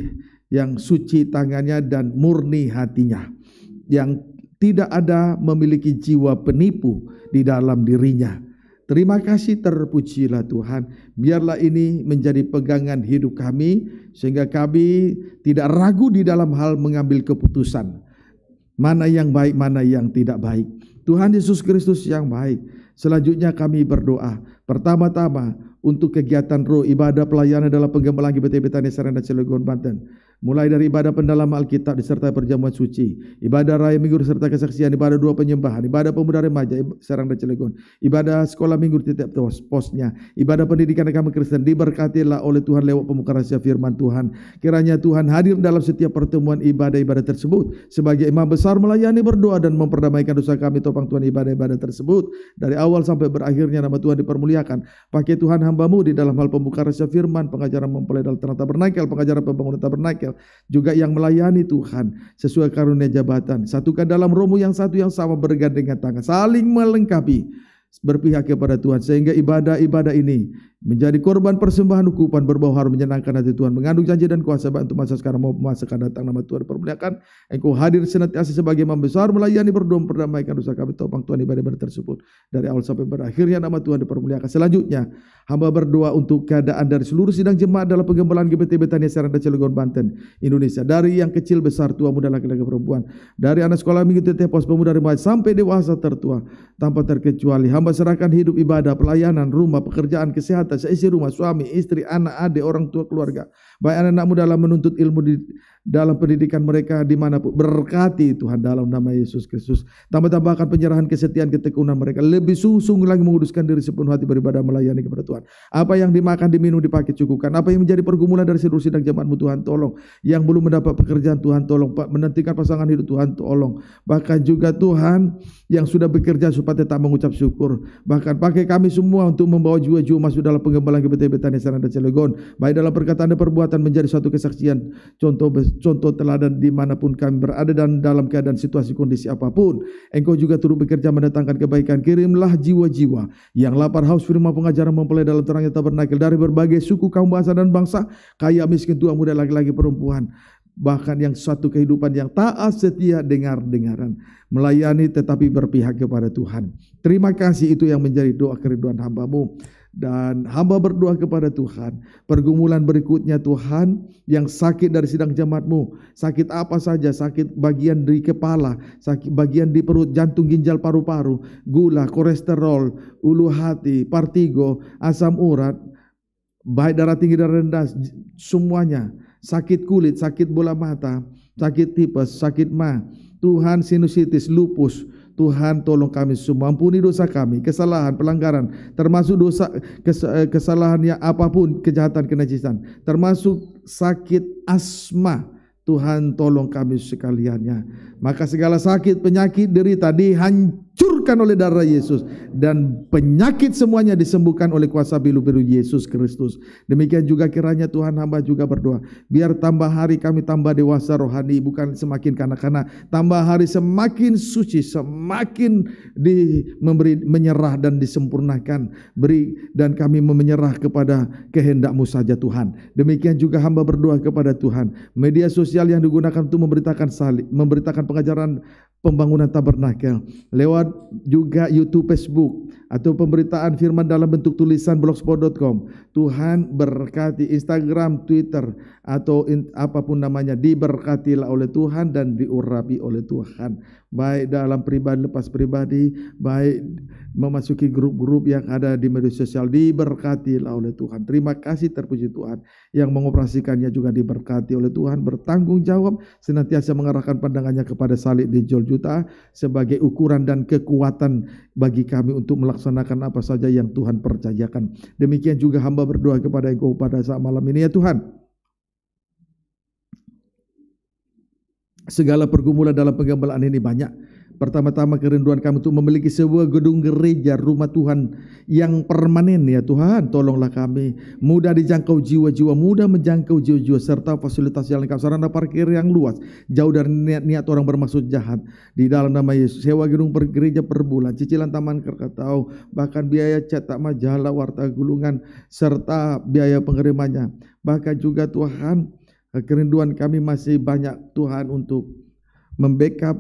yang suci tangannya dan murni hatinya. Yang tidak ada memiliki jiwa penipu di dalam dirinya Terima kasih terpujilah Tuhan. Biarlah ini menjadi pegangan hidup kami sehingga kami tidak ragu di dalam hal mengambil keputusan. Mana yang baik, mana yang tidak baik. Tuhan Yesus Kristus yang baik. Selanjutnya kami berdoa. Pertama-tama untuk kegiatan roh ibadah pelayanan dalam penggembalaan GBT Betani Seranda Cilegon Banten. Mulai dari ibadah pendalaman Alkitab disertai perjamuan suci, ibadah raya minggu disertai kesaksian, ibadah dua penyembahan, ibadah pemuda remaja Serang dan celegon, ibadah sekolah minggu di tiap posnya, ibadah pendidikan agama Kristen diberkatilah oleh Tuhan lewat pemuka rahasia firman Tuhan. Kiranya Tuhan hadir dalam setiap pertemuan ibadah-ibadah tersebut sebagai imam besar melayani berdoa dan memperdamaikan dosa kami topang Tuhan ibadah-ibadah tersebut dari awal sampai berakhirnya nama Tuhan dipermuliakan. Pakai Tuhan hambamu di dalam hal pembuka rahasia firman, pengajaran mempelai dalam tanah tabernakel, pengajaran pembangunan tabernakel, juga yang melayani Tuhan sesuai karunia jabatan. Satukan dalam romo yang satu yang sama bergandengan tangan, saling melengkapi berpihak kepada Tuhan sehingga ibadah-ibadah ini Menjadi korban persembahan ukupan berbau harum menyenangkan hati Tuhan. Mengandung janji dan kuasa baik untuk masa sekarang maupun masa akan datang. Nama Tuhan dipermuliakan. Engkau hadir senantiasa sebagai imam besar. Melayani berdoa perdamaikan dosa kami. Topang Tuhan ibadah tersebut. Dari awal sampai berakhirnya nama Tuhan dipermuliakan. Selanjutnya hamba berdoa untuk keadaan dari seluruh sidang jemaat dalam penggembalan GBT Betania Serang dan Cilegon Banten Indonesia. Dari yang kecil besar tua muda laki-laki perempuan. Dari anak sekolah minggu tetap pos pemuda remaja sampai dewasa tertua. Tanpa terkecuali hamba serahkan hidup ibadah pelayanan rumah pekerjaan kesehatan atas isi rumah suami, istri, anak, adik, orang tua, keluarga. Baik anak anakmu dalam menuntut ilmu di, dalam pendidikan mereka dimanapun. Berkati Tuhan dalam nama Yesus Kristus. Tambah-tambahkan penyerahan kesetiaan ketekunan mereka. Lebih sungguh lagi menguduskan diri sepenuh hati beribadah melayani kepada Tuhan. Apa yang dimakan, diminum, dipakai cukupkan. Apa yang menjadi pergumulan dari seluruh sidang jemaatmu Tuhan tolong. Yang belum mendapat pekerjaan Tuhan tolong. menentikan pasangan hidup Tuhan tolong. Bahkan juga Tuhan yang sudah bekerja supaya tetap mengucap syukur. Bahkan pakai kami semua untuk membawa jiwa-jiwa masuk dalam pengembalaan kebetulan Betani Sana dan Cilegon. Baik dalam perkataan dan perbuatan menjadi suatu kesaksian. Contoh contoh teladan dimanapun kami berada dan dalam keadaan situasi kondisi apapun. Engkau juga turut bekerja mendatangkan kebaikan. Kirimlah jiwa-jiwa yang lapar haus firman pengajaran mempelai dalam terangnya tabernakel dari berbagai suku, kaum bahasa dan bangsa, kaya miskin tua muda laki-laki perempuan bahkan yang suatu kehidupan yang taat setia dengar-dengaran melayani tetapi berpihak kepada Tuhan. Terima kasih itu yang menjadi doa keriduan hambamu. Dan hamba berdoa kepada Tuhan, pergumulan berikutnya Tuhan yang sakit dari sidang jemaatmu, sakit apa saja, sakit bagian di kepala, sakit bagian di perut, jantung, ginjal, paru-paru, gula, kolesterol, ulu hati, partigo, asam urat, baik darah tinggi dan rendah, semuanya, sakit kulit, sakit bola mata, sakit tipes, sakit ma, Tuhan sinusitis, lupus, Tuhan tolong kami semua ampuni dosa kami, kesalahan, pelanggaran, termasuk dosa kes, eh, kesalahan yang apapun, kejahatan, kenajisan, termasuk sakit asma. Tuhan tolong kami sekaliannya. Maka segala sakit, penyakit, derita dihancurkan dihancurkan oleh darah Yesus dan penyakit semuanya disembuhkan oleh kuasa biru-biru Yesus Kristus. Demikian juga kiranya Tuhan hamba juga berdoa, biar tambah hari kami tambah dewasa rohani bukan semakin kanak-kanak, tambah hari semakin suci, semakin di, memberi menyerah dan disempurnakan. Beri dan kami menyerah kepada kehendakmu saja Tuhan. Demikian juga hamba berdoa kepada Tuhan. Media sosial yang digunakan untuk memberitakan salib, memberitakan pengajaran pembangunan tabernakel lewat lewat juga YouTube, Facebook atau pemberitaan firman dalam bentuk tulisan blogspot.com. Tuhan berkati Instagram, Twitter atau in, apapun namanya diberkatilah oleh Tuhan dan diurapi oleh Tuhan baik dalam pribadi lepas pribadi, baik memasuki grup-grup yang ada di media sosial diberkati oleh Tuhan. Terima kasih terpuji Tuhan yang mengoperasikannya juga diberkati oleh Tuhan, bertanggung jawab senantiasa mengarahkan pandangannya kepada salib di Jol Juta sebagai ukuran dan kekuatan bagi kami untuk melaksanakan apa saja yang Tuhan percayakan. Demikian juga hamba berdoa kepada Engkau pada saat malam ini ya Tuhan. segala pergumulan dalam penggembalaan ini banyak. Pertama-tama kerinduan kami untuk memiliki sebuah gedung gereja rumah Tuhan yang permanen ya Tuhan tolonglah kami mudah dijangkau jiwa-jiwa mudah menjangkau jiwa-jiwa serta fasilitas yang lengkap sarana parkir yang luas jauh dari niat-niat orang bermaksud jahat di dalam nama Yesus sewa gedung per gereja per bulan cicilan taman kerkatau bahkan biaya cetak majalah warta gulungan serta biaya pengirimannya bahkan juga Tuhan Kerinduan kami masih banyak Tuhan untuk membackup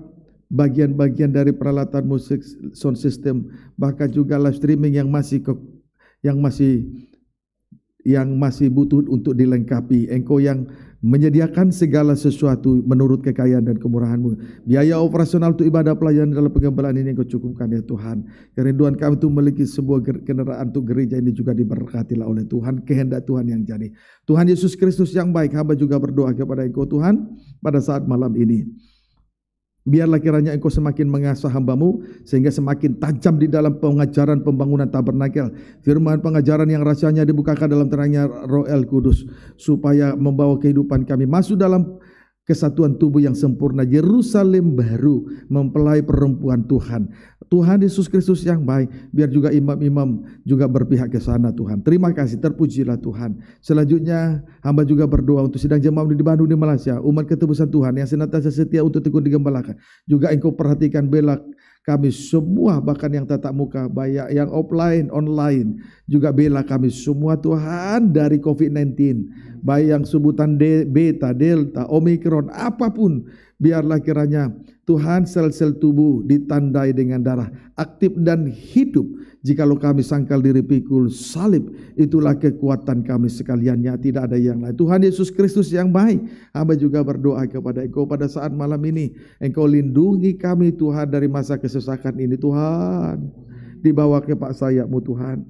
bagian-bagian dari peralatan musik sound system bahkan juga live streaming yang masih ke, yang masih yang masih butuh untuk dilengkapi. Engkau yang menyediakan segala sesuatu menurut kekayaan dan kemurahanmu Biaya operasional untuk ibadah pelayanan dalam pengembalaan ini Engkau cukupkan ya Tuhan. Kerinduan kami itu memiliki sebuah kendaraan untuk gereja ini juga diberkatilah oleh Tuhan. Kehendak Tuhan yang jadi. Tuhan Yesus Kristus yang baik, hamba juga berdoa kepada Engkau Tuhan pada saat malam ini. Biarlah kiranya engkau semakin mengasah hambamu sehingga semakin tajam di dalam pengajaran pembangunan tabernakel. Firman pengajaran yang rasanya dibukakan dalam terangnya roh el kudus. Supaya membawa kehidupan kami masuk dalam kesatuan tubuh yang sempurna, Yerusalem baru mempelai perempuan Tuhan. Tuhan Yesus Kristus yang baik, biar juga imam-imam juga berpihak ke sana Tuhan. Terima kasih, terpujilah Tuhan. Selanjutnya, hamba juga berdoa untuk sidang jemaat di Bandung di Malaysia, umat ketebusan Tuhan yang senantiasa setia untuk tekun digembalakan. Juga engkau perhatikan belak kami semua bahkan yang tatap muka, banyak yang offline, online juga bela kami semua Tuhan dari COVID-19. Baik yang sebutan de, beta, delta, omikron, apapun biarlah kiranya Tuhan sel-sel tubuh ditandai dengan darah aktif dan hidup Jikalau kami sangkal diri pikul salib, itulah kekuatan kami sekaliannya, tidak ada yang lain. Tuhan Yesus Kristus yang baik, hamba juga berdoa kepada Engkau pada saat malam ini. Engkau lindungi kami Tuhan dari masa kesesakan ini Tuhan. Dibawa ke pak sayapmu Tuhan.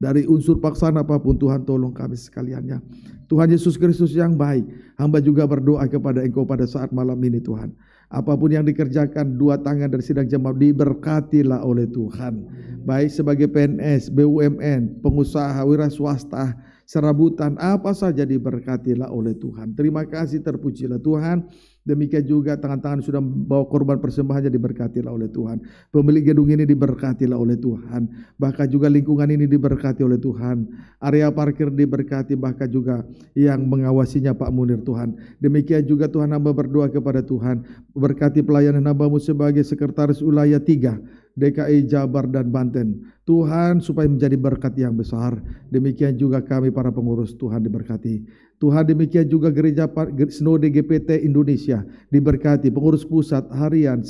Dari unsur paksaan apapun Tuhan tolong kami sekaliannya. Tuhan Yesus Kristus yang baik, hamba juga berdoa kepada Engkau pada saat malam ini Tuhan. Apapun yang dikerjakan dua tangan dari sidang jemaah diberkatilah oleh Tuhan. Baik sebagai PNS, BUMN, pengusaha, wira swasta, serabutan, apa saja diberkatilah oleh Tuhan. Terima kasih terpujilah Tuhan. Demikian juga tangan-tangan sudah membawa korban persembahan jadi diberkatilah oleh Tuhan. Pemilik gedung ini diberkatilah oleh Tuhan. Bahkan juga lingkungan ini diberkati oleh Tuhan. Area parkir diberkati bahkan juga yang mengawasinya Pak Munir Tuhan. Demikian juga Tuhan hamba berdoa kepada Tuhan. Berkati pelayanan hambamu sebagai sekretaris wilayah tiga DKI Jabar dan Banten. Tuhan supaya menjadi berkat yang besar. Demikian juga kami para pengurus Tuhan diberkati. Tuhan demikian juga gereja Sinode GPT Indonesia diberkati pengurus pusat harian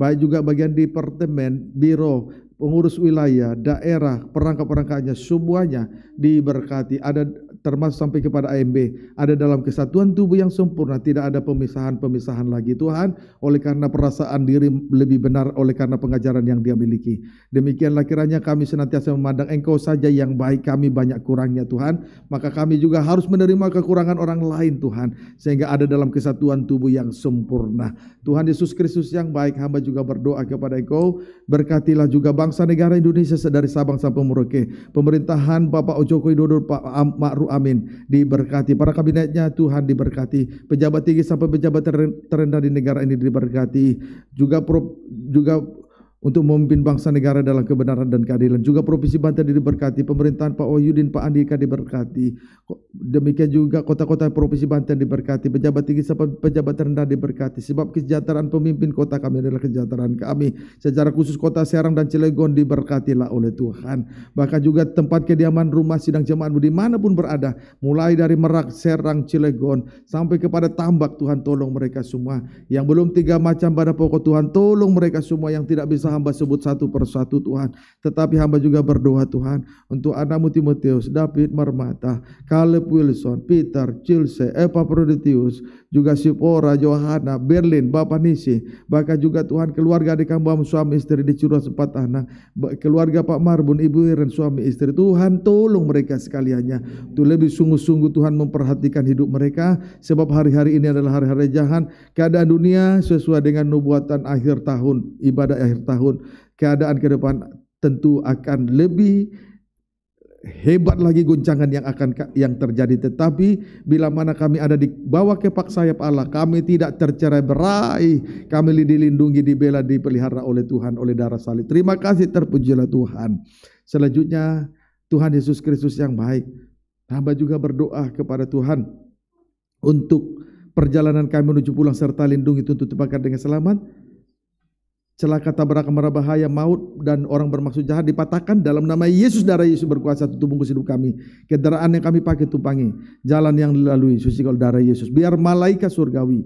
baik juga bagian departemen biro pengurus wilayah, daerah, perangkat-perangkatnya, semuanya diberkati. Ada termasuk sampai kepada AMB, ada dalam kesatuan tubuh yang sempurna, tidak ada pemisahan-pemisahan lagi Tuhan, oleh karena perasaan diri lebih benar oleh karena pengajaran yang dia miliki. Demikianlah kiranya kami senantiasa memandang Engkau saja yang baik, kami banyak kurangnya Tuhan, maka kami juga harus menerima kekurangan orang lain Tuhan, sehingga ada dalam kesatuan tubuh yang sempurna. Tuhan Yesus Kristus yang baik, hamba juga berdoa kepada Engkau, berkatilah juga bangsa bangsa negara Indonesia dari Sabang sampai Merauke. Pemerintahan Bapak Joko Widodo Pak Ma'ruf Amin diberkati. Para kabinetnya Tuhan diberkati. Pejabat tinggi sampai pejabat terendah di negara ini diberkati. Juga pro, juga untuk memimpin bangsa negara dalam kebenaran dan keadilan. Juga Provinsi Banten diberkati, pemerintahan Pak Wahyudin, Pak Andika diberkati. Demikian juga kota-kota Provinsi Banten diberkati, pejabat tinggi sampai pejabat rendah diberkati. Sebab kesejahteraan pemimpin kota kami adalah kesejahteraan kami. Secara khusus kota Serang dan Cilegon diberkatilah oleh Tuhan. Bahkan juga tempat kediaman rumah sidang jemaatmu pun berada. Mulai dari Merak, Serang, Cilegon sampai kepada Tambak. Tuhan tolong mereka semua. Yang belum tiga macam pada pokok Tuhan tolong mereka semua yang tidak bisa hamba sebut satu persatu Tuhan. Tetapi hamba juga berdoa Tuhan untuk anakmu Timotius, David Marmata, Caleb Wilson, Peter, Chilse, Epa juga Sipora, johanna Berlin, Bapak Nisi, bahkan juga Tuhan keluarga adik kampung suami istri di Curah Sempat Anak, keluarga Pak Marbun, Ibu Iren, suami istri. Tuhan tolong mereka sekaliannya. Itu lebih sungguh-sungguh Tuhan memperhatikan hidup mereka, sebab hari-hari ini adalah hari-hari jahat. Keadaan dunia sesuai dengan nubuatan akhir tahun, ibadah akhir tahun. Keadaan ke depan tentu akan lebih hebat lagi guncangan yang akan yang terjadi tetapi bila mana kami ada di bawah kepak sayap Allah kami tidak tercerai berai kami dilindungi dibela dipelihara oleh Tuhan oleh darah salib terima kasih terpujilah Tuhan selanjutnya Tuhan Yesus Kristus yang baik hamba juga berdoa kepada Tuhan untuk perjalanan kami menuju pulang serta lindungi tuntut tempat dengan selamat celaka tabrak mara bahaya maut dan orang bermaksud jahat dipatahkan dalam nama Yesus darah Yesus berkuasa tutup bungkus hidup kami kendaraan yang kami pakai tumpangi jalan yang dilalui suci kalau darah Yesus biar malaikat surgawi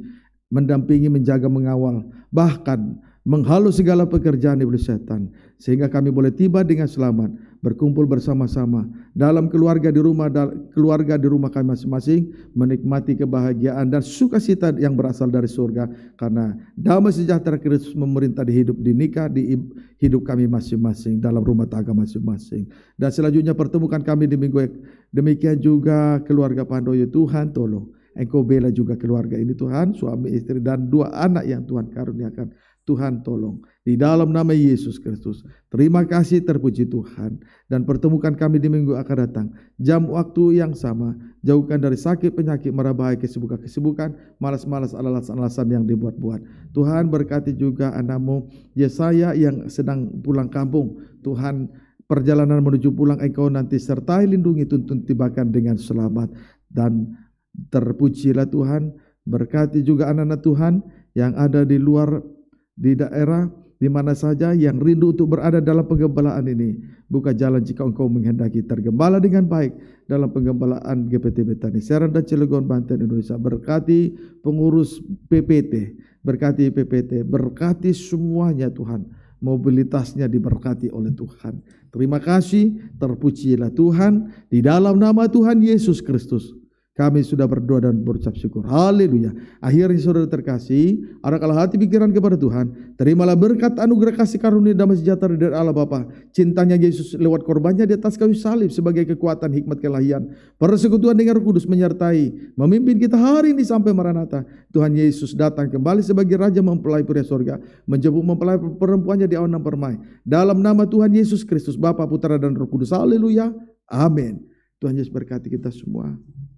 mendampingi menjaga mengawal bahkan menghalau segala pekerjaan iblis setan sehingga kami boleh tiba dengan selamat, berkumpul bersama-sama dalam keluarga di rumah keluarga di rumah kami masing-masing, menikmati kebahagiaan dan sukacita yang berasal dari surga karena damai sejahtera Kristus memerintah di hidup di nikah di hidup kami masing-masing dalam rumah tangga masing-masing. Dan selanjutnya pertemukan kami di minggu demikian juga keluarga Pandoyo Tuhan tolong Engkau bela juga keluarga ini Tuhan, suami istri dan dua anak yang Tuhan karuniakan. Tuhan tolong. Di dalam nama Yesus Kristus. Terima kasih terpuji Tuhan. Dan pertemukan kami di minggu akan datang. Jam waktu yang sama. Jauhkan dari sakit, penyakit, marah kesibukan-kesibukan. Malas-malas, alasan-alasan yang dibuat-buat. Tuhan berkati juga anakmu Yesaya yang sedang pulang kampung. Tuhan perjalanan menuju pulang engkau nanti sertai lindungi tuntun tibakan dengan selamat. Dan terpujilah Tuhan. Berkati juga anak-anak Tuhan yang ada di luar di daerah di mana saja yang rindu untuk berada dalam penggembalaan ini. Buka jalan jika engkau menghendaki tergembala dengan baik dalam penggembalaan GPT Betani Serang dan Cilegon Banten Indonesia. Berkati pengurus PPT, berkati PPT, berkati semuanya Tuhan. Mobilitasnya diberkati oleh Tuhan. Terima kasih, terpujilah Tuhan di dalam nama Tuhan Yesus Kristus. Kami sudah berdoa dan berucap syukur. Haleluya. Akhirnya saudara terkasih, arahkanlah hati pikiran kepada Tuhan. Terimalah berkat anugerah kasih karunia damai sejahtera dari Allah Bapa. Cintanya Yesus lewat korbannya di atas kayu salib sebagai kekuatan hikmat kelahian. Persekutuan dengan Roh Kudus menyertai, memimpin kita hari ini sampai Maranatha. Tuhan Yesus datang kembali sebagai Raja mempelai pria sorga, menjemput mempelai perempuannya di awan permai. Dalam nama Tuhan Yesus Kristus, Bapa, Putra dan Roh Kudus. Haleluya. Amin. Tuhan Yesus berkati kita semua.